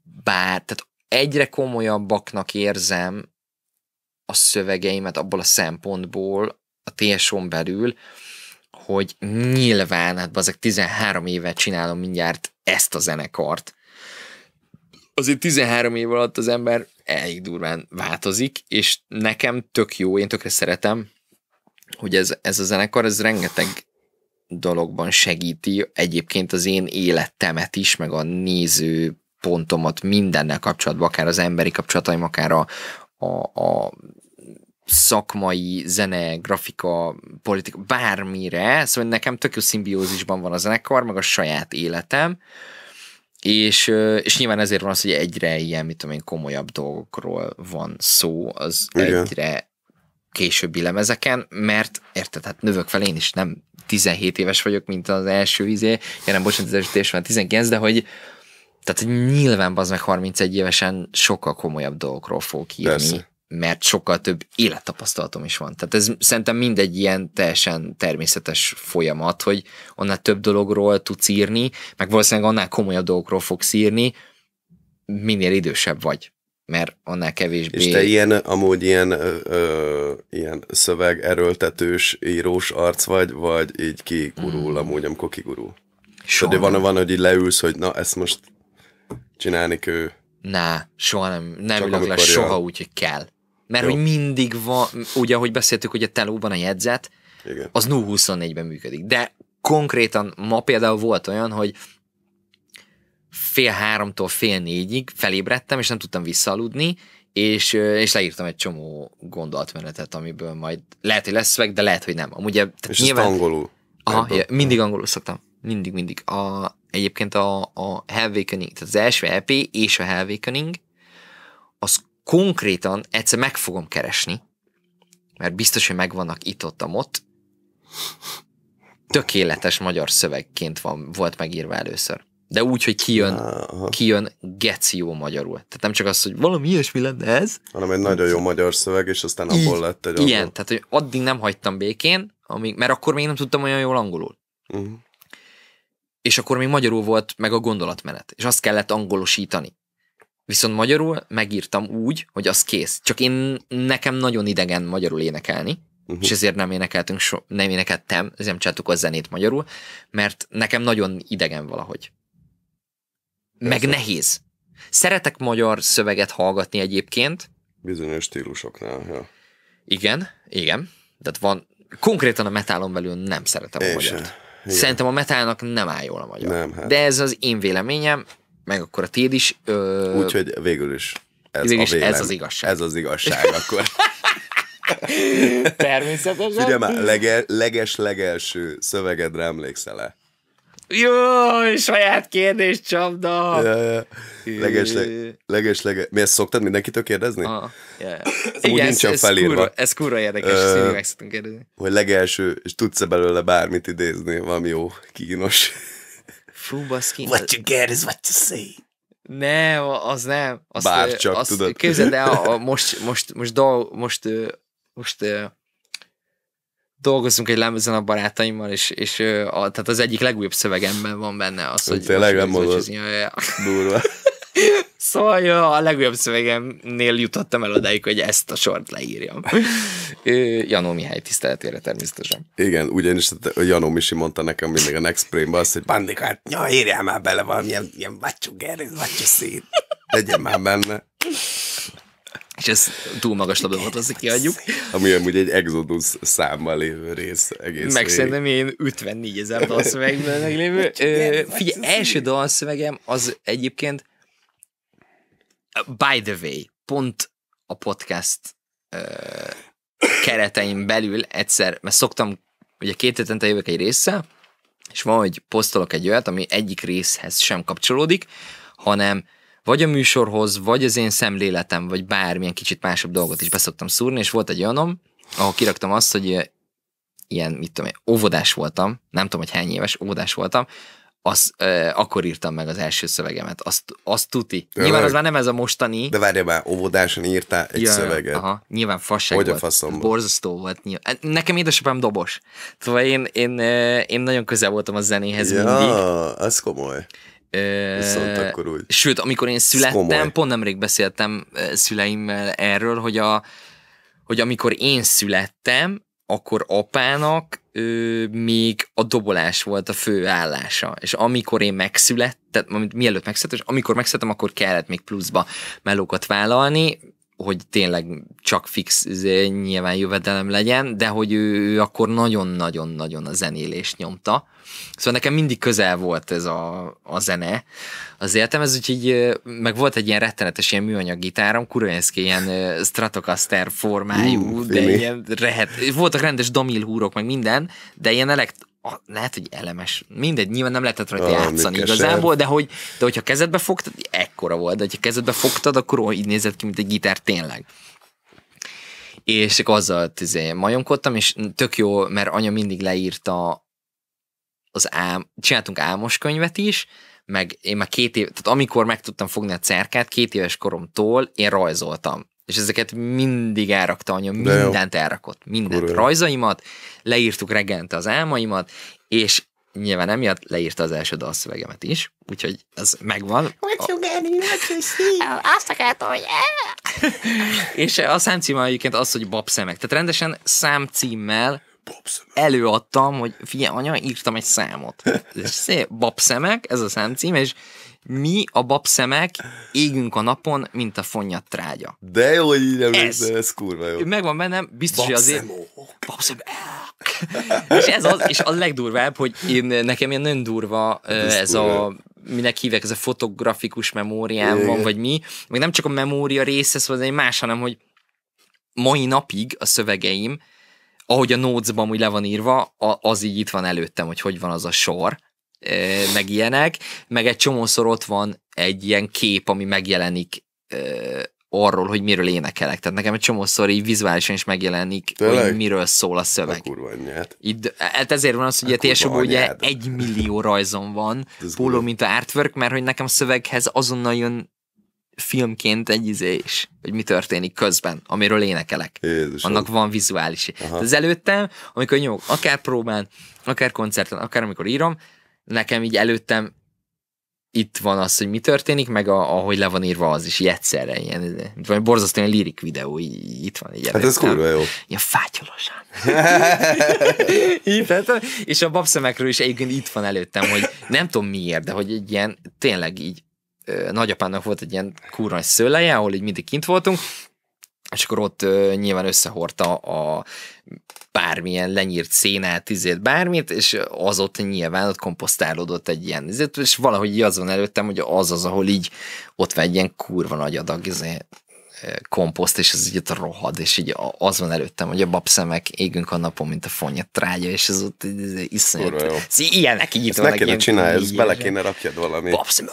bár, tehát egyre komolyabbaknak érzem a szövegeimet abból a szempontból, a TSO-n belül, hogy nyilván, hát azok 13 éve csinálom mindjárt ezt a zenekart, azért 13 év alatt az ember elég durván változik, és nekem tök jó, én tökre szeretem, hogy ez, ez a zenekar, ez rengeteg dologban segíti egyébként az én életemet is, meg a néző pontomat mindennel kapcsolatban, akár az emberi kapcsolataim, akár a, a, a szakmai, zene, grafika, politika, bármire, szóval nekem tök jó szimbiózisban van a zenekar, meg a saját életem, és, és nyilván ezért van az, hogy egyre ilyen, mit tudom én, komolyabb dolgokról van szó, az Igen. egyre későbbi lemezeken, mert érted, hát növök fel én is nem 17 éves vagyok, mint az első izé, ja nem, bocsánat, az első tésben 19, de hogy tehát hogy nyilván az meg 31 évesen sokkal komolyabb dolgokról fog írni, Persze mert sokkal több élettapasztalatom is van. Tehát ez szerintem mindegy ilyen teljesen természetes folyamat, hogy annál több dologról tudsz írni, meg valószínűleg annál komolyabb dolgokról fogsz írni, minél idősebb vagy, mert annál kevésbé... És te ilyen, amúgy ilyen, ö, ö, ilyen szöveg erőltetős, írós arc vagy, vagy így kigurul mm. amúgy, amikor kigurul? Soha. De van, van, hogy így leülsz, hogy na, ezt most csinálni kő. Na, soha nem, nem ülök le soha jön. úgy, hogy kell. Mert Jó. hogy mindig van, ugye ahogy beszéltük, hogy a telóban a jegyzet, Igen. az 0-24-ben működik. De konkrétan ma például volt olyan, hogy fél háromtól fél négyig felébredtem, és nem tudtam visszaaludni, és, és leírtam egy csomó gondolatmenetet, amiből majd lehet, hogy lesz meg, de lehet, hogy nem. Amúgy, tehát és nyilván... angolul? Aha, ja, mindig angolul szoktam. Mindig, mindig. A, egyébként a, a Hell tehát az első EP és a Hell konkrétan egyszer meg fogom keresni, mert biztos, hogy megvannak itt-ott, ott. Tökéletes magyar szövegként van, volt megírva először. De úgy, hogy kijön, kijön geci jó magyarul. Tehát nem csak az, hogy valami ilyesmi lenne ez. Hanem egy nagyon jó magyar szöveg, és aztán így, abból lett egy Ilyen, tehát hogy addig nem hagytam békén, amíg, mert akkor még nem tudtam olyan jól angolul. Uh-huh. És akkor még magyarul volt meg a gondolatmenet, és azt kellett angolosítani. Viszont magyarul megírtam úgy, hogy az kész. Csak én nekem nagyon idegen magyarul énekelni, uh-huh. és ezért nem énekeltünk, so, nem énekeltem, ezért nem csináltuk a zenét magyarul, mert nekem nagyon idegen valahogy. Meg nehéz. Szeretek magyar szöveget hallgatni egyébként. Bizonyos stílusoknál, ja. Igen, igen. Tehát van, konkrétan a metálon belül nem szeretem én a magyart. Sem. Igen. Szerintem a metálnak nem áll jól a magyar. Nem, hát. De ez az én véleményem, meg akkor a tiéd is. Ö... Úgyhogy végül is ez végül is a vélem. ez az igazság. Ez az igazság akkor. *laughs* Természetesen. Ugye már, lege, leges-legelső szövegedre emlékszel-e? Jó, saját kérdés csapda. Ja, ja. Leges, leges, leges. Mi ezt szoktad mindenkitől kérdezni? Aha, ja, ja. Igen, nincsen ez, kúra Kurva, ez kurva érdekes, uh, ezt meg szoktunk kérdezni. Hogy legelső, és tudsz-e belőle bármit idézni, valami jó, kínos. Fú, baszki. What you get is what you see. Nem, az nem. Azt, Bár csak, azt, tudod. Képzeld el, a, a, most, most, most, dolg, most, most dolgozunk egy lemezen a barátaimmal, és, és a, tehát az egyik legújabb szövegemben van benne az, hogy... Tényleg nem mondod. Durva. Szóval a legújabb szövegemnél jutottam el odáig, hogy ezt a sort leírjam. *laughs* Janó Mihály tiszteletére természetesen. Igen, ugyanis Janó Misi mondta nekem mindig a Next Prime-ban azt, hogy Bandik, hát ja, írjál már bele valamilyen ilyen vacsú gerőz, vacsú szín. Legyen már benne. És ez túl magas labda volt, azt kiadjuk. Ami amúgy egy Exodus számmal lévő rész egész. Meg szerintem én 54 ezer dalszövegben meglévő. Figyelj, első dalszövegem az egyébként by the way, pont a podcast ö, keretein belül egyszer, mert szoktam, ugye két hetente jövök egy része, és van, hogy posztolok egy olyat, ami egyik részhez sem kapcsolódik, hanem vagy a műsorhoz, vagy az én szemléletem, vagy bármilyen kicsit másabb dolgot is beszoktam szúrni, és volt egy olyanom, ahol kiraktam azt, hogy ilyen, mit tudom én, óvodás voltam, nem tudom, hogy hány éves, óvodás voltam, az, eh, akkor írtam meg az első szövegemet. Azt, azt tuti. De nyilván meg, az már nem ez a mostani. De várjál már, óvodásan írtál egy ja, szöveget. Aha, nyilván fasság Hogy volt. A faszomba? Borzasztó volt. Nyilván. Hát nekem édesapám dobos. Tudom, szóval én, én, én nagyon közel voltam a zenéhez ja, mindig. az komoly. akkor úgy. Sőt, amikor én születtem, pont nemrég beszéltem szüleimmel erről, hogy, a, hogy amikor én születtem, akkor apának ő, még a dobolás volt a fő állása, és amikor én megszülettem, mielőtt megszülettem, és amikor megszülettem, akkor kellett még pluszba melókat vállalni, hogy tényleg csak fix izé, nyilván jövedelem legyen, de hogy ő, ő akkor nagyon-nagyon-nagyon a zenélést nyomta. Szóval nekem mindig közel volt ez a, a zene az életem, ez úgyhogy, meg volt egy ilyen rettenetes ilyen műanyag gitárom, Kurojenszki ilyen Stratocaster formájú, mm, de ilyen rehet, voltak rendes domilhúrok, meg minden, de ilyen elekt, a, lehet, hogy elemes, mindegy, nyilván nem lehetett rajta Valami játszani igazából, de, hogy, de hogyha kezedbe fogtad, ekkora volt, de hogyha kezedbe fogtad, akkor ó, így nézett ki, mint egy gitár tényleg. És azzal tizé, majomkodtam, és tök jó, mert anya mindig leírta az ám, csináltunk álmos könyvet is, meg én már két év, tehát amikor meg tudtam fogni a cerkát, két éves koromtól én rajzoltam. És ezeket mindig elrakta anya, mindent elrakott, mindent. Kurva. Rajzaimat, leírtuk reggelente az álmaimat, és nyilván emiatt leírta az első dalszövegemet is, úgyhogy ez megvan. What you *laughs* Azt akartam, hogy... *laughs* és a számcíme egyébként az, hogy babszemek. Tehát rendesen számcímmel előadtam, hogy figyelj, anya, írtam egy számot. *laughs* szép babszemek, ez a számcím, és mi a babszemek égünk a napon, mint a fonnyat trágya. De jó, hogy így emlékszel, ez, ez kurva jó. Megvan bennem, biztos, hogy azért... és ez az, és a legdurvább, hogy én, nekem ilyen nagyon durva ez, ez a minek hívek, ez a fotografikus memóriám van, vagy mi. Még nem csak a memória része, szóval ez egy más, hanem hogy mai napig a szövegeim, ahogy a notes-ban úgy le van írva, az így itt van előttem, hogy hogy van az a sor, meg ilyenek, meg egy csomószor ott van egy ilyen kép, ami megjelenik arról, hogy miről énekelek. Tehát nekem egy csomószor így vizuálisan is megjelenik, Tényleg? hogy miről szól a szöveg. A kurva anyját. Itt, hát ezért van az, hogy a tso ugye egy millió rajzon van, póló, mint a artwork, mert hogy nekem a szöveghez azonnal jön filmként egy izés, hogy mi történik közben, amiről énekelek. Jézusom. Annak van vizuális. Az előttem, amikor nyomok, akár próbán, akár koncerten, akár amikor írom, nekem így előttem itt van az, hogy mi történik, meg a, ahogy le van írva az is, így egyszerre ilyen, mint valami ilyen lirik videó, így, itt van. Így hát ez kurva jó. Ilyen fátyolosan. *laughs* így, és a babszemekről is egyébként itt van előttem, hogy nem tudom miért, de hogy egy ilyen, tényleg így nagyapának volt egy ilyen kurvany szőleje, ahol így mindig kint voltunk, és akkor ott ö, nyilván összehordta a bármilyen lenyírt szénát, izét, bármit, és az ott nyilván ott komposztálódott egy ilyen izét, és valahogy az van előttem, hogy az az, ahol így ott van egy ilyen kurva nagy adag izé, komposzt, és ez így ott rohad, és így az van előttem, hogy a babszemek égünk a napon, mint a fonyat trágya, és ez ott izé, iszonyat. Ez ilyenek így itt vannak. Neked csinálj, ezt bele kéne rakjad valami. Babszemek!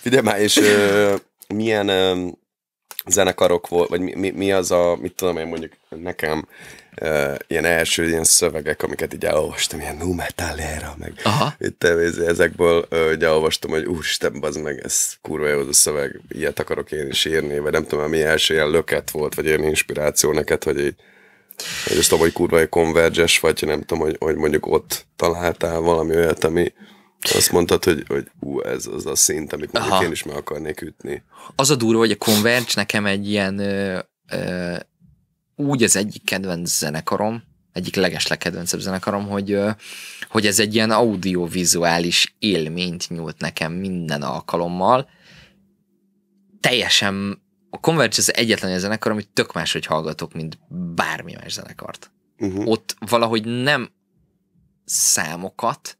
Figyelj már, és ö, milyen ö, zenekarok volt, vagy mi, mi, mi az a, mit tudom én mondjuk nekem, uh, ilyen első ilyen szövegek, amiket így elolvastam, ilyen nu metalera, meg Aha. itt ezekből uh, ugye elolvastam, hogy úristen, az meg, ez kurva jó az a szöveg, ilyet akarok én is írni, vagy nem tudom, mi első ilyen löket volt, vagy ilyen inspiráció neked, hogy így hogy azt tudom, hogy kurva egy konverges, vagy nem tudom, hogy, hogy mondjuk ott találtál valami olyat, ami, azt mondtad, hogy, hogy ú, ez az a szint, amit mondjuk Aha. én is meg akarnék ütni. Az a durva, hogy a Converge nekem egy ilyen ö, ö, úgy az egyik kedvenc zenekarom, egyik legeslegkedvencebb zenekarom, hogy, ö, hogy ez egy ilyen audiovizuális élményt nyújt nekem minden alkalommal. Teljesen a Converge az egyetlen a zenekar, amit tök máshogy hallgatok, mint bármi más zenekart. Uh-huh. Ott valahogy nem számokat,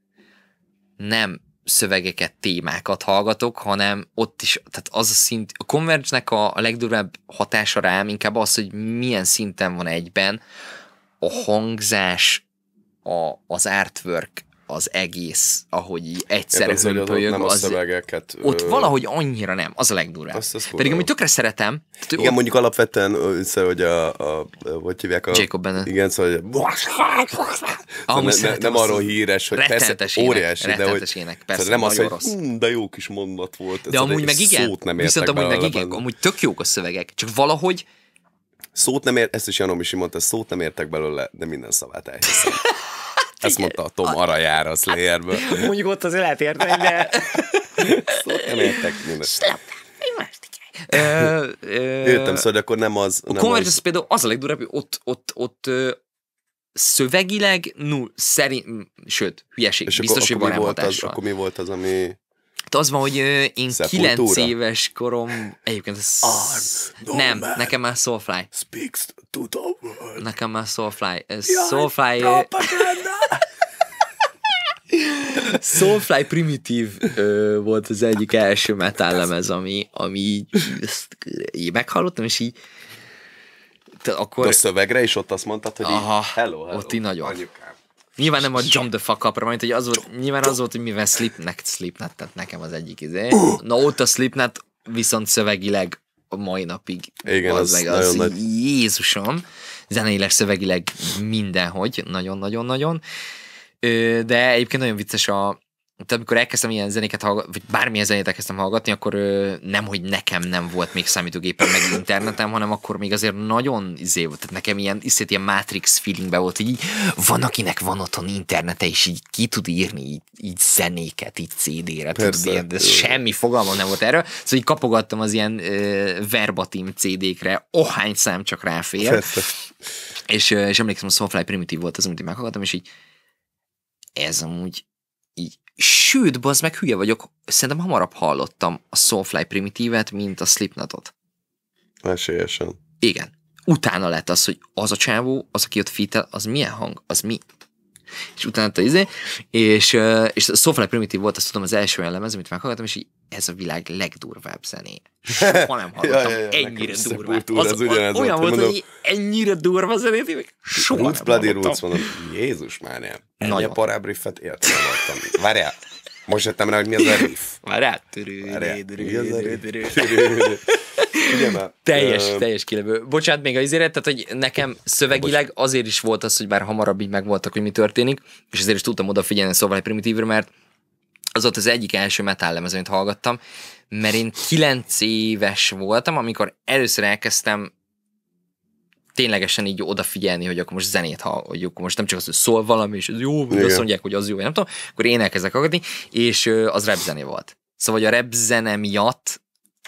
nem szövegeket, témákat hallgatok, hanem ott is, tehát az a szint, a Converge-nek a, a legdurvább hatása rám inkább az, hogy milyen szinten van egyben a hangzás, a, az artwork, az egész, ahogy így egyszerre hát az hömpölyög. Nem az, a szövegeket. Ott ö... valahogy annyira nem, az a legdurvább. Azt, azt Pedig amit tökre szeretem. Tehát igen, ő... mondjuk alapvetően össze, hogy a, a, a hogy hívják a... Jacob Bennett. Igen, szóval, hogy... Ah, ne, ne, nem arról híres, hogy persze ének, óriási, de hogy ének, szóval persze, szóval nem az, hogy rossz. de jó kis mondat volt. De szóval amúgy meg igen, szót nem viszont amúgy meg igen, amúgy tök jók a szövegek, csak valahogy Szót nem ért, ezt is Janom is mondta, szót nem értek belőle, de minden szavát elhiszem. *laughs* Ezt mondta a Tom Arajár a Slayerből. *laughs* Mondjuk ott azért lehet érteni, de... *laughs* szóval nem értek mindent. Hát Értem, szóval akkor nem az... A nem az... például az a legdurább, hogy ott, ott, ott szövegileg null, szerint, sőt, hülyeség, és biztos, akkor, hogy van volt az, Akkor mi volt az, ami... Tehát az van, hogy én Szepultúra. 9 éves korom, egyébként ez... No nem, man. nekem már Soulfly. Speaks to the world. Nekem már Soulfly. Soulfly... Jaj, Soulfly *laughs* Soulfly primitív ö, volt az egyik első metal lemez, ami, ami így, ezt, így meghallottam, és így... Te akkor... De a szövegre is ott azt mondtad, hogy Aha, így, hello, hello. Ott így nagyon. Anyuká. Nyilván nem a jump the fuck up mint hogy az volt, nyilván az volt, hogy mivel Slipnek Slipnet tehát nekem az egyik izé. Uh. Na ott a Slipnet viszont szövegileg a mai napig. Igen, az, az, meg, az nagyon nagy. Jézusom, zeneileg, szövegileg mindenhogy, nagyon-nagyon-nagyon. De egyébként nagyon vicces a, tehát amikor elkezdtem ilyen zenéket hallgatni, vagy bármilyen zenét elkezdtem hallgatni, akkor nem, hogy nekem nem volt még számítógépen meg internetem, hanem akkor még azért nagyon izé volt, tehát nekem ilyen, iszét ilyen Matrix feelingbe volt, így van, akinek van otthon internete, és így ki tud írni így, így zenéket, így CD-re, Persze, tudod, de semmi fogalma nem volt erről, szóval így kapogattam az ilyen ö, verbatim CD-kre, ohány szám csak ráfér, és, és emlékszem, a Soulfly Primitive volt az, amit én meghallgattam, és így ez amúgy így Sőt, bazd meg, hülye vagyok, szerintem hamarabb hallottam a Soulfly primitívet, mint a Slipknotot. Esélyesen. Igen. Utána lett az, hogy az a csávó, az, aki ott fitel, az milyen hang, az mi, és utána te izé, és, és a Soulfly Primitive volt, azt tudom, az első olyan lemez, amit meghallgattam, és így ez a világ legdurvább zené. Soha nem *laughs* hallottam ja, ja, ja, ennyire durvább. Az, az olyan volt, mondom, hogy mondom, ennyire durva zené, hogy soha Roots, nem hallottam. Roots, mondom, Jézus már nem. Ennyi a parábriffet értem. Várjál, most jöttem rá, hogy mi az a riff. Már rá. Teljes, teljes kilevő. Bocsánat még az tehát hogy nekem szövegileg azért is volt az, hogy bár hamarabb így megvoltak, hogy mi történik, és azért is tudtam odafigyelni szóval egy primitívre, mert az ott az egyik első metal lemez, amit hallgattam, mert én kilenc éves voltam, amikor először elkezdtem ténylegesen így odafigyelni, hogy akkor most zenét halljuk, most nem csak az, hogy szól valami, és jó, hogy azt mondják, hogy az jó, nem tudom, akkor elkezdek akadni, és az rap zené volt. Szóval a rap zene miatt...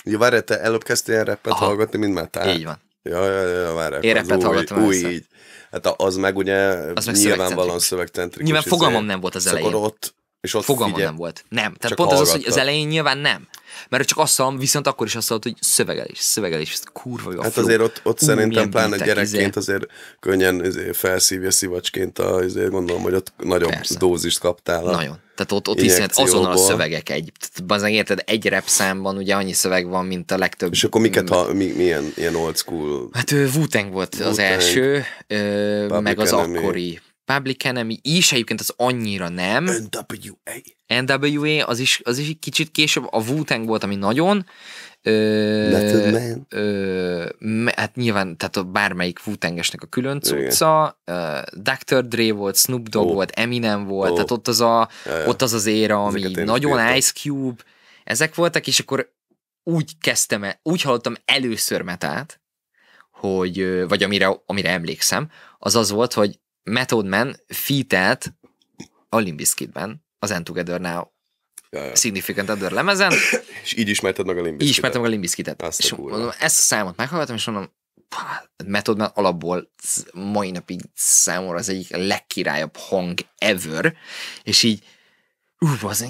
Ja, várj, te előbb kezdtél ilyen rappet Aha. hallgatni, mint már Így van. Ja, ja, ja, várj, Én rappet hallgatom új, így. Hát az meg ugye az nyilvánvalóan szövegcentrikus. Nyilván izé. fogalmam nem volt az elején. Akkor ott és ott Fogalma figyel... nem volt. Nem. Tehát pont hallgatta. az, az, hogy az elején nyilván nem. Mert csak azt hallom, viszont akkor is azt hallott, hogy szövegelés, szövegelés, kurva jó. Hát flu. azért ott, ott Ú, szerintem pláne izé. gyerekként izé. azért könnyen azért felszívja szivacsként, a, azért gondolom, hogy ott nagyobb Persze. dózist kaptál. A Nagyon. Tehát ott, ott hiszen azonnal a szövegek egy. az, érted, egy rep számban ugye annyi szöveg van, mint a legtöbb. És akkor miket, ha, mi, milyen ilyen old school? Hát wu volt Wu-Tang, az első, ö, meg az akkori Public Enemy is, egyébként az annyira nem. NWA. NWA, az is, az is egy kicsit később, a wu volt, ami nagyon. Ö, Man. Ö, hát nyilván, tehát a bármelyik wu a külön cucca, Dr. Dre volt, Snoop Dogg oh. volt, Eminem volt, oh. tehát ott az, a, ja, ja. ott az az éra, ami nagyon értem. Ice Cube, ezek voltak, és akkor úgy kezdtem el, úgy hallottam először metát, hogy, vagy amire, amire emlékszem, az az volt, hogy Method Man featelt a Limbiskitben, az End Together Now Jajjá. Significant Other lemezen. *coughs* és így ismerted meg a Limbiskitet. Így ismertem meg a Limbiskitet. És a mondom, ezt a számot meghallgattam, és mondom, Method Man alapból mai napig számomra az egyik legkirályabb hang ever, és így ú, az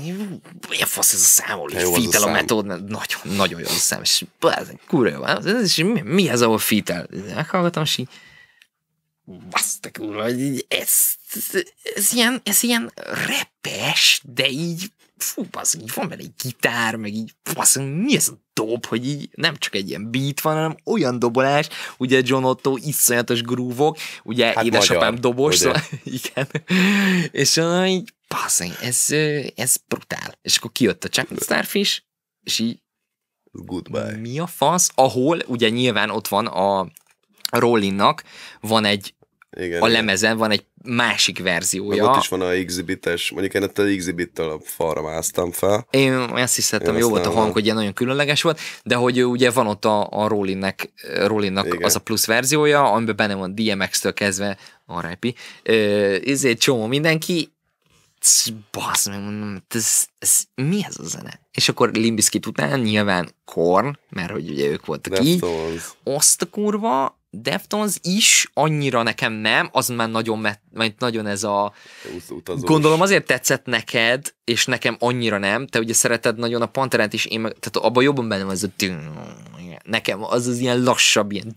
milyen fasz ez a szám, hogy fitel a, a metód, nagyon, nagyon jó a szám, és ez kurva jó, ez, és mi, mi ez, ahol fitel? Meghallgatom, és így, azt kurva, hogy ez, ez, ilyen, ez ilyen repes, de így, fú, basz, így van benne egy gitár, meg így, basz, mi ez a dob, hogy így nem csak egy ilyen beat van, hanem olyan dobolás, ugye John Otto iszonyatos grúvok, ugye hát édesapám magyar, dobos, ugye? szóval, *laughs* igen, és olyan így, basz, ez, ez brutál. És akkor kijött a Chuck Starfish, és így, Goodbye. Mi a fasz? Ahol ugye nyilván ott van a Rollinnak, van egy igen, a igen. lemezen van egy másik verziója. Meg ott is van a exhibites, mondjuk én az exhibittel a falra másztam fel. Én ezt hiszem, jó volt a hang, hogy ilyen nagyon különleges volt, de hogy ugye van ott a, a Rolinnek, Rolinnak az a plusz verziója, amiben benne van DMX-től kezdve, a RIP, ez egy csomó mindenki, basz, meg mondom, ez, ez, mi ez a zene? És akkor Limbiskit után nyilván Korn, mert hogy ugye ők voltak így, azt a kurva, Deftons is annyira nekem nem, az már nagyon, mert nagyon ez a... Utazós. Gondolom azért tetszett neked, és nekem annyira nem. Te ugye szereted nagyon a Panterát is, én meg, tehát abban jobban bennem ez a... Nekem az az ilyen lassabb, ilyen...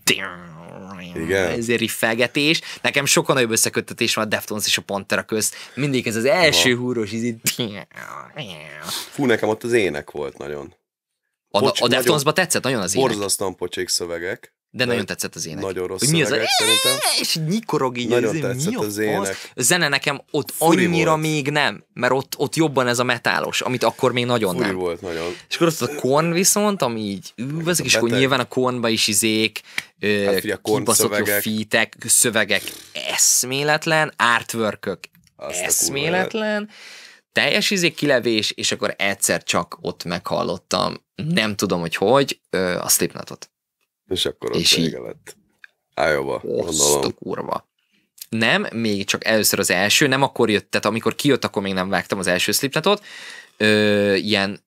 Igen. ezért riffelgetés. Nekem sokkal nagyobb összeköttetés van a Deftons és a Pantera közt. Mindig ez az első Aha. húros ízi... Fú, nekem ott az ének volt nagyon. A, Pocs, a Deftonsba tetszett nagyon az ének. Borzasztóan pocsék szövegek, de, de nagyon tetszett az ének. Nagyon rossz hogy mi az a szerintem. És nyikorog így. Nagyon az, tetszett az ének. A zene nekem ott Furi annyira volt. még nem, mert ott, ott jobban ez a metálos, amit akkor még nagyon Furi nem. volt nagyon. És akkor ott a Korn viszont, ami így üvezik, és akkor nyilván a Kornba is izék, hát, kibaszott jó fitek, szövegek eszméletlen, artwork eszméletlen, teljes izék kilevés, és akkor egyszer csak ott meghallottam, nem tudom, hogy hogy, a Slipknotot. És akkor ott és vége lett. Iowa, gondolom. kurva. Nem, még csak először az első, nem akkor jött, tehát amikor kijött, akkor még nem vágtam az első slipnetot. Ö, ilyen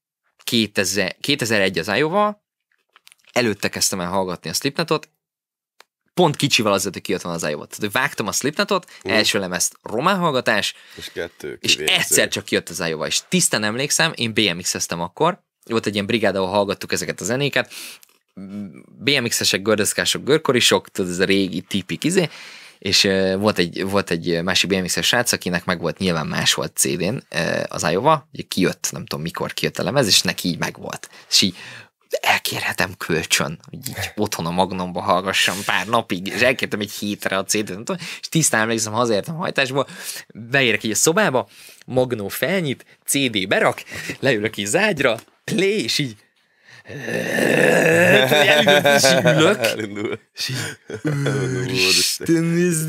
2000, 2001 az Iowa, előtte kezdtem el hallgatni a slipnetot. pont kicsivel az, hogy kijött van az Iowa. Tehát vágtam a slipnetot. uh. első lemezt román hallgatás, és, kettő és egyszer csak kijött az Iowa, és tisztán emlékszem, én BMX-eztem akkor, volt egy ilyen brigád, ahol hallgattuk ezeket a zenéket, BMX-esek, gördeszkások, görkorisok, tudod, ez a régi tipik izé, és volt egy, volt egy másik BMX-es srác, akinek meg volt nyilván más volt CD-n az Iowa, hogy kijött, nem tudom mikor kijött a lemez, és neki így meg volt. És így elkérhetem kölcsön, hogy így *laughs* otthon a magnomba hallgassam pár napig, és elkértem egy hétre a CD-t, és tisztán emlékszem, hazaértem hajtásból, beérek így a szobába, magnó felnyit, CD berak, leülök így zágyra, play, és így Elindul. És Úristen, ez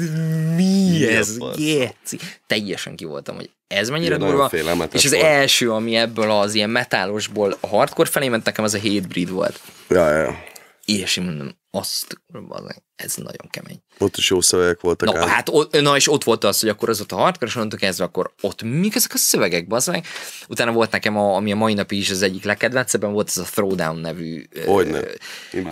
mi ez? Geci. Teljesen ki voltam, hogy ez mennyire durva. És az volt. első, ami ebből az ilyen metálosból a hardcore felé ment, nekem az a Hatebreed volt. Ja, ja. És én mondom, azt kurva, ez nagyon kemény. Ott is jó szövegek voltak. Na, át. hát, o, na és ott volt az, hogy akkor az ott a hardcore, és onnantól kezdve akkor ott mik ezek a szövegek, az meg. Utána volt nekem, a, ami a mai napig is az egyik legkedvencebben volt, ez a Throwdown nevű. Hogy ö,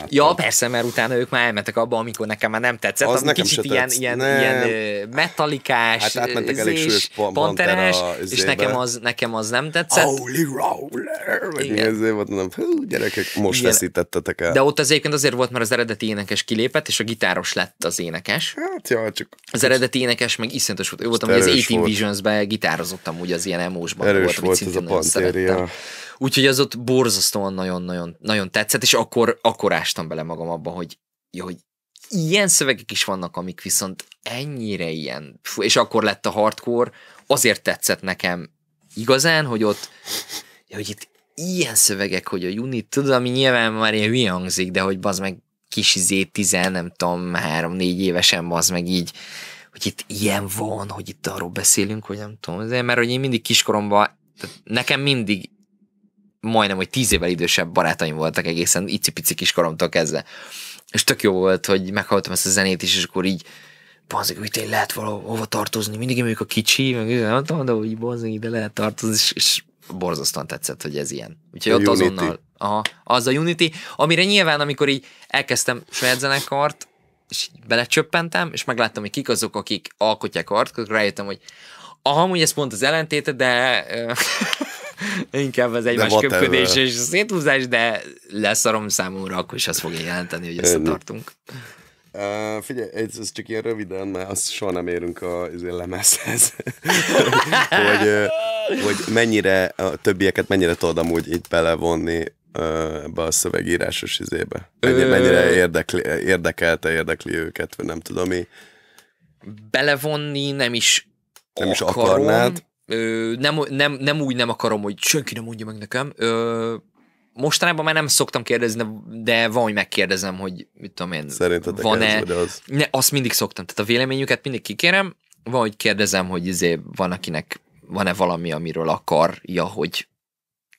Ja, persze, mert utána ők már elmentek abba, amikor nekem már nem tetszett. Az nekem kicsit ilyen, tetsz. ilyen, nem. ilyen metalikás, hát átmentek elég sűrűs, panteres, és nekem az, nekem az nem tetszett. Holy roller! Izé hú, gyerekek, most veszítettetek el. De ott az azért volt, mert az eredeti énekes kilépett, és a gitáros lett az énekes. Hát, ja, csak... Az eredeti énekes meg iszonyatos volt. Ő voltam, hogy az 18 Visions-be gitározottam ugye az ilyen emósban. Erős volt, volt ez a pantéria. Úgyhogy az ott borzasztóan nagyon-nagyon nagyon tetszett, és akkor, akkor ástam bele magam abba, hogy, hogy ilyen szövegek is vannak, amik viszont ennyire ilyen. Fú, és akkor lett a hardcore, azért tetszett nekem igazán, hogy ott, hogy itt ilyen szövegek, hogy a unit, tudod, ami nyilván már ilyen hangzik, de hogy bazd meg kis Z10, izé nem tudom, három-négy évesen az meg így, hogy itt ilyen van, hogy itt arról beszélünk, hogy nem tudom, azért, mert hogy én mindig kiskoromban, tehát nekem mindig majdnem, hogy tíz évvel idősebb barátaim voltak egészen icipici kiskoromtól kezdve. És tök jó volt, hogy meghallottam ezt a zenét is, és akkor így bazzik, hogy tényleg lehet valahova tartozni, mindig én vagyok a kicsi, meg nem tudom, de hogy bazzik, ide lehet tartozni, és, és borzasztóan tetszett, hogy ez ilyen. Úgyhogy a ott Unity. azonnal, aha, az a Unity, amire nyilván, amikor így elkezdtem saját zenekart, és így belecsöppentem, és megláttam, hogy kik azok, akik alkotják art, akkor rájöttem, hogy aha, amúgy ez pont az ellentéte, de *laughs* inkább az egymás köpködés és széthúzás, de leszarom számomra, akkor is azt fogja jelenteni, hogy összetartunk. Uh, figyelj, ez, ez csak ilyen röviden, mert azt soha nem érünk a izé, lemezhez, *laughs* hogy, hogy mennyire a többieket mennyire tudod amúgy így belevonni ebbe a szövegírásos izébe? Mennyire, mennyire érdekli, érdekelte, érdekli őket, vagy nem tudom mi? Belevonni nem is Nem akarom. is akarnád? Ö, nem, nem, nem úgy nem akarom, hogy senki nem mondja meg nekem. Ö, mostanában már nem szoktam kérdezni, de van, hogy megkérdezem, hogy mit tudom én, van-e... Ez, az... Ne, azt mindig szoktam, tehát a véleményüket mindig kikérem, van, hogy kérdezem, hogy izé van, akinek van-e valami, amiről akarja, hogy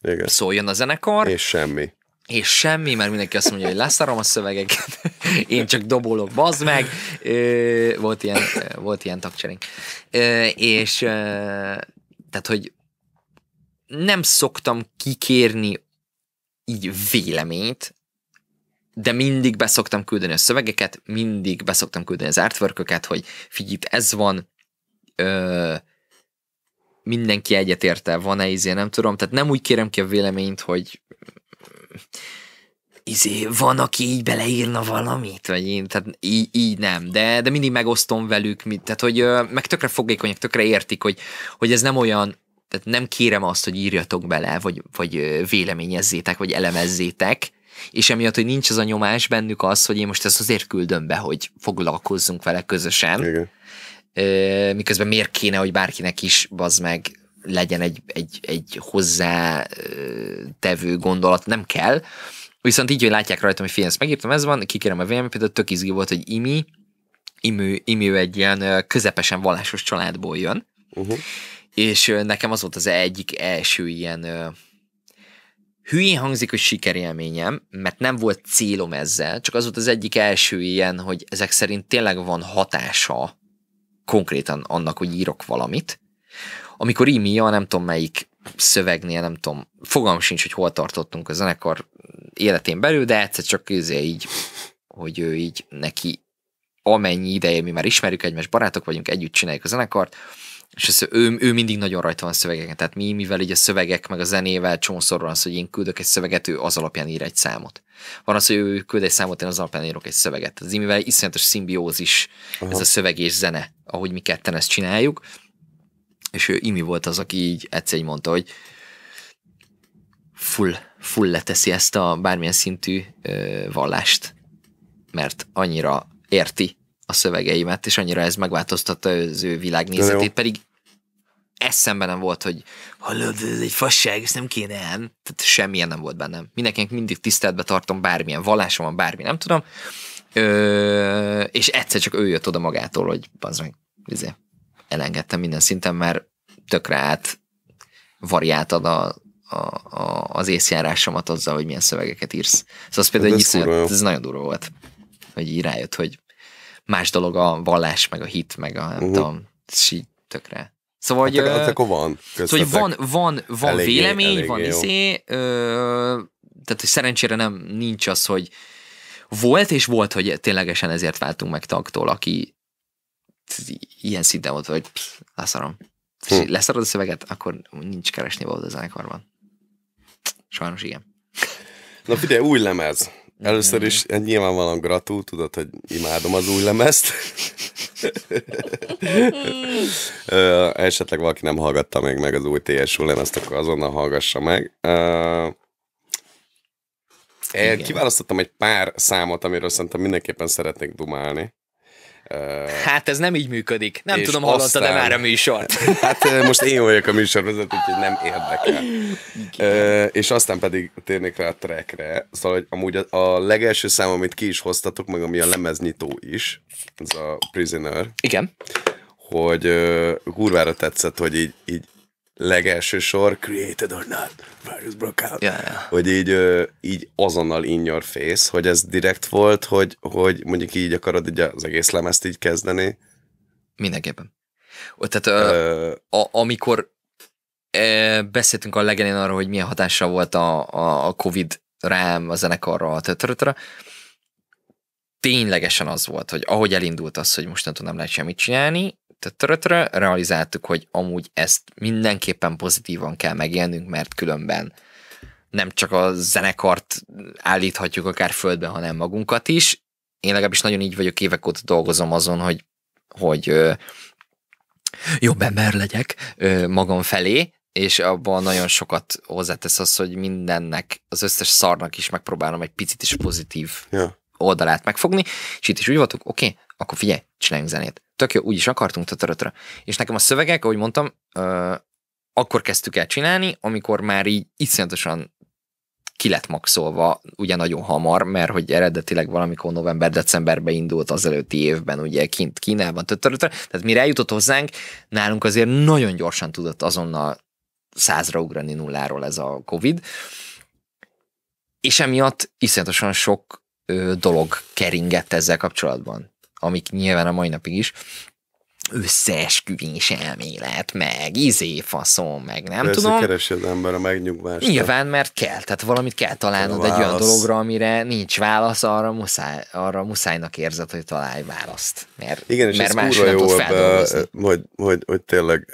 Igen. szóljon a zenekar. És semmi. És semmi, mert mindenki azt mondja, hogy leszarom a szövegeket, *laughs* én csak dobolok, bazd meg. Ö, volt ilyen, volt ilyen tagcserénk. És ö, tehát, hogy nem szoktam kikérni így véleményt, de mindig beszoktam küldeni a szövegeket, mindig beszoktam küldeni az artworköket, hogy figyelj, ez van, ö, mindenki egyetérte, van-e izé, nem tudom, tehát nem úgy kérem ki a véleményt, hogy izé, van, aki így beleírna valamit, vagy én, tehát így, így nem, de, de mindig megosztom velük, mit, tehát hogy meg tökre fogékonyak, tökre értik, hogy, hogy ez nem olyan tehát nem kérem azt, hogy írjatok bele, vagy, vagy véleményezzétek, vagy elemezzétek, és emiatt, hogy nincs az a nyomás bennük az, hogy én most ezt azért küldöm be, hogy foglalkozzunk vele közösen. Igen. Miközben miért kéne, hogy bárkinek is bazd meg legyen egy, egy, egy hozzá tevő gondolat, nem kell. Viszont így, hogy látják rajtam, hogy félsz. megírtam, ez van, kikérem a vélemény, például tök izgi volt, hogy Imi, imi imi egy ilyen közepesen vallásos családból jön, uh-huh és nekem az volt az egyik első ilyen hülyén hangzik, hogy sikerélményem, mert nem volt célom ezzel, csak az volt az egyik első ilyen, hogy ezek szerint tényleg van hatása konkrétan annak, hogy írok valamit. Amikor ímia, nem tudom melyik szövegnél, nem tudom, fogalm sincs, hogy hol tartottunk a zenekar életén belül, de egyszer csak közé így, hogy ő így neki amennyi ideje, mi már ismerjük egymást, barátok vagyunk, együtt csináljuk a zenekart, és ez, ő, ő mindig nagyon rajta van szövegeken, tehát mi, mivel így a szövegek meg a zenével csomószor van az, hogy én küldök egy szöveget, ő az alapján ír egy számot. Van az, hogy ő küld egy számot, én az alapján írok egy szöveget. Az imivel iszonyatos szimbiózis Aha. ez a szöveg és zene, ahogy mi ketten ezt csináljuk, és ő Imi volt az, aki így egyszer így mondta, hogy full, full leteszi ezt a bármilyen szintű ö, vallást, mert annyira érti, a szövegeimet, és annyira ez megváltoztatta az ő világnézetét, pedig eszembe nem volt, hogy hallod, ez egy fasság, ezt nem kéne el. Tehát semmilyen nem volt bennem. Mindenkinek mindig tiszteletbe tartom bármilyen vallásom van, bármi, nem tudom. Ö, és egyszer csak ő jött oda magától, hogy az meg, izé, elengedtem minden szinten, mert tökre át variáltad a, a, a, az észjárásomat azzal, hogy milyen szövegeket írsz. Szóval az például egy ez nagyon durva volt, hogy így rájött, hogy más dolog a vallás, meg a hit, meg a nem uh-huh. tudom, így tökre. Szóval, hát, hogy, hát akkor van. Szóval, hogy van, van, van eléggé, vélemény, eléggé van jó. izé, ö, tehát hogy szerencsére nem nincs az, hogy volt, és volt, hogy ténylegesen ezért váltunk meg tagtól, aki ilyen szinten volt, hogy leszarom. Hm. Leszarod a szöveget, akkor nincs keresni volt a zenekarban. Sajnos igen. Na figyelj, új lemez. Először mhm. is hát nyilvánvalóan gratul, tudod, hogy imádom az új lemezt. Mhm. *laughs* Esetleg valaki nem hallgatta még meg az új TSU lemezt, akkor azonnal hallgassa meg. Kiválasztottam egy pár számot, amiről szerintem mindenképpen szeretnék dumálni. Hát ez nem így működik. Nem tudom, hallottad de már a műsort. *laughs* hát most én vagyok a műsorvezető, úgyhogy nem érdekel. Igen. És aztán pedig térnék rá a trackre. Szóval, hogy amúgy a legelső szám, amit ki is hoztatok, meg ami a lemeznyitó is, ez a Prisoner. Igen. Hogy kurvára tetszett, hogy így, így legelső sor, created or not, broke out. yeah, yeah. hogy így, így azonnal in your face, hogy ez direkt volt, hogy, hogy mondjuk így akarod így az egész lemezt így kezdeni. Mindenképpen. Tehát uh, a, amikor e, beszéltünk a legelén arról, hogy milyen hatással volt a, a, a Covid rám, a zenekarra, a tötörötre, ténylegesen az volt, hogy ahogy elindult az, hogy mostantól nem lehet semmit csinálni, tötörötre, realizáltuk, hogy amúgy ezt mindenképpen pozitívan kell megélnünk, mert különben nem csak a zenekart állíthatjuk akár földbe, hanem magunkat is. Én legalábbis nagyon így vagyok, évek óta dolgozom azon, hogy, hogy ö, jobb ember legyek ö, magam felé, és abban nagyon sokat hozzátesz az, hogy mindennek, az összes szarnak is megpróbálom egy picit is pozitív ja. oldalát megfogni, és itt is úgy voltunk, oké, okay, akkor figyelj, csináljunk zenét. Tök jó, úgy is akartunk, tataratra. És nekem a szövegek, ahogy mondtam, akkor kezdtük el csinálni, amikor már így iszonyatosan ki lett maxolva, ugye nagyon hamar, mert hogy eredetileg valamikor november-decemberben indult az előtti évben, ugye kint Kínában, tötörötör, tehát mire eljutott hozzánk, nálunk azért nagyon gyorsan tudott azonnal százra ugrani nulláról ez a Covid, és emiatt iszonyatosan sok ö, dolog keringett ezzel kapcsolatban amik nyilván a mai napig is, összeesküvés elmélet, meg izé faszom, meg nem Persze tudom. keresi az ember a megnyugvást. Nyilván, mert kell, tehát valamit kell találnod egy olyan dologra, amire nincs válasz, arra, muszáj, arra muszájnak érzed, hogy találj választ. Mert, Igen, és mert ez más nem jó hogy, hogy, hogy, tényleg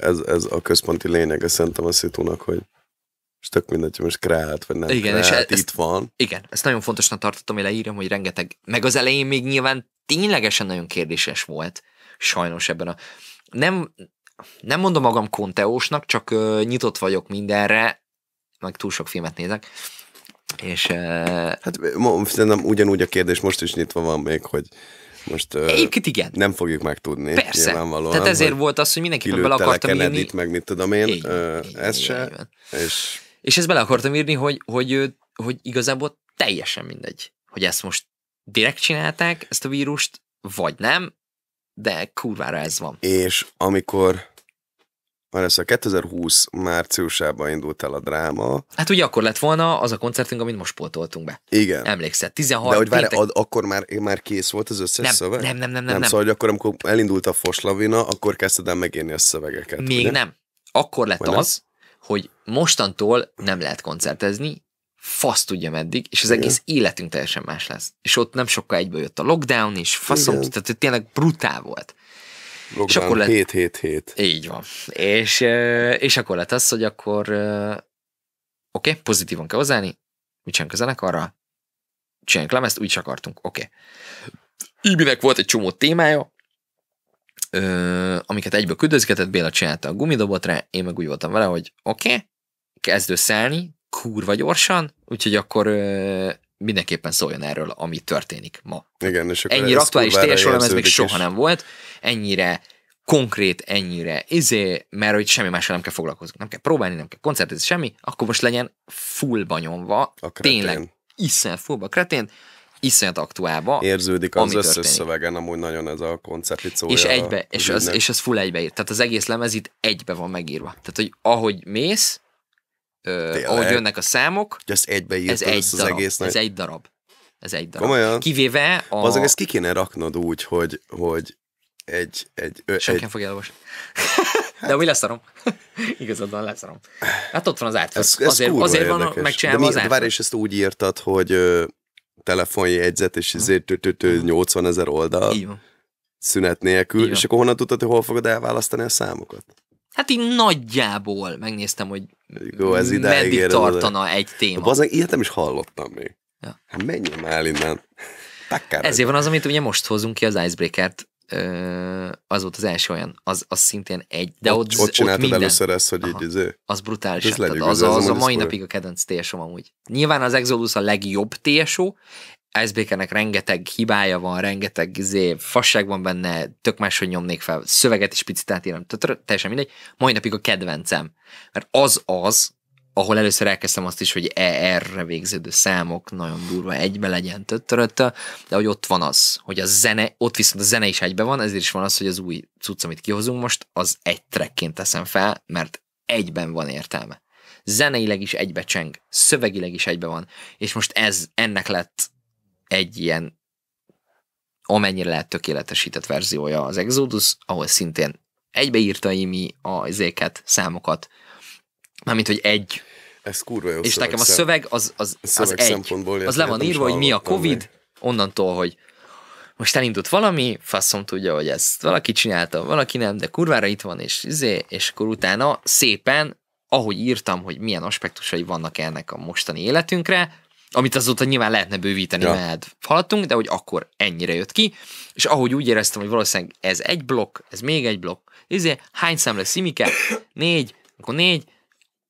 ez, ez a központi lényeg szerintem a szitúnak, hogy, és tök mindegy, hogy most kreált, vagy nem igen, kreált, és e- itt ezt, van. Igen, ezt nagyon fontosnak tartottam, hogy leírjam, hogy rengeteg, meg az elején még nyilván ténylegesen nagyon kérdéses volt, sajnos ebben a... Nem, nem mondom magam konteósnak, csak ö, nyitott vagyok mindenre, meg túl sok filmet nézek, és... Ö... Hát szerintem ugyanúgy a kérdés most is nyitva van még, hogy most ö, igen. nem fogjuk megtudni. Persze. Tehát ezért volt az, hogy mindenki bele akartam írni. t meg mit tudom én, ö, ez se. és... és ezt bele akartam írni, hogy, hogy, hogy, hogy igazából teljesen mindegy, hogy ezt most direkt csinálták ezt a vírust, vagy nem, de kurvára ez van. És amikor Valószínűleg szóval 2020 márciusában indult el a dráma. Hát ugye akkor lett volna az a koncertünk, amit most pótoltunk be. Igen. Emlékszel, 16 De hogy várj, péntek... akkor már, már kész volt az összes nem, szöveg? Nem, nem, nem, nem. nem, nem. Szóval, hogy akkor, amikor elindult a foslavina, akkor kezdted el megérni a szövegeket. Még ugye? nem. Akkor lett Vagy az, nem? hogy mostantól nem lehet koncertezni, fasz tudja meddig, és az Igen. egész életünk teljesen más lesz. És ott nem sokkal egyből jött a lockdown is, faszom, Igen. tehát tényleg brutál volt. Lockdown és akkor lett, 7 7 7. Így van. És, és akkor lett az, hogy akkor oké, okay, pozitívan kell hozzáni, mit csinálunk a zenekarral, csináljunk lemezt, úgy csak akartunk, oké. Okay. Ibinek volt egy csomó témája, ö, amiket egyből küldözgetett, Béla csinálta a rá, én meg úgy voltam vele, hogy oké, okay, kezd összeállni, kurva gyorsan, úgyhogy akkor ö, mindenképpen szóljon erről, ami történik ma. Igen, és akkor Ennyire aktuális térsorolom, ez még is. soha nem volt. Ennyire konkrét, ennyire izé, mert hogy semmi mással nem kell foglalkozni, nem kell próbálni, nem kell koncertezni, semmi, akkor most legyen fullba nyomva, a tényleg iszen fullba kretén, iszonyat aktuálba. Érződik az összes történik. szövegen amúgy nagyon ez a koncepciója. És egybe, a, és, az, és az full ír. Tehát az egész lemez itt egybe van megírva. Tehát, hogy ahogy mész, ö, Tényleg? ahogy jönnek a számok. Hogy ezt egybe ez egy darab, az egész Ez egy darab. Ez egy darab. Komolyan? Kivéve a... Azok ezt ki kéne raknod úgy, hogy, hogy egy... egy ö, Senki egy... fog elolvasni. *laughs* De mi leszarom? *laughs* Igazad van, leszarom. Hát ott van az átfed. Ez, ez azért, azért van megcsinálva de mi, az Várj, és ezt úgy írtad, hogy telefonjegyzet, és mhm. ezért 80 mhm. ezer oldal. szünet nélkül, Igen. és akkor honnan tudtad, hogy hol fogod elválasztani a számokat? hát így nagyjából megnéztem, hogy Jó, ez meddig ér, tartana egy téma. Az ilyet nem is hallottam még. Ja. Hát menjem el innen. Takkára. Ezért van az, amit ugye most hozunk ki az Icebreaker-t, az volt az első olyan, az, az szintén egy, de ott, ott, ott csináltad ott minden. először ezt, hogy így izé. Az brutális. Ez az, az, az, az a mai napig a kedvenc TSO amúgy. Nyilván az Exodus a legjobb TSO, Icebreakernek rengeteg hibája van, rengeteg zé, fasság van benne, tök máshogy nyomnék fel, szöveget is picit átírem, teljesen mindegy, mai napig a kedvencem. Mert az az, ahol először elkezdtem azt is, hogy e, ER-re végződő számok nagyon durva egybe legyen töttörötte, de hogy ott van az, hogy a zene, ott viszont a zene is egybe van, ezért is van az, hogy az új cucc, amit kihozunk most, az egy trekként teszem fel, mert egyben van értelme. Zeneileg is egybe cseng, szövegileg is egybe van, és most ez, ennek lett egy ilyen amennyire lehet tökéletesített verziója az Exodus, ahol szintén egybeírta Imi a izéket, számokat, mármint, hogy egy. Ez kurva jó És nekem a szöveg az, az, az szöveg egy. Az le van írva, hogy mi a Covid, meg. onnantól, hogy most elindult valami, faszom tudja, hogy ezt valaki csinálta, valaki nem, de kurvára itt van, és izé, és akkor utána szépen, ahogy írtam, hogy milyen aspektusai vannak ennek a mostani életünkre, amit azóta nyilván lehetne bővíteni, ja. mert haladtunk, de hogy akkor ennyire jött ki, és ahogy úgy éreztem, hogy valószínűleg ez egy blokk, ez még egy blokk, ezért hány szám lesz Simike? Négy, akkor négy,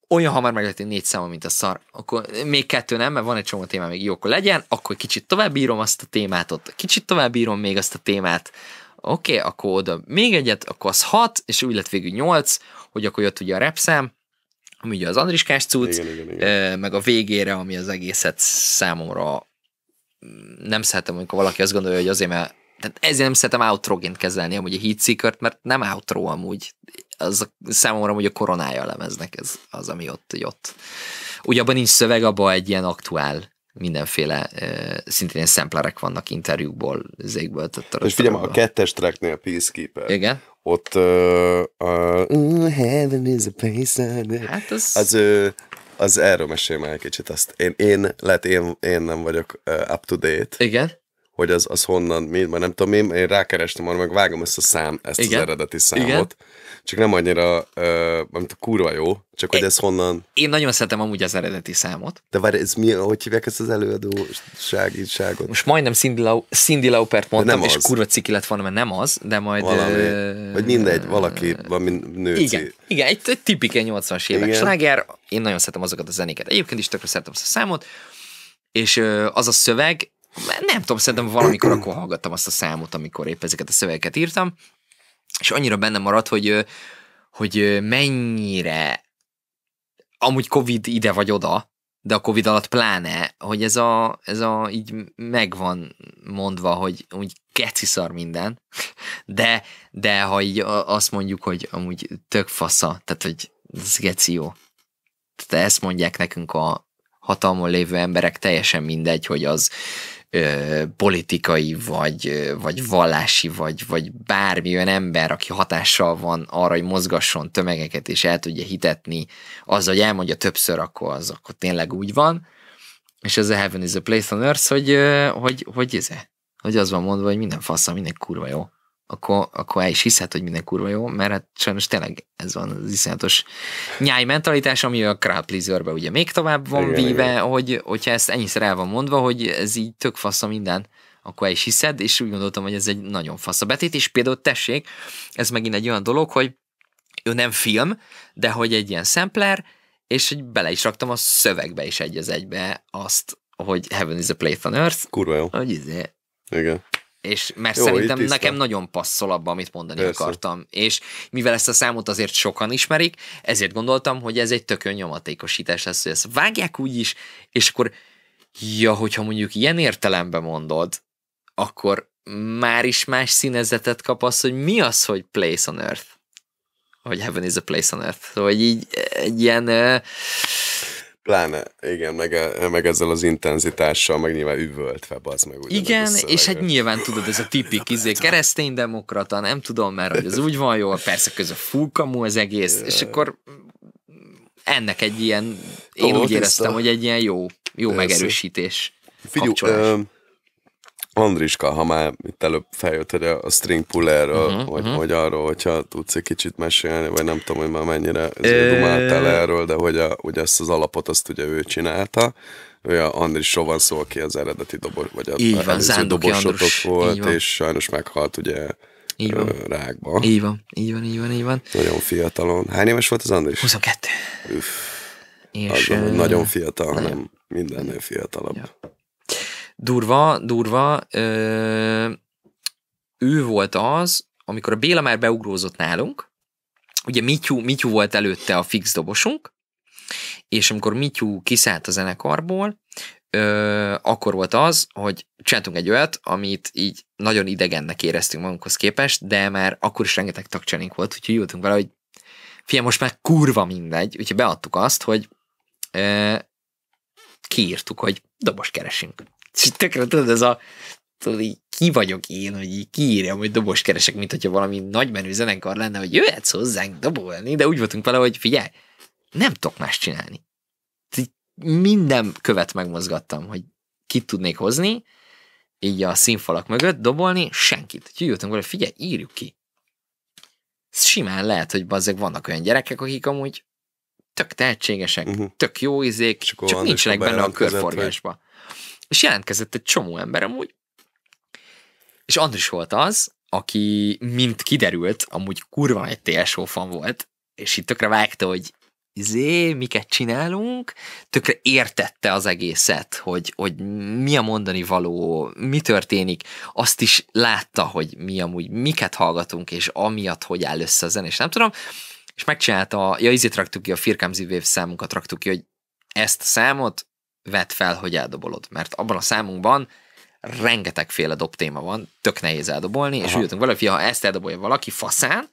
olyan hamar meg lehet, négy száma, mint a szar, akkor még kettő nem, mert van egy csomó téma, még jó, akkor legyen, akkor kicsit tovább írom azt a témát ott, kicsit tovább írom még azt a témát, oké, okay, akkor oda még egyet, akkor az hat, és úgy lett végül nyolc, hogy akkor jött ugye a repszám, ami ugye az Andriskás cucc, igen, igen, igen. meg a végére, ami az egészet számomra mm, nem szeretem, amikor valaki azt gondolja, hogy azért, mert tehát ezért nem szeretem outroként kezelni amúgy a heatseeker mert nem outro amúgy. Az a, számomra hogy a koronája a lemeznek ez az, ami ott, hogy ott. Ugye abban nincs szöveg, abban egy ilyen aktuál mindenféle uh, szintén szemplerek vannak interjúkból, zégből. és figyelme, a kettes tracknél Peacekeeper. Igen. Ott uh, uh, heaven is a place hát az... az uh, az erről mesél már egy kicsit azt. Én, én lehet én, én nem vagyok uh, up to date. Igen. Hogy az, az honnan, mi, már nem tudom, én, én rákerestem arra, meg vágom ezt a szám, ezt Igen. az eredeti számot. Igen csak nem annyira, amit a kurva jó, csak hogy ez honnan... Én nagyon szeretem amúgy az eredeti számot. De várj, ez mi, hogy hívják ezt az előadóságítságot? Most majdnem Cindy, Lau- Cindy Laupert mondtam, és kurva ciki lett volna, mert nem az, de majd... Valami, uh, vagy mindegy, valaki, valami nő. Igen, igen egy, egy tipike 80-as évek igen. sláger, én nagyon szeretem azokat a zenéket. Egyébként is tökre szeretem azt a számot, és az a szöveg, nem tudom, szerintem valamikor akkor hallgattam azt a számot, amikor épp ezeket a szövegeket írtam, és annyira benne maradt, hogy, hogy mennyire amúgy Covid ide vagy oda, de a Covid alatt pláne, hogy ez a, ez a így megvan mondva, hogy úgy szar minden, de, de ha így azt mondjuk, hogy amúgy tök fasza, tehát hogy ez geci jó. Tehát ezt mondják nekünk a hatalmon lévő emberek, teljesen mindegy, hogy az ö, politikai, vagy, vagy vallási, vagy, vagy bármi olyan ember, aki hatással van arra, hogy mozgasson tömegeket, és el tudja hitetni, az, hogy elmondja többször, akkor az akkor tényleg úgy van. És ez a Heaven is a Place on Earth, hogy, hogy, hogy, hogy, hogy az van mondva, hogy minden fassa, minden kurva jó akkor, akkor el is hiszed, hogy minden kurva jó, mert hát sajnos tényleg ez van az iszonyatos nyáj mentalitás, ami a crowd pleaserbe ugye még tovább van igen, víve, igen. hogy hogyha ezt ennyiszer el van mondva, hogy ez így tök fasz a minden, akkor el is hiszed, és úgy gondoltam, hogy ez egy nagyon fasz a betét, és például tessék, ez megint egy olyan dolog, hogy ő nem film, de hogy egy ilyen sampler, és hogy bele is raktam a szövegbe is egy az egybe azt, hogy Heaven is a Place on Earth. Kurva jó. Hogy izé. Igen. És mert Jó, szerintem nekem nagyon passzol abban, amit mondani Persze. akartam. És mivel ezt a számot azért sokan ismerik, ezért gondoltam, hogy ez egy tökön nyomatékosítás lesz, hogy ezt vágják úgy is, és akkor, ja, hogyha mondjuk ilyen értelemben mondod, akkor már is más színezetet kap az, hogy mi az, hogy place on earth. Hogy heaven is a place on earth. vagy szóval így egy ilyen... Uh, Pláne, igen, meg, e, meg ezzel az intenzitással, meg nyilván üvöltve, az meg úgy. Igen, és hát nyilván tudod, ez a tipik izé, demokrata, nem tudom, mert hogy ez úgy van jól, persze közben fúkamú az egész, yeah. és akkor ennek egy ilyen, én Ó, úgy éreztem, a... hogy egy ilyen jó, jó persze. megerősítés. Figyú, Andriska, ha már itt előbb feljött, hogy a string pullerről, uh-huh, mhm, vagy, uh-huh. Mhm. vagy arról, hogyha tudsz egy kicsit mesélni, vagy nem tudom, hogy már mennyire dumáltál erről, de hogy, a, hogy ezt az alapot, azt ugye ő csinálta, ő a Andris van szó, aki az eredeti dobor, vagy a Így van, dobosotok Andrus. volt, így van. és sajnos meghalt ugye így van. rákba. Így van, így van, így van, így van. Nagyon fiatalon. Hány éves volt az Andris? 22. Üff. És, Azon, nagyon fiatal, hanem mindennél fiatalabb. Ja. Durva, durva. Ö, ő volt az, amikor a Béla már beugrózott nálunk, ugye Mityu, Mityu volt előtte a fix dobosunk, és amikor Mityu kiszállt a zenekarból, ö, akkor volt az, hogy csináltunk egy olyat, amit így nagyon idegennek éreztünk magunkhoz képest, de már akkor is rengeteg tagcsánink volt, úgyhogy jutunk, vele, hogy fia, most már kurva mindegy, úgyhogy beadtuk azt, hogy ö, kiírtuk, hogy dobos keresünk. És tökre tudod, ez a tudod, így ki vagyok én, hogy így kiírjam, hogy dobos keresek, mint hogyha valami nagymenő zenekar lenne, hogy jöhetsz hozzánk dobolni, de úgy voltunk vele, hogy figyelj, nem tudok más csinálni. Minden követ megmozgattam, hogy kit tudnék hozni, így a színfalak mögött dobolni, senkit. Úgyhogy jöttünk vele, figyelj, írjuk ki. Simán lehet, hogy bazzeg vannak olyan gyerekek, akik amúgy tök tehetségesek, uh-huh. tök jó izék, csak, csak nincsenek benne a körforgásba. Vagy és jelentkezett egy csomó ember amúgy. És Andris volt az, aki, mint kiderült, amúgy kurva egy TSO fan volt, és itt tökre vágta, hogy izé, miket csinálunk, tökre értette az egészet, hogy, hogy mi a mondani való, mi történik, azt is látta, hogy mi amúgy miket hallgatunk, és amiatt hogy áll össze a zen, és nem tudom, és megcsinálta, ja, izét raktuk ki, a Firkámzi számunkat raktuk ki, hogy ezt a számot vedd fel, hogy eldobolod. Mert abban a számunkban rengetegféle dob téma van, tök nehéz eldobolni, Aha. és úgy jöttünk vele, hogy ha ezt eldobolja valaki faszán,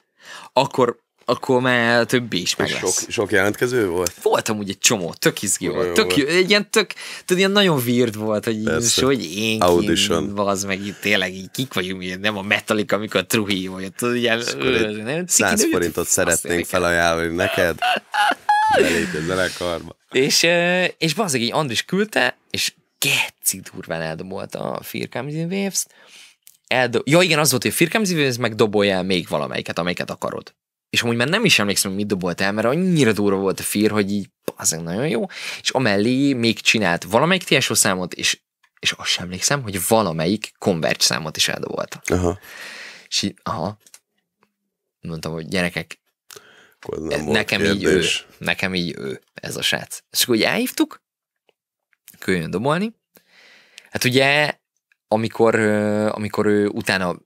akkor akkor már többi is meg lesz. Sok, sok jelentkező volt? Voltam úgy egy csomó, tök izgi volt. Tök, jó, egy ilyen tök, tudod, ilyen nagyon weird volt, hogy, Persze. hogy én Audition. az meg itt tényleg így kik vagyunk, így, nem a Metallica, amikor a truhi vagy, tudod, ilyen, 100 forintot szeretnénk felajánlani neked zenekarba. És, és bazdmeg így Andris küldte, és geci durván eldobolt a Fear Comes in waves Eldob... Eldo- ja igen, az volt, hogy Fear Comes in Waves meg dobolja el még valamelyiket, amelyiket akarod. És amúgy már nem is emlékszem, hogy mit dobolt el, mert annyira durva volt a Fear, hogy így bazdmeg nagyon jó. És amellé még csinált valamelyik TSO számot, és, és azt sem emlékszem, hogy valamelyik Converge számot is eldobolta. Aha. És így, aha, mondtam, hogy gyerekek, akkor nem e, volt nekem kérdés. így ő, nekem így ő, ez a srác. És akkor ugye elhívtuk, köljön dobolni. Hát ugye, amikor, amikor ő utána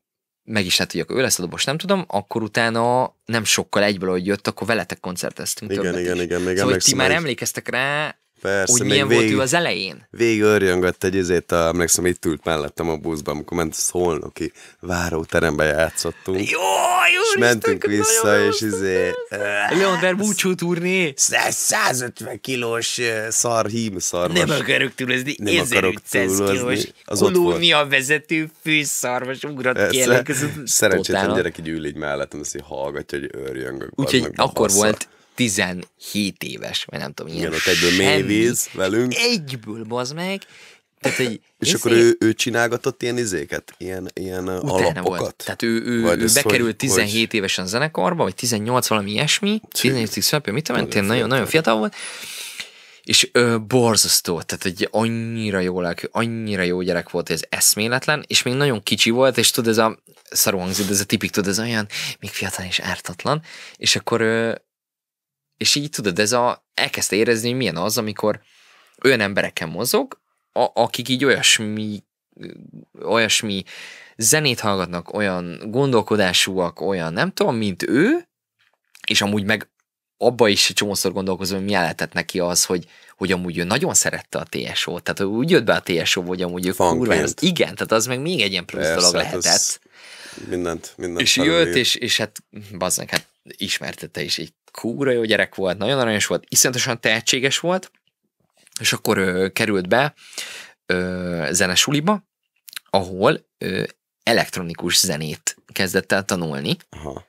meg is lett, hogy ő lesz a dobos, nem tudom, akkor utána nem sokkal egyből, hogy jött, akkor veletek koncerteztünk igen, igen, is. igen, igen, még szóval, ti már emlékeztek rá, Persze, hogy milyen volt ő az elején. Végig örjöngött egy izét, emlékszem, itt ült mellettem a buszban, amikor ment szolnoki váróterembe játszottunk. Jó, jó, és mentünk vissza, és izé... Leander búcsú turné. 150 kilós szar szar Nem akarok túlozni, nem 1500 kilós a vezető főszarvas ugrat ki Szerencsétlen gyerek így ül így mellettem, azt így hallgatja, hogy örjöngök. Úgyhogy akkor volt 17 éves, vagy nem tudom, ilyen Igen, ott egyből víz velünk. Egyből, bazd meg. Tehát, hogy és akkor ő, ő csinálgatott ilyen izéket, ilyen, ilyen Utána alapokat? Volt. Tehát ő, ő, ő bekerült hogy, 17 hogy... évesen zenekarba, vagy 18 valami ilyesmi, 18 szöpő, mit tudom, nagyon, nagyon, nagyon fiatal volt, és ö, borzasztó, tehát egy annyira jó lelkű, annyira jó gyerek volt, hogy ez eszméletlen, és még nagyon kicsi volt, és tudod, ez a szarú hangzik, ez a tipik, tudod, ez olyan még fiatal és ártatlan, és akkor ö, és így tudod, ez a, elkezdte érezni, hogy milyen az, amikor olyan embereken mozog, a, akik így olyasmi, olyasmi zenét hallgatnak, olyan gondolkodásúak, olyan nem tudom, mint ő, és amúgy meg abba is csomószor gondolkozom, hogy mi lehetett neki az, hogy, hogy amúgy ő nagyon szerette a TSO-t, tehát úgy jött be a TSO, hogy amúgy ő kurva, az, igen, tehát az meg még egy ilyen plusz Persze, dolog hát lehetett. mindent, mindent. És jött, és, és hát bazdmeg, hát ismertette is egy kúra jó gyerek volt, nagyon aranyos volt, iszonyatosan tehetséges volt, és akkor ö, került be ö, zenesuliba, ahol ö, elektronikus zenét kezdett el tanulni, Aha.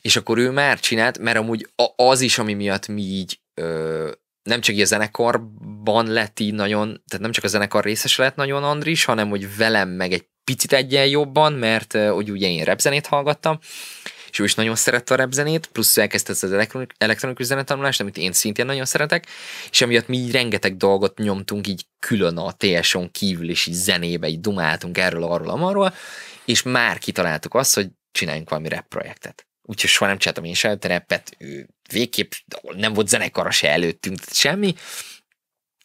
és akkor ő már csinált, mert amúgy az is, ami miatt mi így ö, nem csak így a zenekarban lett így nagyon, tehát nem csak a zenekar részes lett nagyon Andris, hanem hogy velem meg egy picit egyen jobban, mert hogy ugye én repzenét hallgattam, és ő is nagyon szerette a rapzenét, plusz elkezdte az elektronikus zenetanulást, amit én szintén nagyon szeretek, és amiatt mi így rengeteg dolgot nyomtunk így külön a TSO-n kívül, és így zenébe így dumáltunk erről, arról, amarról, és már kitaláltuk azt, hogy csináljunk valami rap projektet. Úgyhogy soha nem csináltam én saját repet, ő végképp nem volt zenekara se előttünk, tehát semmi.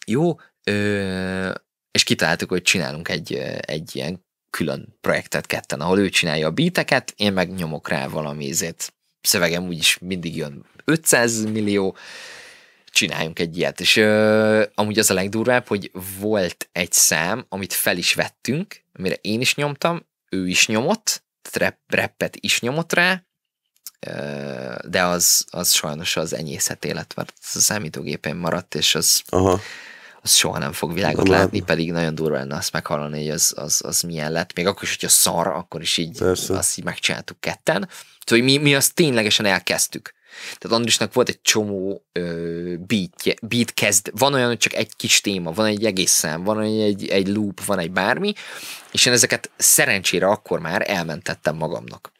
Jó, ö, és kitaláltuk, hogy csinálunk egy, egy ilyen külön projektet ketten, ahol ő csinálja a beateket, én meg nyomok rá valami ezért. Szövegem úgyis mindig jön 500 millió, csináljunk egy ilyet. És ö, amúgy az a legdurvább, hogy volt egy szám, amit fel is vettünk, amire én is nyomtam, ő is nyomott, rap, rappet is nyomott rá, de az, az sajnos az enyészet élet, mert a számítógépen maradt, és az Aha az soha nem fog világot nem. látni, pedig nagyon durva lenne azt meghallani, hogy az, az, az milyen lett. Még akkor is, hogyha szar, akkor is így Persze. azt így megcsináltuk ketten. Szóval, hogy mi, mi azt ténylegesen elkezdtük. Tehát Andrisnak volt egy csomó ö, beatje, beat kezd, van olyan, hogy csak egy kis téma, van egy egész szám, van egy, egy loop, van egy bármi, és én ezeket szerencsére akkor már elmentettem magamnak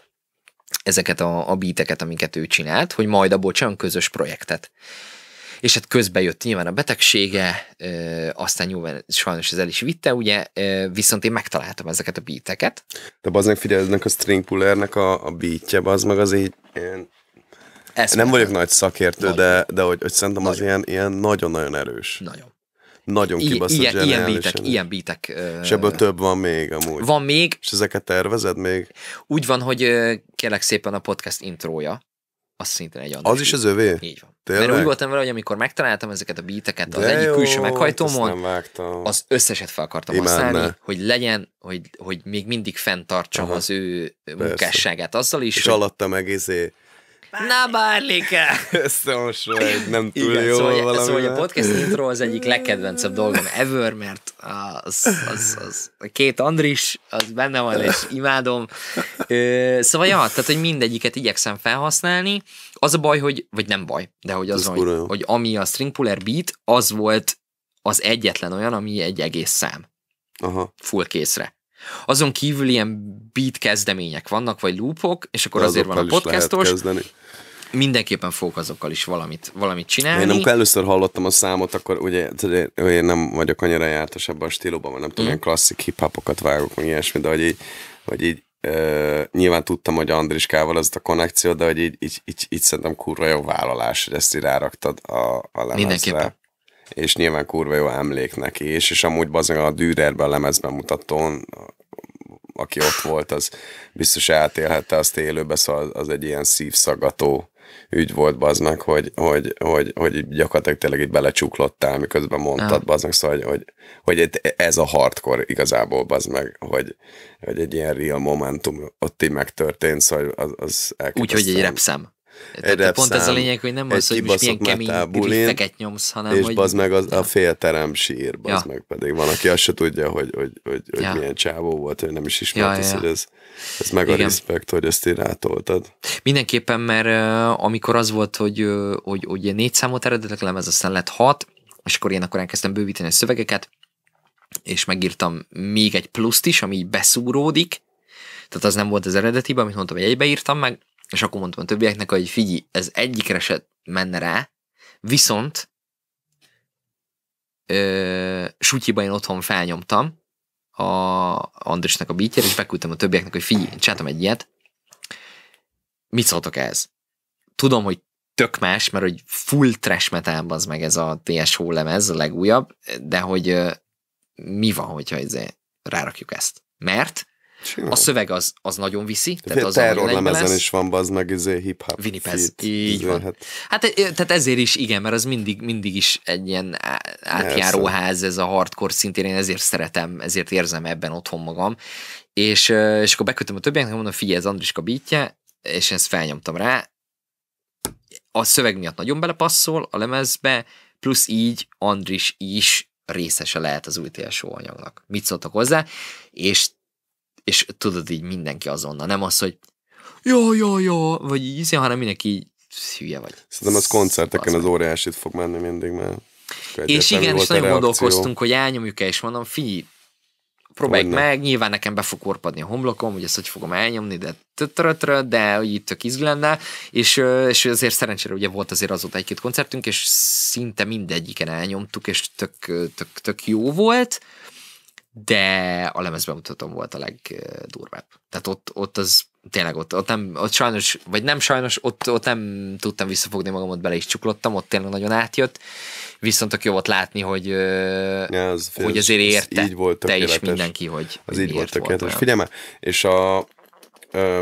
ezeket a, a beateket, amiket ő csinált, hogy majd abból csinálunk közös projektet és hát közben jött nyilván a betegsége, aztán nyilván sajnos ez el is vitte, ugye, viszont én megtaláltam ezeket a beateket. De az meg figyelj, a string pullernek a, a beatje, az meg az így én... Ez nem vagyok nagy szakértő, nagy. de, de hogy, hogy szerintem nagy. az ilyen, ilyen nagyon-nagyon erős. Nagyon. Nagyon kibaszott ilyen, ilyen bítek, ilyen bítek. És ebből több van még amúgy. Van még. És ezeket tervezed még? Úgy van, hogy kérlek szépen a podcast intrója, az szintén egy András Az is az övé? Így van. Tényleg? Mert úgy voltam vele, hogy amikor megtaláltam ezeket a beateket, az De egyik külső hát meghajtómon, az összeset fel akartam Imádne. használni, hogy legyen, hogy, hogy még mindig fenntartsam Aha. az ő munkásságát azzal is. És hogy... alatta meg izé, Na, bárlike! Összehasonlít, nem túl Igen, szóval, jó szóval, valami. Szóval a podcast intro az egyik legkedvencebb dolgom ever, mert az, az, az, a két Andris, az benne van, és imádom. Szóval ja, tehát, hogy mindegyiket igyekszem felhasználni. Az a baj, hogy, vagy nem baj, de hogy az, hogy, hogy ami a string puller beat, az volt az egyetlen olyan, ami egy egész szám. Aha. Full készre. Azon kívül ilyen beat kezdemények vannak, vagy loopok, és akkor De azért van a podcastos. Mindenképpen fogok azokkal is valamit, valamit csinálni. Én amikor először hallottam a számot, akkor ugye én nem vagyok annyira jártas ebben a stílusban, mert nem mm. tudom, ilyen klasszik hip-hopokat vágok, vagy ilyesmi, de hogy így, hogy így Uh, nyilván tudtam, hogy Andriskával az a konnekció, de hogy így, így, így, így szerintem kurva jó vállalás, hogy ezt így ráraktad a, a lemezre. Mindenképpen és nyilván kurva jó emlék neki is, és amúgy bazen a Dürerben a mutatón aki ott volt, az biztos átélhette azt élőbe, szóval az egy ilyen szívszagató ügy volt baznak, hogy, hogy, hogy, hogy gyakorlatilag tényleg itt belecsuklottál, miközben mondtad ah. baznak, szóval, hogy, hogy ez a hardcore igazából bazd meg, hogy, hogy egy ilyen real momentum ott így megtörtént, szóval az, az Úgyhogy egy repszem. Tehát pont ez a lényeg, hogy nem az, hogy most milyen kemény griffeket nyomsz, hanem és hogy... bazd meg az, a a terem sír, bazd ja. meg pedig van, aki azt se tudja, hogy, hogy, hogy, hogy ja. milyen csávó volt, hogy nem is ismert, ja, az, ja. hogy ez, ez meg Igen. a respekt, hogy ezt így rátoltad. Mindenképpen, mert amikor az volt, hogy, hogy, hogy négy számot eredetek lemez, aztán lett hat, és akkor én akkor elkezdtem bővíteni a szövegeket, és megírtam még egy pluszt is, ami így beszúródik, tehát az nem volt az eredetiben, amit mondtam, hogy egybeírtam meg, és akkor mondtam a többieknek, hogy figyelj, ez egyikre se menne rá, viszont ö, sutyiba én otthon felnyomtam a Andrisnak a bítjét, és beküldtem a többieknek, hogy figyelj, én csináltam egy ilyet, mit szóltok ez? Tudom, hogy tök más, mert hogy full trash metal az meg ez a TSH lemez, a legújabb, de hogy mi van, hogyha ezért rárakjuk ezt? Mert Simán. A szöveg az, az nagyon viszi. Tehát az, terrorlemezen is van, az meg izé hip-hop. Winnipez. Így izé, van. Hát. hát tehát ezért is igen, mert az mindig, mindig is egy ilyen átjáróház, ez a hardcore szintén, én ezért szeretem, ezért érzem ebben otthon magam. És, és akkor bekötöm a többieknek, mondom, figyelj, ez Andriska bítje, és ezt felnyomtam rá. A szöveg miatt nagyon belepasszol a lemezbe, plusz így Andris is részese lehet az új TSO anyagnak. Mit szóltak hozzá? És és tudod így mindenki azonnal, nem az, hogy jó, jó, jó, vagy így, hanem mindenki így hülye vagy. Szerintem az koncerteken az, az óriásit fog menni mindig, mert és igen, és nagyon gondolkoztunk, hogy elnyomjuk-e, és mondom, figyelj, próbáljuk meg, nyilván nekem be fog korpadni a homlokom, hogy ezt hogy fogom elnyomni, de tötrötrö, de hogy itt tök izgi lenne, és, és azért szerencsére ugye volt azért azóta egy-két koncertünk, és szinte mindegyiken elnyomtuk, és tök, tök, tök jó volt, de a lemezbemutatón volt a legdurvább. Tehát ott, ott az tényleg ott, ott, nem, ott sajnos, vagy nem sajnos, ott, ott nem tudtam visszafogni magam, ott bele is csuklottam, ott tényleg nagyon átjött, viszont tök jó volt látni, hogy, ja, az, hogy azért érte így volt te is mindenki, hogy Az így volt tökéletes. Volt Figyelj és a,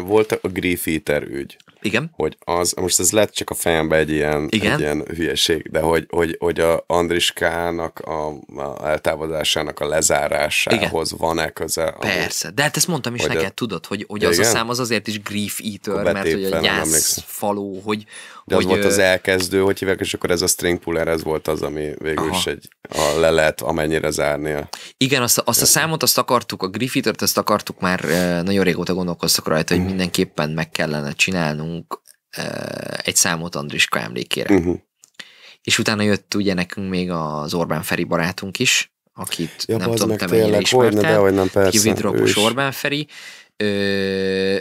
volt a Grief ügy. Igen. Hogy az, most ez lett csak a fejembe egy ilyen, Igen. Egy ilyen hülyeség, de hogy, hogy, hogy a Andriskának a, a eltávozásának a lezárásához van-e köze? Persze, de hát ezt mondtam is neked, a... tudod, hogy, hogy Igen? az a szám az azért is grief eater, mert hogy a gyász faló, hogy, de az volt az elkezdő, hogy hívják, és akkor ez a string puller, ez volt az, ami végül aha. is egy, a, le lehet amennyire zárnia. Igen, azt, azt a számot azt akartuk, a Griffithert azt akartuk már nagyon régóta gondolkoztak rajta, hogy mhm. mindenképpen meg kellene csinálnunk egy számot Andriska emlékére. Uh-huh. És utána jött ugye nekünk még az Orbán Feri barátunk is, akit ja, nem tudom, te mennyire ismertem, be, nem, persze, Orbán Feri, Ö,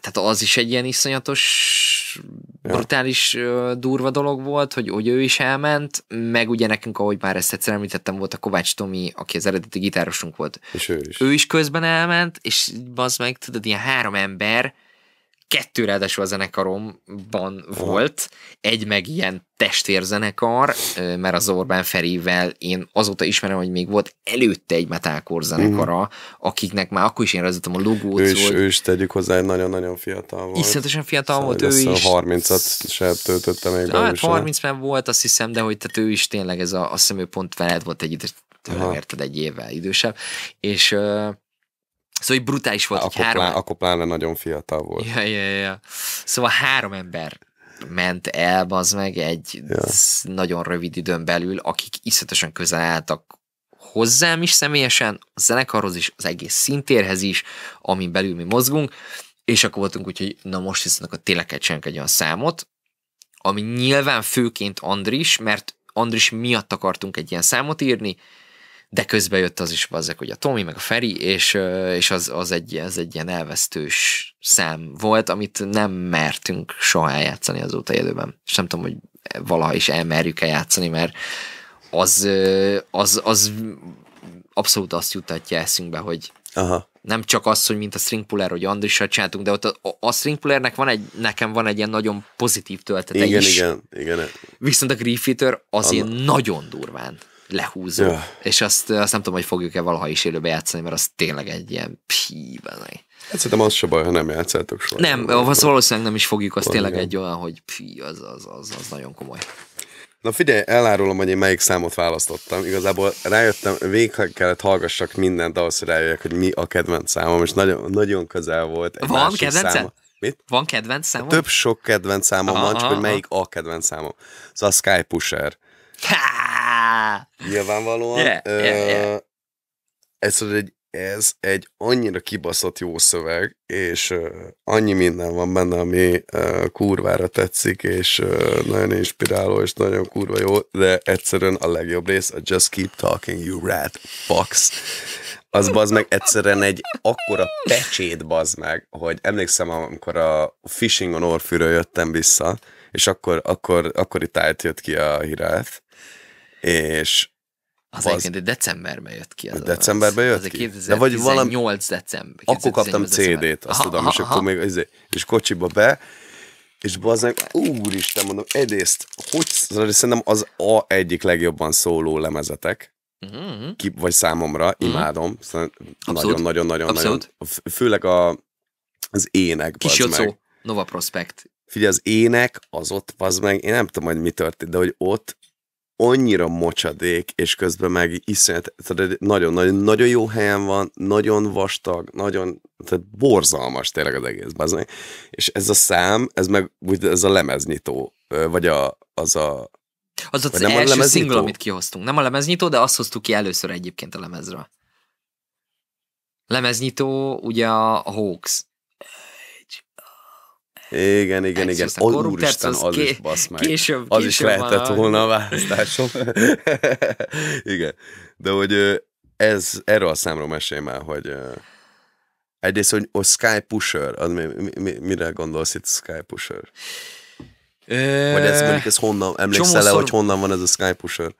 tehát az is egy ilyen iszonyatos, ja. brutális durva dolog volt, hogy, hogy ő is elment, meg ugye nekünk, ahogy már ezt egyszer említettem, volt a Kovács Tomi, aki az eredeti gitárosunk volt. És ő is. Ő is közben elment, és az meg, tudod, ilyen három ember, kettő ráadásul a zenekaromban volt, egy meg ilyen testvérzenekar, mert az Orbán Ferivel én azóta ismerem, hogy még volt előtte egy metalcore zenekara, mm. akiknek már akkor is én rajzoltam a logót. Ő is, volt. ő is tegyük hozzá, nagyon-nagyon fiatal volt. Iszonyatosan fiatal volt, ő is. 30-at se töltötte még Hát 30 ben volt, azt hiszem, de hogy tehát ő is tényleg ez a, a hiszem, pont veled volt egy tőlem érted egy évvel idősebb, és Szóval így brutális volt. Akkor, három... akkor pláne nagyon fiatal volt. Ja, ja, ja. Szóval három ember ment el, az meg egy ja. nagyon rövid időn belül, akik iszletesen közel álltak hozzám is személyesen, a zenekarhoz is, az egész szintérhez is, amin belül mi mozgunk, és akkor voltunk úgy, hogy na most hiszen akkor tényleg kell egy olyan számot, ami nyilván főként Andris, mert Andris miatt akartunk egy ilyen számot írni, de közben jött az is bazzek, hogy a Tomi, meg a Feri, és, és az, az, egy, az egy ilyen elvesztős szám volt, amit nem mertünk soha játszani azóta élőben. És nem tudom, hogy valaha is elmerjük-e játszani, mert az, az, az abszolút azt jutatja eszünkbe, hogy Aha. nem csak az, hogy mint a string puller, hogy Andrissal csináltunk, de ott a, a string pullernek van egy, nekem van egy ilyen nagyon pozitív töltete igen, is. Igen, igen, Viszont a Griffiter az Anna. ilyen nagyon durván lehúzó. Ja. És azt, azt nem tudom, hogy fogjuk-e valaha is élőbe játszani, mert az tényleg egy ilyen píbenek. Hát szerintem az se baj, ha nem játszátok soha. Nem, az valószínűleg nem is fogjuk, az Van, tényleg igen. egy olyan, hogy pí, az, az, az, az nagyon komoly. Na figyelj, elárulom, hogy én melyik számot választottam. Igazából rájöttem, végig kellett hallgassak mindent ahhoz, hogy rájöjjek, hogy mi a kedvenc számom, és nagyon, nagyon közel volt. Egy Van kedvenc Száma. Mit? Van kedvenc számom? Több sok kedvenc számom aha, van, csak aha. hogy melyik a kedvenc számom. Szóval a Sky Pusher. Ha! Nyilvánvalóan. Yeah, yeah, yeah. Uh, ez, egy, ez egy annyira kibaszott jó szöveg, és uh, annyi minden van benne, ami uh, kurvára tetszik, és uh, nagyon inspiráló, és nagyon kurva jó, de egyszerűen a legjobb rész a Just Keep Talking, You Rat Fox az bazd meg egyszerűen egy akkora pecsét bazd meg, hogy emlékszem, amikor a Fishing on Orfűről jöttem vissza, és akkor, akkor, akkori tájt jött ki a Hiráth, és az, az egyébként decemberben jött ki. Az decemberben jött az, ki? 2018 De vagy valami, december. akkor kaptam CD-t, azt tudom, és akkor még azért, és kocsiba be, és meg, úristen, mondom, egyrészt, hogy szóval szerintem az a egyik legjobban szóló lemezetek, uh-huh. ki, vagy számomra, uh-huh. imádom, nagyon-nagyon-nagyon-nagyon, szóval főleg a, az ének, Kis meg. Nova Prospect. Figyelj, az ének, az ott, az meg, én nem tudom, hogy mi történt, de hogy ott annyira mocsadék, és közben meg iszonyat, tehát nagyon-nagyon nagyon jó helyen van, nagyon vastag, nagyon, tehát borzalmas tényleg az egész, bazmeg. És ez a szám, ez meg úgy, ez a lemeznyitó, vagy a, az a... Az az, az nem első a single, amit kihoztunk. Nem a lemeznyitó, de azt hoztuk ki először egyébként a lemezre. Lemeznyitó ugye a Hawks. Igen, igen, igen. A Úristen, az, ké- is basz meg. Később, az is lehetett van. volna a választásom. *laughs* igen. De hogy ez, erről a számról mesélj már, hogy egyrészt, hogy a Sky Pusher, az mi, mi, mi, mire gondolsz itt Sky Pusher? Vagy ez mondjuk ez honnan, emlékszel le, hogy honnan van ez a Sky Pusher?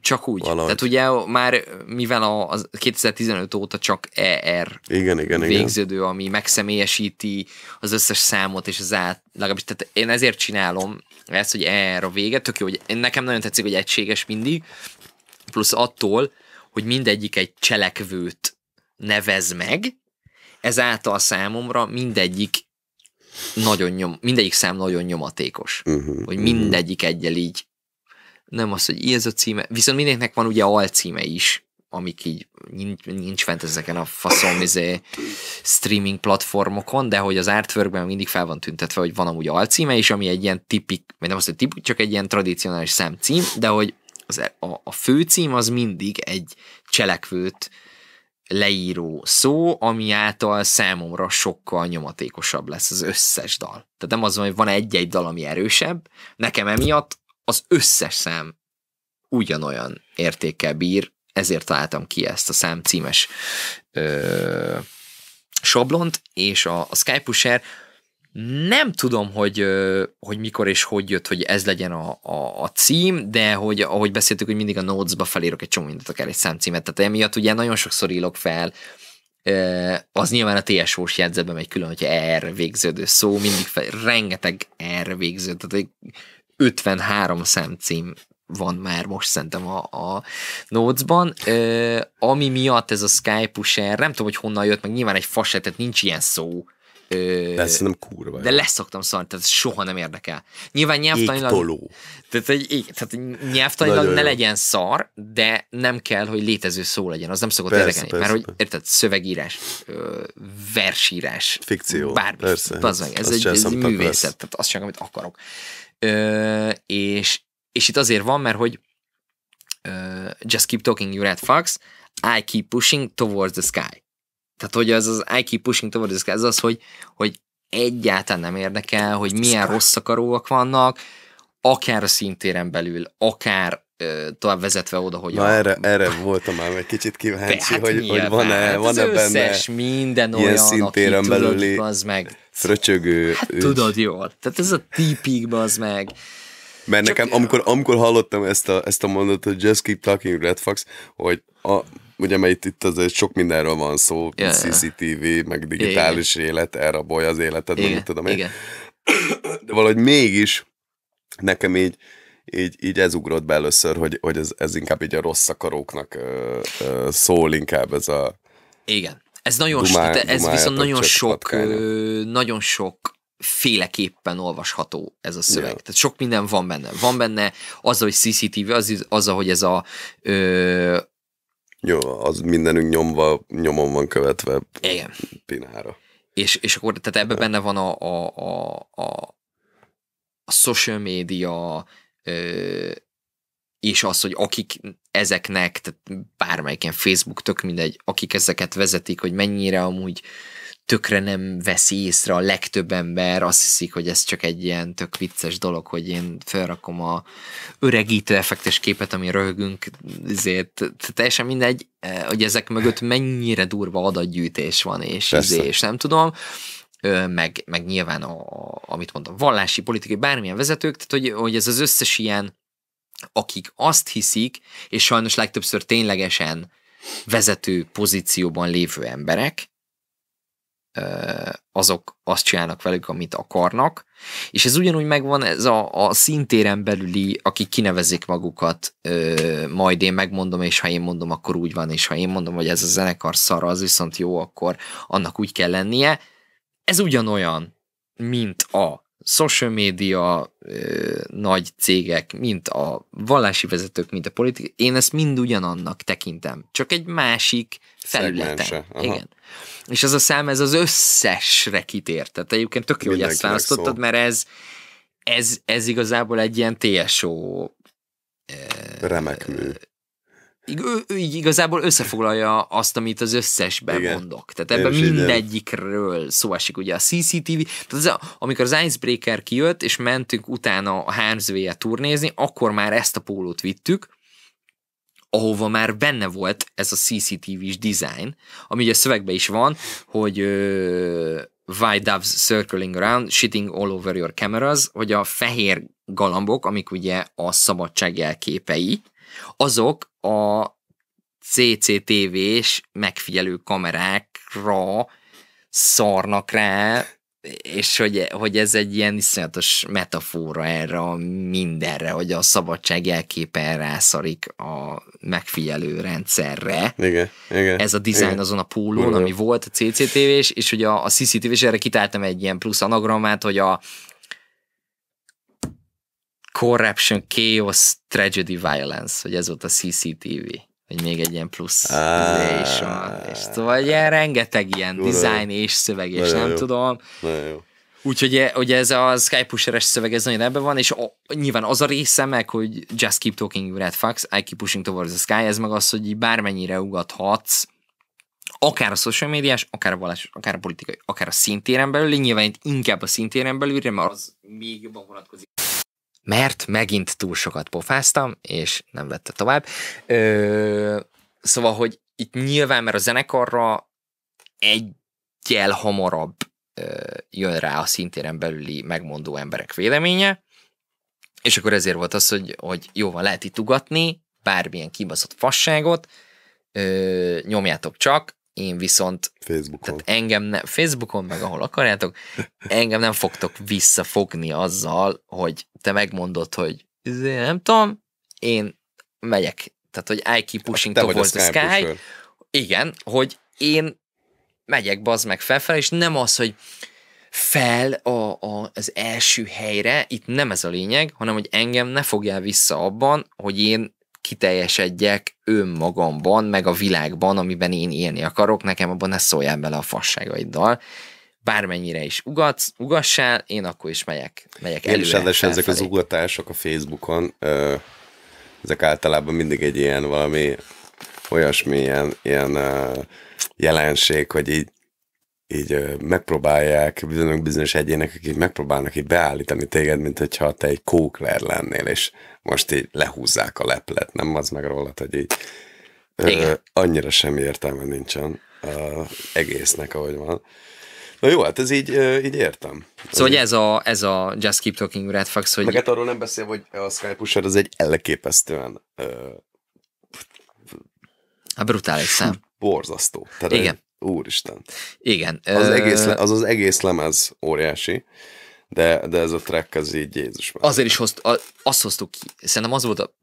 Csak úgy. Valahogy. Tehát ugye már, mivel a, 2015 óta csak ER igen, igen, végződő, igen. ami megszemélyesíti az összes számot, és az át, legalábbis, tehát én ezért csinálom ezt, hogy ER a vége, tök jó, hogy nekem nagyon tetszik, hogy egységes mindig, plusz attól, hogy mindegyik egy cselekvőt nevez meg, ezáltal számomra mindegyik nagyon nyom, mindegyik szám nagyon nyomatékos. Uh-huh, hogy mhm. mindegyik egyel így nem az, hogy ez a címe, viszont mindenkinek van ugye alcíme is, amik így nincs, nincs fent ezeken a faszom izé, streaming platformokon, de hogy az artworkben mindig fel van tüntetve, hogy van amúgy alcíme is, ami egy ilyen tipik, vagy nem azt, hogy tipik, csak egy ilyen tradicionális szemcím, de hogy az, e- a, a főcím az mindig egy cselekvőt leíró szó, ami által számomra sokkal nyomatékosabb lesz az összes dal. Tehát nem az, hogy van egy-egy dal, ami erősebb, nekem emiatt az összes szám ugyanolyan értékkel bír, ezért találtam ki ezt a szám címes ö, sablont, és a, a pusher nem tudom, hogy, hogy mikor és hogy jött, hogy ez legyen a, a, a cím, de hogy ahogy beszéltük, hogy mindig a notes-ba felírok egy csomó mindent, akár egy számcímet, tehát emiatt ugye nagyon sokszor írok fel, az nyilván a TSO-s jegyzetben megy külön, hogy e R végződő szó, mindig fel, rengeteg e R végződő, tehát 53 szemcím van már most szerintem a, a Notes-ban, ö, ami miatt ez a Skype pusher, nem tudom, hogy honnan jött, meg nyilván egy faset, tehát nincs ilyen szó. de nem kurva. De leszoktam szarni, tehát soha nem érdekel. Nyilván nyelvtanilag... Égtoló. Tehát, egy, tehát nyelvtanilag Nagyon ne jó. legyen szar, de nem kell, hogy létező szó legyen. Az nem szokott persze, érdekelni. Persze, mert hogy érted, szövegírás, versírás, Fikció, bármi. Persze, az meg, ez, az egy, ez egy művészet, lesz. tehát azt csak, amit akarok. Ö, és, és itt azért van, mert hogy ö, just keep talking, you red fox, I keep pushing towards the sky. Tehát, hogy az az I keep pushing towards the sky, ez az, hogy, hogy egyáltalán nem érdekel, hogy milyen rossz akaróak vannak, akár a szintéren belül, akár tovább vezetve oda, hogy... Na a... erre, erre voltam már egy kicsit kíváncsi, hát hogy, hogy van-e, hát van-e benne minden ilyen szintéren aki belüli... tudod, az meg fröcsögő. Hát tudod jól. Tehát ez a típik az meg. Mert Csak nekem, amikor, amikor hallottam ezt a, ezt a mondatot, hogy just keep talking red fox, hogy a, ugye mert itt itt azért sok mindenről van szó, yeah, CCTV, yeah. meg digitális yeah. élet, baj az életed, yeah. nem tudom én. Igen. *coughs* De valahogy mégis nekem így, így, így ez ugrott be először, hogy, hogy ez, ez inkább így a rossz akaróknak ö, ö, szól inkább ez a... Igen. Ez nagyon, Dumá, so, ez viszont nagyon sok, nagyon sok féleképpen olvasható ez a szöveg. Yeah. Tehát sok minden van benne. Van benne az, hogy CCTV, az, az hogy ez a ö, jó, az mindenünk nyomva, nyomon van követve Igen. pinára. És, és akkor tehát ebben benne van a, a, a, a, a social media, ö, és az, hogy akik ezeknek, tehát bármelyiken Facebook, tök mindegy, akik ezeket vezetik, hogy mennyire amúgy tökre nem veszi észre a legtöbb ember, azt hiszik, hogy ez csak egy ilyen tök vicces dolog, hogy én felrakom a öregítő effektes képet, ami röhögünk, ezért teljesen mindegy, eh, hogy ezek mögött mennyire durva adatgyűjtés van, és, izé, és nem tudom, meg, meg nyilván, a, amit mondtam, vallási, politikai, bármilyen vezetők, tehát hogy, hogy ez az összes ilyen akik azt hiszik, és sajnos legtöbbször ténylegesen vezető pozícióban lévő emberek, azok azt csinálnak velük, amit akarnak, és ez ugyanúgy megvan ez a, a szintéren belüli, akik kinevezik magukat, ö, majd én megmondom, és ha én mondom, akkor úgy van, és ha én mondom, hogy ez a zenekar szar, az viszont jó, akkor annak úgy kell lennie. Ez ugyanolyan, mint a social media nagy cégek, mint a vallási vezetők, mint a politikai, én ezt mind ugyanannak tekintem, csak egy másik felületen. Igen. És az a szám, ez az összesre kitért. Tehát egyébként tök jó, hogy ezt választottad, szó. mert ez, ez, ez igazából egy ilyen TSO Remek mű ő, ő így igazából összefoglalja azt, amit az összesben Igen. mondok. Tehát ebben mindegyikről szó esik, ugye a CCTV. Tehát az, a, amikor az Icebreaker kijött, és mentünk utána a Harmsway-e turnézni, akkor már ezt a pólót vittük, ahova már benne volt ez a CCTV-s design, ami ugye a szövegben is van, hogy ö, why doves circling around, shitting all over your cameras, hogy a fehér galambok, amik ugye a szabadság jelképei, azok a CCTV-s megfigyelő kamerákra szarnak rá, és hogy, hogy ez egy ilyen iszonyatos metafora erre a mindenre, hogy a szabadság elképen rászarik a megfigyelő rendszerre. Igen, igen. Ez a design igen. azon a pólón, ami volt a CCTV-s, és hogy a, a CCTV-s erre kitáltam egy ilyen plusz anagramát, hogy a, Corruption, Chaos, Tragedy, Violence, hogy ez volt a CCTV, hogy még egy ilyen plusz ah, is van. És szóval ilyen rengeteg ilyen jó, design és szöveg, és nem jó. tudom. Úgyhogy eh, ugye ez a Skype szöveg, ez nagyon ebben van, és a, nyilván az a része meg, hogy just keep talking red fox, I keep pushing towards the sky, ez meg az, hogy bármennyire ugathatsz, akár a social médiás, akár a vallásos, akár a politikai, akár a szintéren belül, nyilván itt inkább a szintéren belül, mert az még jobban vonatkozik mert megint túl sokat pofáztam, és nem vette tovább. Ö, szóval, hogy itt nyilván, mert a zenekarra egyel hamarabb ö, jön rá a szintéren belüli megmondó emberek véleménye, és akkor ezért volt az, hogy, hogy jó van, lehet itt ugatni, bármilyen kibaszott fasságot, ö, nyomjátok csak, én viszont Facebookon. Tehát engem ne, Facebookon, meg ahol akarjátok, engem nem fogtok visszafogni azzal, hogy te megmondod, hogy izé, nem tudom, én megyek. Tehát, hogy I keep hát pushing te towards the sky. Pusher. Igen, hogy én megyek bazd meg felfelé, és nem az, hogy fel a, a, az első helyre, itt nem ez a lényeg, hanem hogy engem ne fogjál vissza abban, hogy én kiteljesedjek önmagamban, meg a világban, amiben én élni akarok, nekem abban ne szóljál bele a fasságaiddal. Bármennyire is ugatsz, ugassál, én akkor is megyek, megyek én előre. És ezek az ugatások a Facebookon, ö, ezek általában mindig egy ilyen valami olyasmi ilyen, ilyen ö, jelenség, hogy így így megpróbálják, bizonyos, bizonyos egyének, akik megpróbálnak így beállítani téged, mint hogyha te egy kókler lennél, és most így lehúzzák a leplet, nem az meg rólad, hogy így Igen. Ö, annyira sem értelme nincsen ö, egésznek, ahogy van. Na jó, hát ez így, ö, így értem. Szóval hogy ez a, ez a Just Keep Talking Red Fox, hogy... Meg hát arról nem beszél, hogy a Skype Pusher az egy elképesztően... Ö, a hát brutális szám. Borzasztó. Tehát Igen. Úristen. Igen. Az, ö... egész, az az egész lemez óriási, de, de ez a track az így Jézus. Már. Azért is hozt, azt hoztuk ki, szerintem az volt, a,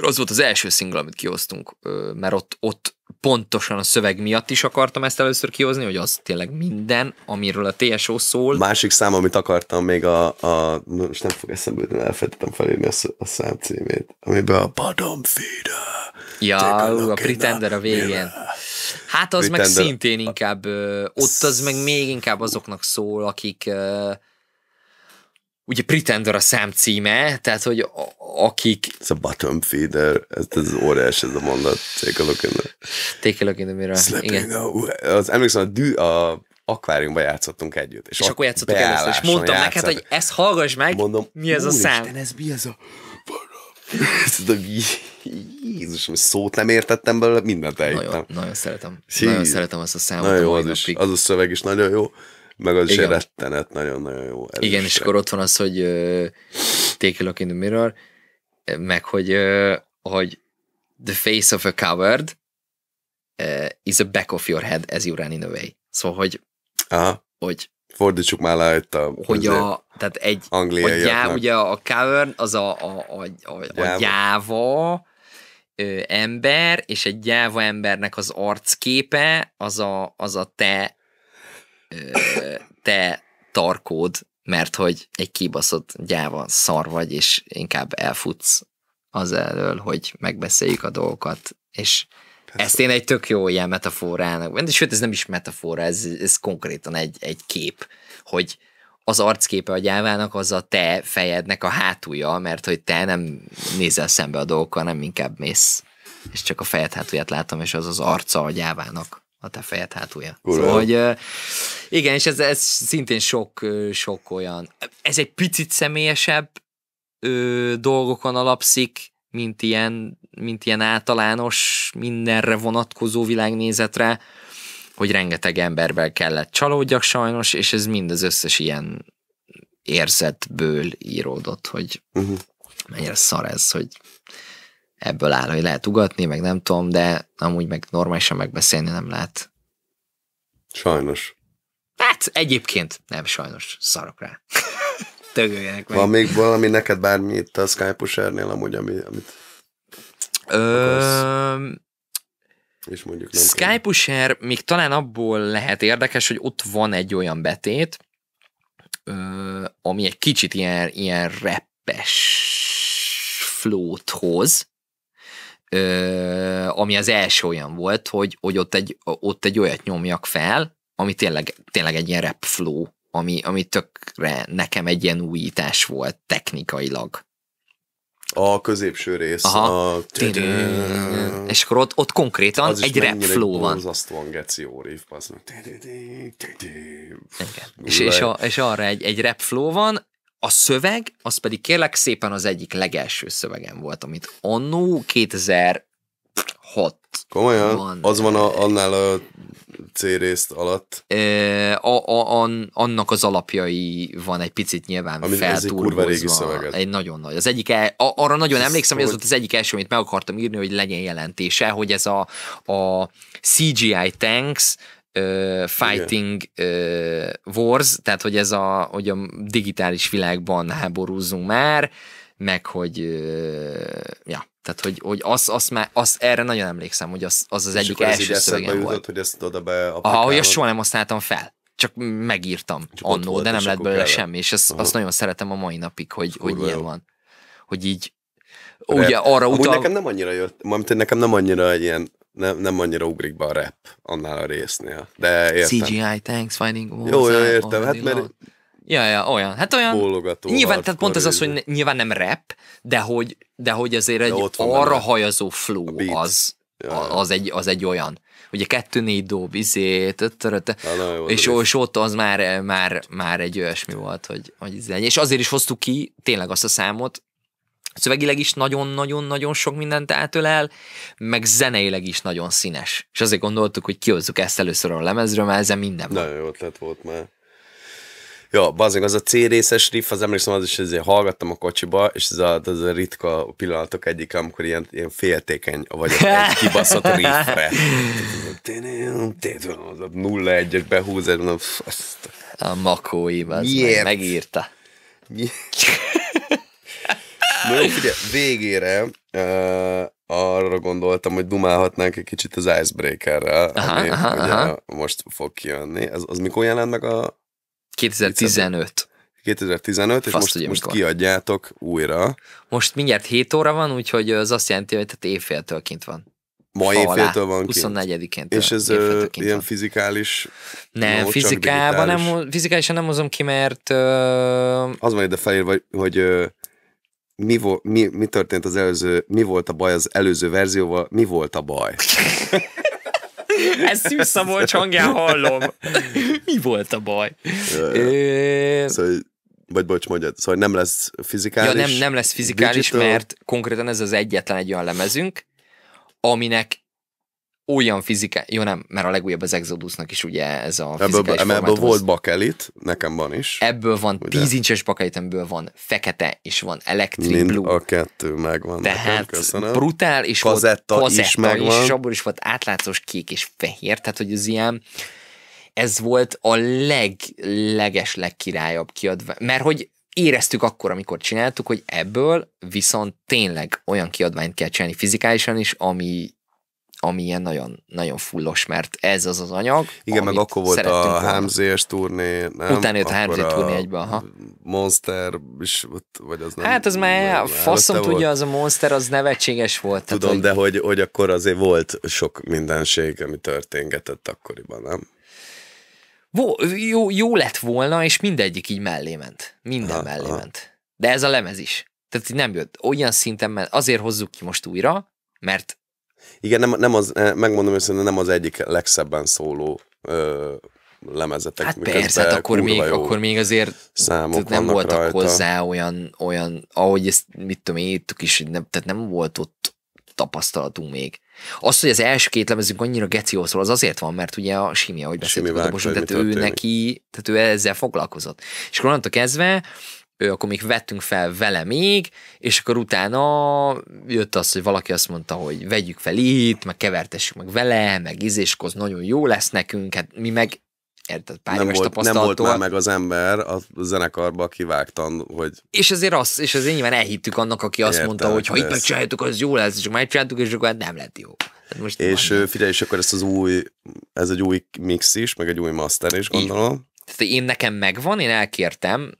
az volt az első single, amit kihoztunk, mert ott, ott pontosan a szöveg miatt is akartam ezt először kihozni, hogy az tényleg minden, amiről a TSO szól. Másik szám, amit akartam még a, a most nem fog eszembe jutni, elfelejtettem felírni a, a szám címét, amiben a Badom Feeder. Ja, a, a Pretender a végén. Mirror. Hát az Pretender. meg szintén inkább, ott az meg még inkább azoknak szól, akik ö, ugye Pretender a szám címe, tehát hogy akik... Ez a bottom feeder, ez, ez az óriás ez a mondat. Take a look in the... Take a look in the mirror. Slipping Igen. Az, emlékszem, a, dű, a akváriumban játszottunk együtt. És, és akkor játszottuk először, és mondtam játszott. neked, hogy ezt hallgass meg, Mondom, mi ez a szám. Isten, ez mi ez a... ez a Jézusom, szót nem értettem belőle, mindent eljöttem. Nagyon, nagyon szeretem. Hí. Nagyon szeretem ezt a számot. Nagyon jó, az, is, az a szöveg is nagyon jó, meg az Igen. is rettenet, nagyon-nagyon jó. Erőség. Igen, és akkor ott van az, hogy uh, Take a Look in the Mirror, eh, meg hogy, uh, hogy The face of a coward uh, is a back of your head as you run in away. Szóval, hogy, Aha. hogy Fordítsuk már le itt a... Hogy a, tehát egy... Angliai. A gyá, ugye a cavern, az a, a, a, a, a gyáva, ö, ember, és egy gyáva embernek az arcképe, az a, az a te, ö, te tarkód, mert hogy egy kibaszott gyáva szar vagy, és inkább elfutsz az elől, hogy megbeszéljük a dolgokat, és Persze. ezt én egy tök jó ilyen metaforának, sőt, ez nem is metafora, ez, ez konkrétan egy, egy kép, hogy, az arcképe a gyávának az a te fejednek a hátulja, mert hogy te nem nézel szembe a dolgokkal, nem inkább mész. És csak a fejed hátulját látom, és az az arca a gyávának a te fejed hátulja. Szóval, hogy igen, és ez, ez szintén sok, sok olyan. Ez egy picit személyesebb ö, dolgokon alapszik, mint ilyen, mint ilyen általános, mindenre vonatkozó világnézetre, hogy rengeteg embervel kellett csalódjak sajnos, és ez mind az összes ilyen érzetből íródott, hogy uh-huh. mennyire szar ez, hogy ebből áll, hogy lehet ugatni, meg nem tudom, de amúgy meg normálisan megbeszélni nem lehet. Sajnos. Hát egyébként nem sajnos, szarok rá. Tögöljenek *laughs* meg. Van még valami neked bármi itt a skype os amúgy, amit Ö, akarsz? és mondjuk nem skype share még talán abból lehet érdekes, hogy ott van egy olyan betét, ami egy kicsit ilyen, ilyen reppes flót hoz, ami az első olyan volt, hogy, hogy ott, egy, ott egy olyat nyomjak fel, ami tényleg, tényleg egy ilyen rap flow, ami, ami tökre nekem egy ilyen újítás volt technikailag. A középső rész. Aha. A... És akkor ott, ott konkrétan egy rap flow van. Az azt van geci órif, és, és, a, és arra egy, egy rap flow van, a szöveg, az pedig kérlek szépen az egyik legelső szövegem volt, amit annó 2000 hat. Komolyan? Van. Az van a, annál a C részt alatt? E, a, a, an, annak az alapjai van egy picit nyilván Ami, ez egy kurva régi szöveget. Egy nagyon nagy. Az egyik, el, a, arra nagyon ez emlékszem, hogy ez volt az egyik első, amit meg akartam írni, hogy legyen jelentése, hogy ez a, a CGI tanks, Uh, fighting uh, Wars, tehát hogy ez a, hogy a digitális világban háborúzunk már, meg hogy uh, ja, tehát, hogy, hogy az, az már, az, erre nagyon emlékszem, hogy az az, az és egyik első szövegem jutott, volt. hogy ezt oda be Aha, hogy azt soha nem használtam fel. Csak megírtam csak annó, volt, de nem lett belőle semmi, és ezt, azt nagyon szeretem a mai napig, hogy, hogy ilyen jó. van. Hogy így, rap. ugye arra utal... nekem nem annyira jött, mert nekem nem annyira egy ilyen nem, nem annyira ugrik be a rap annál a résznél. De értem. CGI, thanks, finding Jó, jó, értem. Hát mert Ja, ja, olyan. Hát olyan. Bólogató. Nyilván, tehát pont ez az, hogy nyilván nem rap, de hogy, de hogy azért egy arra hajazó flow az, ja, az, egy, az egy olyan ugye kettő négy dob, izé, tötöröt, és, és ott az már, már, már egy olyasmi volt, hogy, hogy izé. és azért is hoztuk ki tényleg azt a számot, szövegileg is nagyon-nagyon-nagyon sok mindent átölel, meg zeneileg is nagyon színes. És azért gondoltuk, hogy kihozzuk ezt először a lemezről, mert ezen minden van. Nagyon jó ötlet volt már. Ja, bazeg, az a C részes riff, az emlékszem, az is ezért hallgattam a kocsiba, és ez a, az a ritka pillanatok egyik, amikor ilyen, ilyen féltékeny vagyok egy *laughs* kibaszott riffre. Az a 0-1-es behúzás, mondom, azt... A makói, az megírta. Na jó, figyelj, végére uh, arra gondoltam, hogy dumálhatnánk egy kicsit az Icebreaker-rel, ami aha, ugye aha. most fog kijönni. Az, az mikor jelent meg a, 2015. 2015, és Azt most, most kiadjátok újra. Most mindjárt 7 óra van, úgyhogy az azt jelenti, hogy tehát éjféltől kint van. Ma éjféltől van 24-én. És ez ilyen van. fizikális? Nem, no, fizikában nem, fizikálisan nem hozom ki, mert... Ö... Az van ide felírva, hogy, hogy ö, mi, vo- mi, mi történt az előző, mi volt a baj az előző verzióval, mi volt a baj? *laughs* Ez Szűz Szabolcs hangján hallom. Mi volt a baj? Ja, ja. Szóval, vagy bocs, mondjad, szóval nem lesz fizikális? Ja, nem, nem lesz fizikális, digital? mert konkrétan ez az egyetlen egy olyan lemezünk, aminek olyan fizika, jó nem, mert a legújabb az Exodusnak is ugye ez a ebből, formátum. Ebből volt bakelit, nekem van is. Ebből van, ugye? 10 incses bakelit, amiből van fekete, és van electric Mind blue. a kettő megvan Tehát nekem, köszönöm. brutál, és kazetta volt kazetta is, megvan. és abból is volt átlátszós kék és fehér, tehát hogy az ilyen, ez volt a leg, leges legkirályabb kiadva, mert hogy éreztük akkor, amikor csináltuk, hogy ebből viszont tényleg olyan kiadványt kell csinálni fizikálisan is, ami ami ilyen nagyon, nagyon fullos, mert ez az az anyag. Igen, meg akkor volt a hámzés turné, nem? Utána jött a hámzés turné egybe, aha. Monster is, vagy az nem. Hát az már faszom tudja, az a Monster, az nevetséges volt. Tudom, hogy... de hogy, hogy akkor azért volt sok mindenség, ami történgetett akkoriban, nem? Jó, jó lett volna, és mindegyik így mellé ment. Minden ha, mellé ha. ment. De ez a lemez is. Tehát nem jött olyan szinten, mert azért hozzuk ki most újra, mert igen, nem, nem az, eh, megmondom őszintén, nem az egyik legszebben szóló ö, lemezetek. Hát persze, hát akkor még, akkor még azért számok nem voltak rajta. hozzá olyan, olyan, ahogy ezt, mit tudom írtuk is, nem, tehát nem volt ott tapasztalatunk még. Az, hogy az első két lemezünk annyira geció szól, az azért van, mert ugye a simia, hogy beszéltünk, tehát ő történik. neki, tehát ő ezzel foglalkozott. És akkor onnantól kezdve akkor még vettünk fel vele még, és akkor utána jött az, hogy valaki azt mondta, hogy vegyük fel itt, meg kevertessük meg vele, meg ízéskoz, nagyon jó lesz nekünk, hát mi meg érted, pár nem volt, nem volt már meg az ember a zenekarba kivágtan, hogy... És ezért, az, és azért, nyilván elhittük annak, aki azt Értelek, mondta, hogy ha itt megcsináljuk, az jó lesz, és csak megcsináltuk, és akkor hát nem lett jó. Hát most és van. figyelj, és akkor ezt az új, ez egy új mix is, meg egy új master is, gondolom. Én, Tehát én nekem megvan, én elkértem,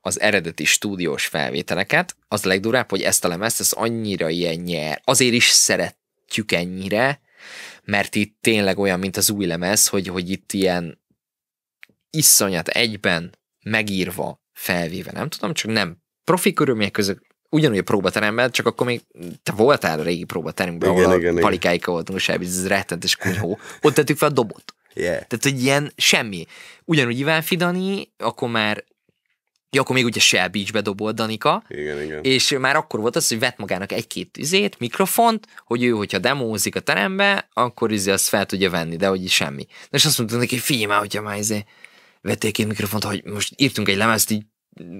az eredeti stúdiós felvételeket, az a legdurább, hogy ezt a lemezt, ez annyira ilyen nyer. Azért is szeretjük ennyire, mert itt tényleg olyan, mint az új lemez, hogy, hogy itt ilyen iszonyat egyben megírva, felvéve, nem tudom, csak nem profi körülmények között, ugyanúgy a próbateremben, csak akkor még te voltál a régi próbateremben, ahol igen, a igen, palikáika voltunk, és ez rettenetes kunyhó. Ott tettük fel a dobot. *laughs* Yeah. Tehát, hogy ilyen semmi. Ugyanúgy Iván Fidani, akkor már Ja, akkor még ugye Shell Beach-be dobolt Danika. Igen, igen. És már akkor volt az, hogy vett magának egy-két izét, mikrofont, hogy ő, hogyha demózik a terembe, akkor izé azt fel tudja venni, de hogy így semmi. És azt mondta neki, figyelj már, hogyha már izé vettél két mikrofont, hogy most írtunk egy lemezt, így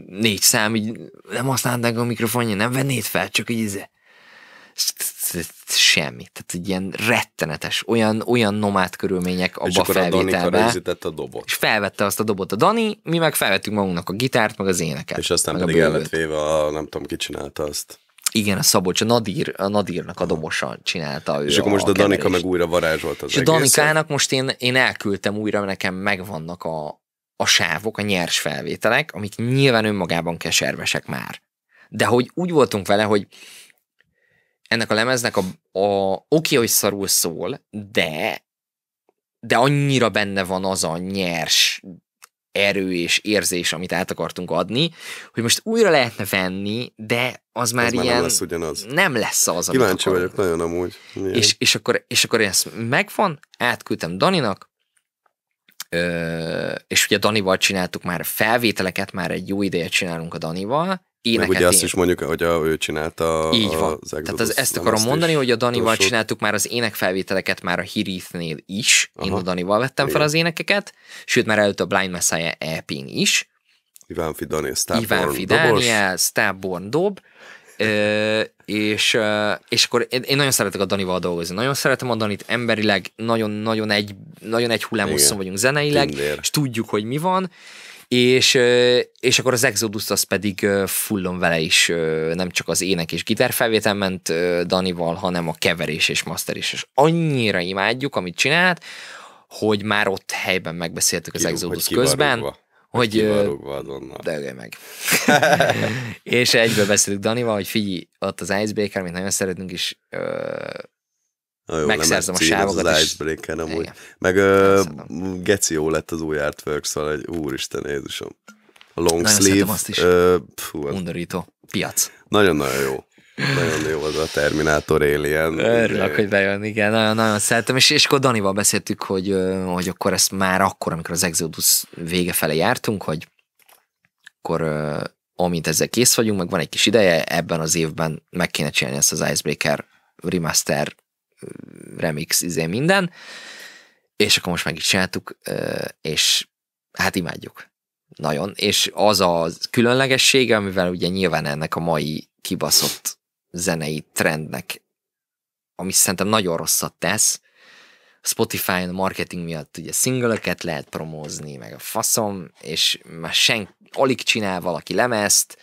négy szám, így nem használnánk a mikrofonja, nem vennéd fel, csak így izé semmi. Tehát egy ilyen rettenetes, olyan, olyan nomád körülmények abba a felvételbe. a a dobot. És felvette azt a dobot a Dani, mi meg felvettük magunknak a gitárt, meg az éneket. És aztán pedig el lett véve, a, nem tudom, ki csinálta azt. Igen, a Szabolcs, a, Nadir, a Nadirnak a domosa csinálta. Ő és akkor most a, a Danika keverést. meg újra varázsolt az És a Danikának most én, én elküldtem újra, mert nekem megvannak a, a sávok, a nyers felvételek, amik nyilván önmagában keservesek már. De hogy úgy voltunk vele, hogy ennek a lemeznek a, a oké, okay, hogy szarul szól, de de annyira benne van az a nyers erő és érzés, amit át akartunk adni, hogy most újra lehetne venni, de az már az ilyen... Már nem lesz ugyanaz. Nem lesz az, amit Kíváncsi vagyok nagyon amúgy. És, és, akkor, és akkor ezt megvan, átküldtem Daninak, Ö, és ugye Danival csináltuk már felvételeket, már egy jó ideje csinálunk a Danival, éneket. Meg ugye azt is mondjuk, hogy a, ő csinálta Így van. az Exodus, Tehát az, ezt akarom mondani, hogy a Danival csináltuk már az énekfelvételeket már a Hirithnél is. Aha. Én a Danival vettem Igen. fel az énekeket, sőt már előtt a Blind Messiah ep is. Iván Fidani, Starborn Iván Fidani, Starborn dob. Ö, és, és akkor én, nagyon szeretek a Danival dolgozni. Nagyon szeretem a Danit emberileg, nagyon-nagyon egy, nagyon egy hullámosszon vagyunk zeneileg, Tindér. és tudjuk, hogy mi van, és, és akkor az Exodus az pedig fullon vele is, nem csak az ének és felvétel ment Danival, hanem a keverés és master is. És annyira imádjuk, amit csinált, hogy már ott helyben megbeszéltük az Ki, Exodus hogy közben. Rúgva hogy de meg. *laughs* és egyből beszéltük Danival, hogy figyelj, ott az Icebreaker, amit nagyon szeretünk, és Na jó, megszerzem a sávokat az Icebreaker nem úgy. Meg uh, geci jó lett az új artworks szóval egy úristen Jézusom. A long nagyon sleeve. Azt is. uh, pfú, Undorító. Piac. Nagyon-nagyon jó. Nagyon jó az a Terminátor Alien. Örülök, hogy bejön, igen, nagyon-nagyon szeretem. És, és akkor Danival beszéltük, hogy, hogy akkor ezt már akkor, amikor az Exodus vége felé jártunk, hogy akkor amint ezzel kész vagyunk, meg van egy kis ideje, ebben az évben meg kéne csinálni ezt az Icebreaker remaster remix, izé minden, és akkor most meg is csináltuk, és hát imádjuk. Nagyon. És az a különlegessége, amivel ugye nyilván ennek a mai kibaszott zenei trendnek, ami szerintem nagyon rosszat tesz, Spotify-on marketing miatt ugye szingölöket lehet promózni, meg a faszom, és már senki, alig csinál valaki lemezt,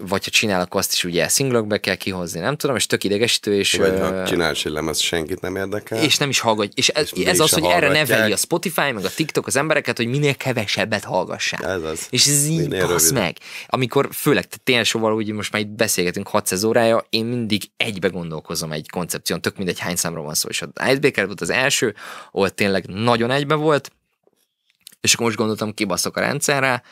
vagy ha csinál, akkor azt is ugye szinglokbe kell kihozni, nem tudom, és tök idegesítő, és... Vagy ha csinálsz egy lemez, senkit nem érdekel. És nem is hallgat. És ez, és ez az, hogy erre neveli a Spotify, meg a TikTok az embereket, hogy minél kevesebbet hallgassák. Ez az. És ez így meg. Amikor főleg tényleg soval, hogy most már itt beszélgetünk 600 órája, én mindig egybe gondolkozom egy koncepción, tök mindegy hány számra van szó. És az Icebreaker volt az első, ahol tényleg nagyon egybe volt, és akkor most gondoltam, kibaszok a rendszerre,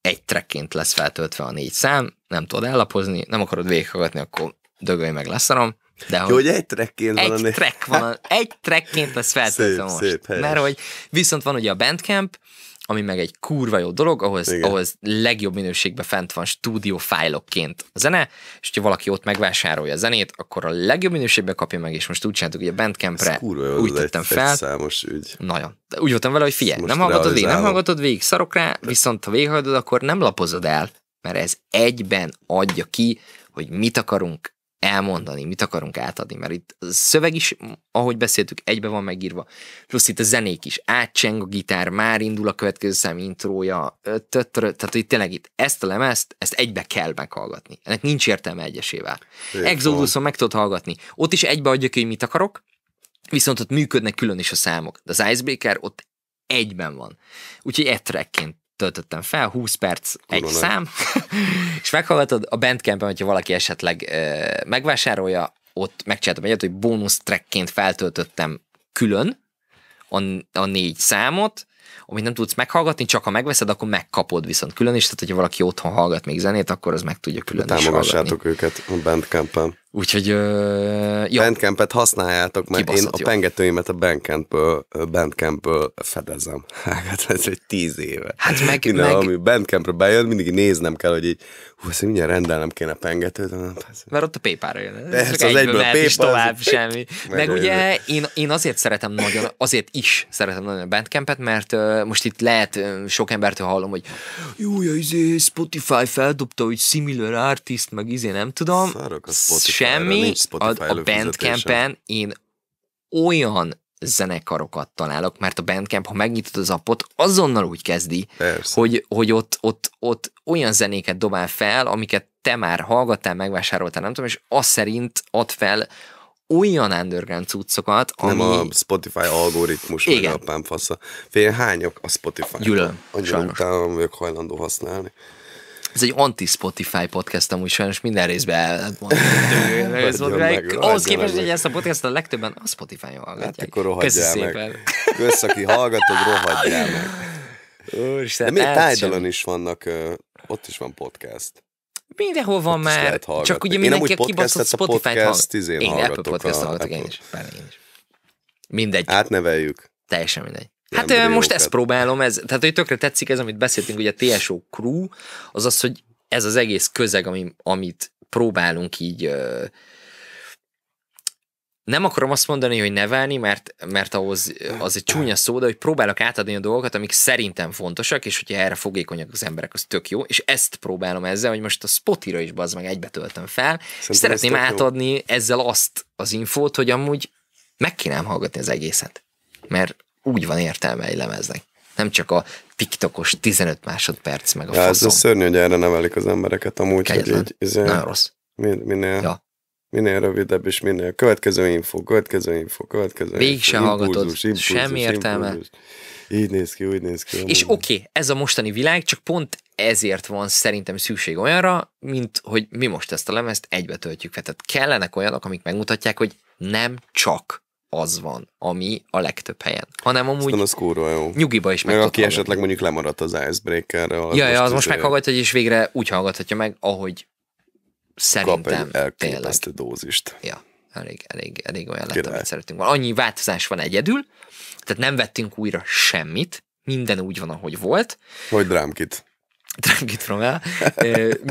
egy trekként lesz feltöltve a négy szám, nem tudod ellapozni, nem akarod végighallgatni, akkor dögölj meg, leszarom. De hogy, Jó, hogy egy trekként egy van, track van Egy trekként lesz *laughs* feltöltve szép, most. Szép, Mert hogy viszont van ugye a Bandcamp, ami meg egy kurva jó dolog, ahhoz, ahhoz legjobb minőségben fent van stúdiófájlokként a zene, és ha valaki ott megvásárolja a zenét, akkor a legjobb minőségben kapja meg, és most úgy csináltuk, hogy a bandcamp-re úgy tettem egy, fel. Egy számos ügy. Nagyon. De úgy voltam vele, hogy figyelj, nem hallgatod végig, nem hallgatod végig, szarok rá, viszont ha végighallgatod, akkor nem lapozod el, mert ez egyben adja ki, hogy mit akarunk elmondani, mit akarunk átadni, mert itt a szöveg is, ahogy beszéltük, egybe van megírva, plusz itt a zenék is, átcseng a gitár, már indul a következő szám intrója, tehát itt tényleg itt ezt a lemezt, ezt egybe kell meghallgatni. Ennek nincs értelme egyesével. Exoduson meg tudod hallgatni. Ott is egybe adjuk, hogy mit akarok, viszont ott működnek külön is a számok. De az Icebreaker ott egyben van. Úgyhogy egy trackként töltöttem fel, 20 perc, Korona. egy szám, *laughs* és meghallgatod a bandcamp hogyha valaki esetleg ö, megvásárolja, ott megcsináltam egyet, hogy bónusz trackként feltöltöttem külön a, a négy számot, amit nem tudsz meghallgatni, csak ha megveszed, akkor megkapod viszont külön is, tehát hogyha valaki otthon hallgat még zenét, akkor az meg tudja külön De is hallgatni. őket a Bandcampen. Úgyhogy... Ö, Bandcamp-et használjátok, mert Kibaszott én jó. a pengetőimet a bandcamp Bandcampből fedezem. *laughs* Hát ez egy tíz éve. Hát meg... Minden, meg... Ami Bandcampre bejön, mindig néznem kell, hogy így, hú, ezt mindjárt rendelnem kéne pengetőt. Hát mert ott a PayPal-ra jön. Ez Persze, hát az egyből PayPal. tovább az... semmi. *laughs* Meg meg ugye én, én azért szeretem nagyon, azért is szeretem nagyon a Bandcampet, mert uh, most itt lehet uh, sok embertől hallom, hogy jó, ja, izé, Spotify feldobta, hogy similar artist, meg izé nem tudom. Szarok a Spotify semmi, a, a Bandcampen én olyan zenekarokat találok, mert a Bandcamp, ha megnyitod az appot, azonnal úgy kezdi, Persze. hogy, hogy ott, ott, ott olyan zenéket dobál fel, amiket te már hallgattál, megvásároltál, nem tudom, és azt szerint ad fel olyan underground cuccokat, ami... Nem a Spotify algoritmus, vagy a pámfasza. Fél hányok a Spotify-t? Gyűlöm. Annyira utálom, hajlandó használni. Ez egy anti-Spotify podcast, amúgy sajnos minden részben ellentmondott. Ahhoz képest, hogy ezt a podcast a legtöbben a Spotify-on hallgatják. Hát akkor rohadjál meg. Szépen. Kösz, aki hallgatod, rohadjál meg. Úristen, De még tájdalon is vannak, ott is van podcast. Mindenhol van ott már, csak ugye mindenki a kibaszott Spotify-t hallgat. Én Apple podcast hallgatok, én is. Bár én is. Mindegy. Átneveljük. Teljesen mindegy. Hát embriókat. most ezt próbálom, ez, tehát hogy tökre tetszik ez, amit beszéltünk, ugye a TSO crew, az az, hogy ez az egész közeg, ami, amit próbálunk így nem akarom azt mondani, hogy nevelni, mert, mert ahhoz az egy csúnya szó, de hogy próbálok átadni a dolgokat, amik szerintem fontosak, és hogyha erre fogékonyak az emberek, az tök jó, és ezt próbálom ezzel, hogy most a spotira is bazd meg egybe töltöm fel, Szerintem és szeretném átadni jó. ezzel azt az infót, hogy amúgy meg kéne hallgatni az egészet. Mert úgy van értelme egy lemeznek. Nem csak a TikTokos 15 másodperc meg a ja, faszom. Ez a szörnyű, hogy erre nevelik az embereket amúgy, Kegyetlen. hogy így... Izé, Nagyon rossz. Min, minél, ja. minél rövidebb és minél következő info, következő info, következő Végig info, se hallgatod, impulzus, semmi értelme. Impulzus. Így néz ki, úgy néz ki. Amúgy. És oké, okay, ez a mostani világ, csak pont ezért van szerintem szükség olyanra, mint hogy mi most ezt a lemezt egybe töltjük fel. Tehát kellenek olyanok, amik megmutatják, hogy nem csak az van, ami a legtöbb helyen. Hanem amúgy az kóra, jó. nyugiba is meg Meg aki hallgatni. mondjuk lemaradt az icebreakerre. Az ja, ja, az most izé meghallgatja, és végre úgy hallgathatja meg, ahogy szerintem Kap egy a dózist. Ja, elég, elég, elég olyan lett, amit szeretünk Annyi változás van egyedül, tehát nem vettünk újra semmit, minden úgy van, ahogy volt. Vagy drámkit. Drámkit from el.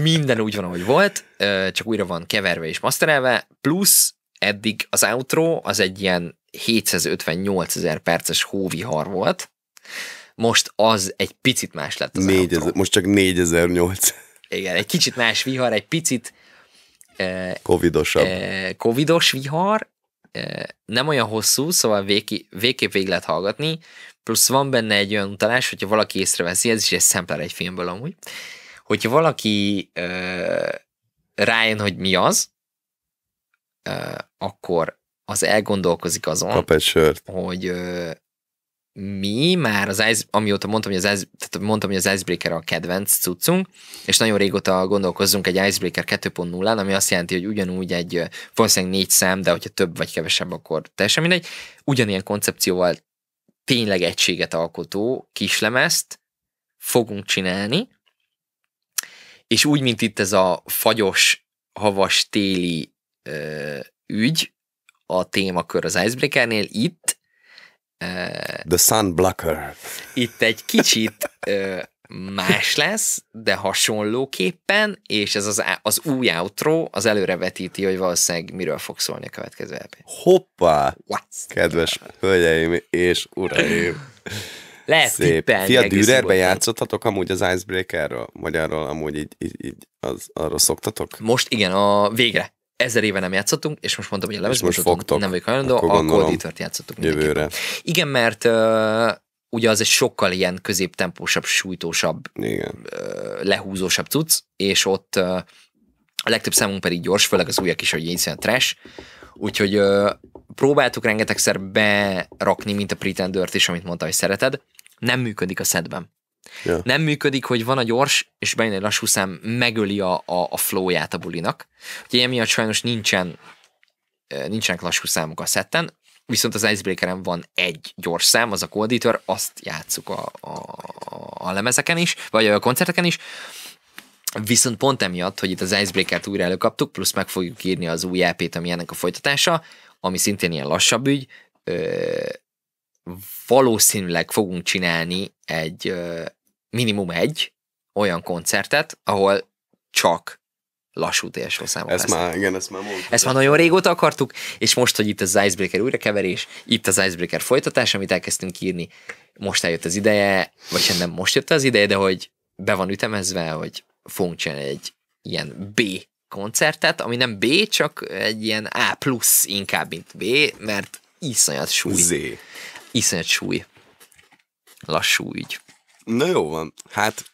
minden úgy van, ahogy volt, csak újra van keverve és masterelve, plusz eddig az outro az egy ilyen 758 ezer perces hóvihar volt, most az egy picit más lett az 4 ezer, Most csak 4008. Igen, egy kicsit más vihar, egy picit eh, covidosabb. Eh, covidos vihar, eh, nem olyan hosszú, szóval vég, végképp végig lehet hallgatni, plusz van benne egy olyan utalás, hogyha valaki észreveszi, ez is egy szempler egy filmből amúgy, hogyha valaki eh, rájön, hogy mi az, akkor az elgondolkozik azon, Kap egy sört. hogy mi már az ice, amióta mondtam, hogy az, ice, tehát mondtam, hogy az Icebreaker a kedvenc cuccunk, és nagyon régóta gondolkozzunk egy Icebreaker 2.0-án, ami azt jelenti, hogy ugyanúgy egy valószínűleg négy szám, de hogyha több vagy kevesebb, akkor teljesen mindegy, ugyanilyen koncepcióval tényleg egységet alkotó kislemezt fogunk csinálni, és úgy, mint itt ez a fagyos, havas, téli ügy, a témakör az Icebreakernél, itt The Sun Blocker. Itt egy kicsit más lesz, de hasonlóképpen, és ez az, az új outro az előrevetíti, hogy valószínűleg miről fog szólni a következő EP. Hoppá! What's kedves the... hölgyeim és uraim! Lehet Szép. tippelni. Fia, Dürerben játszottatok amúgy az Icebreaker-ről? Magyarról amúgy így, így, így az, arról szoktatok? Most igen, a végre ezer éve nem játszottunk, és most mondtam, hogy a lemezborsot nem vagyok hajlandó, a Cold eater játszottunk. Jövőre. Igen, mert uh, ugye az egy sokkal ilyen középtempósabb, sújtósabb, Igen. Uh, lehúzósabb cucc, és ott uh, a legtöbb számunk pedig gyors, főleg az újak is, hogy egyszerűen trash, úgyhogy uh, próbáltuk rengetegszer berakni, mint a Pretendert is, amit mondta, hogy szereted, nem működik a szedben. Ja. Nem működik, hogy van a gyors, és bejön egy lassú szám, megöli a, a, a flowját a bulinak. Ugye emiatt sajnos nincsen, nincsenek lassú számok a szetten, viszont az Icebreakeren van egy gyors szám, az a Cold Eater, azt játsszuk a, a, a lemezeken is, vagy a koncerteken is, viszont pont emiatt, hogy itt az Icebreaker-t újra előkaptuk, plusz meg fogjuk írni az új EP-t, ami ennek a folytatása, ami szintén ilyen lassabb ügy, valószínűleg fogunk csinálni egy minimum egy olyan koncertet, ahol csak lassú térső számok Ez már, igen, ezt már mondtuk. Ezt már nagyon régóta akartuk, és most, hogy itt az Icebreaker újrakeverés, itt az Icebreaker folytatás, amit elkezdtünk írni, most eljött az ideje, vagy nem most jött az ideje, de hogy be van ütemezve, hogy fogunk csinálni egy ilyen B koncertet, ami nem B, csak egy ilyen A plusz inkább, mint B, mert iszonyat súly. Z iszonyat súly. Lassú ügy. Na jó van, hát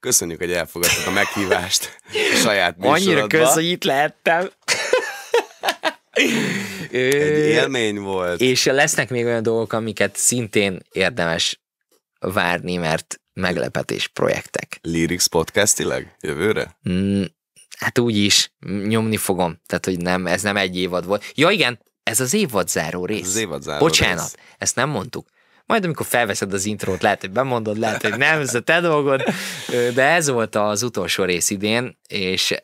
köszönjük, hogy elfogadtad a meghívást a saját Annyira köz, hogy itt lehettem. Egy élmény volt. És lesznek még olyan dolgok, amiket szintén érdemes várni, mert meglepetés projektek. Lyrics podcastileg jövőre? Mm, hát úgy is, nyomni fogom. Tehát, hogy nem, ez nem egy évad volt. Ja igen, ez az évadzáró rész. Ez az évadzáró Bocsánat, rész. ezt nem mondtuk. Majd amikor felveszed az intrót, lehet, hogy bemondod, lehet, hogy nem, ez a te dolgod, de ez volt az utolsó rész idén, és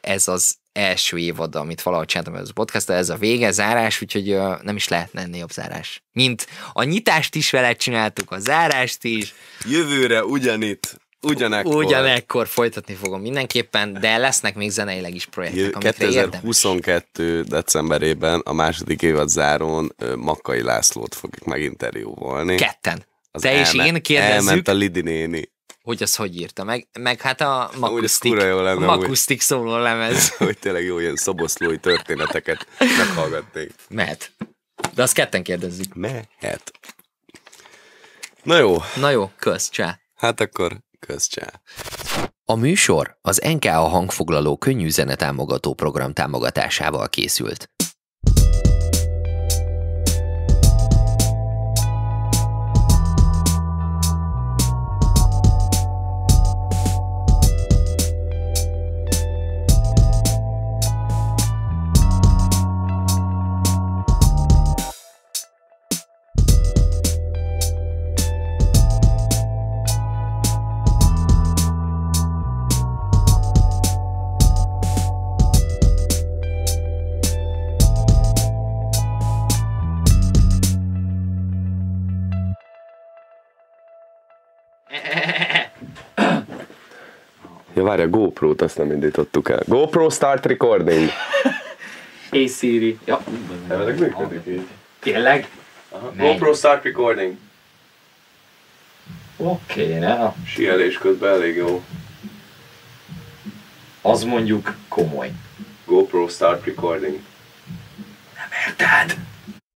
ez az első évad, amit valahogy csináltam ez a podcast, ez a vége, zárás, úgyhogy nem is lehetne ennél jobb zárás. Mint a nyitást is vele csináltuk, a zárást is. Jövőre ugyanitt Ugyanekkor. Ugyanekkor folytatni fogom mindenképpen, de lesznek még zeneileg is projektek, 2022. Érdemes. decemberében a második évad zárón Makai Lászlót fogjuk meginterjúvolni. Ketten. Az Te elme- és én kérdezzük. Elment a Lidi néni. Hogy az hogy írta meg? Meg hát a makusztik, lenne, makusztik szóló lemez. *laughs* hogy tényleg jó ilyen szoboszlói történeteket meghallgatnék. Mehet. De azt ketten kérdezzük. Mehet. Na jó. Na jó, kösz, csá. Hát akkor Köszcsá. A műsor az NKA a hangfoglaló könnyű zene támogató program támogatásával készült. Ja, várj, a GoPro-t azt nem indítottuk el. GoPro Start Recording. Hey Siri. Ja. Elvileg működik így. Tényleg? GoPro Start Recording. Oké, okay, ne? Sielés közben elég jó. Az mondjuk komoly. GoPro Start Recording. Nem érted?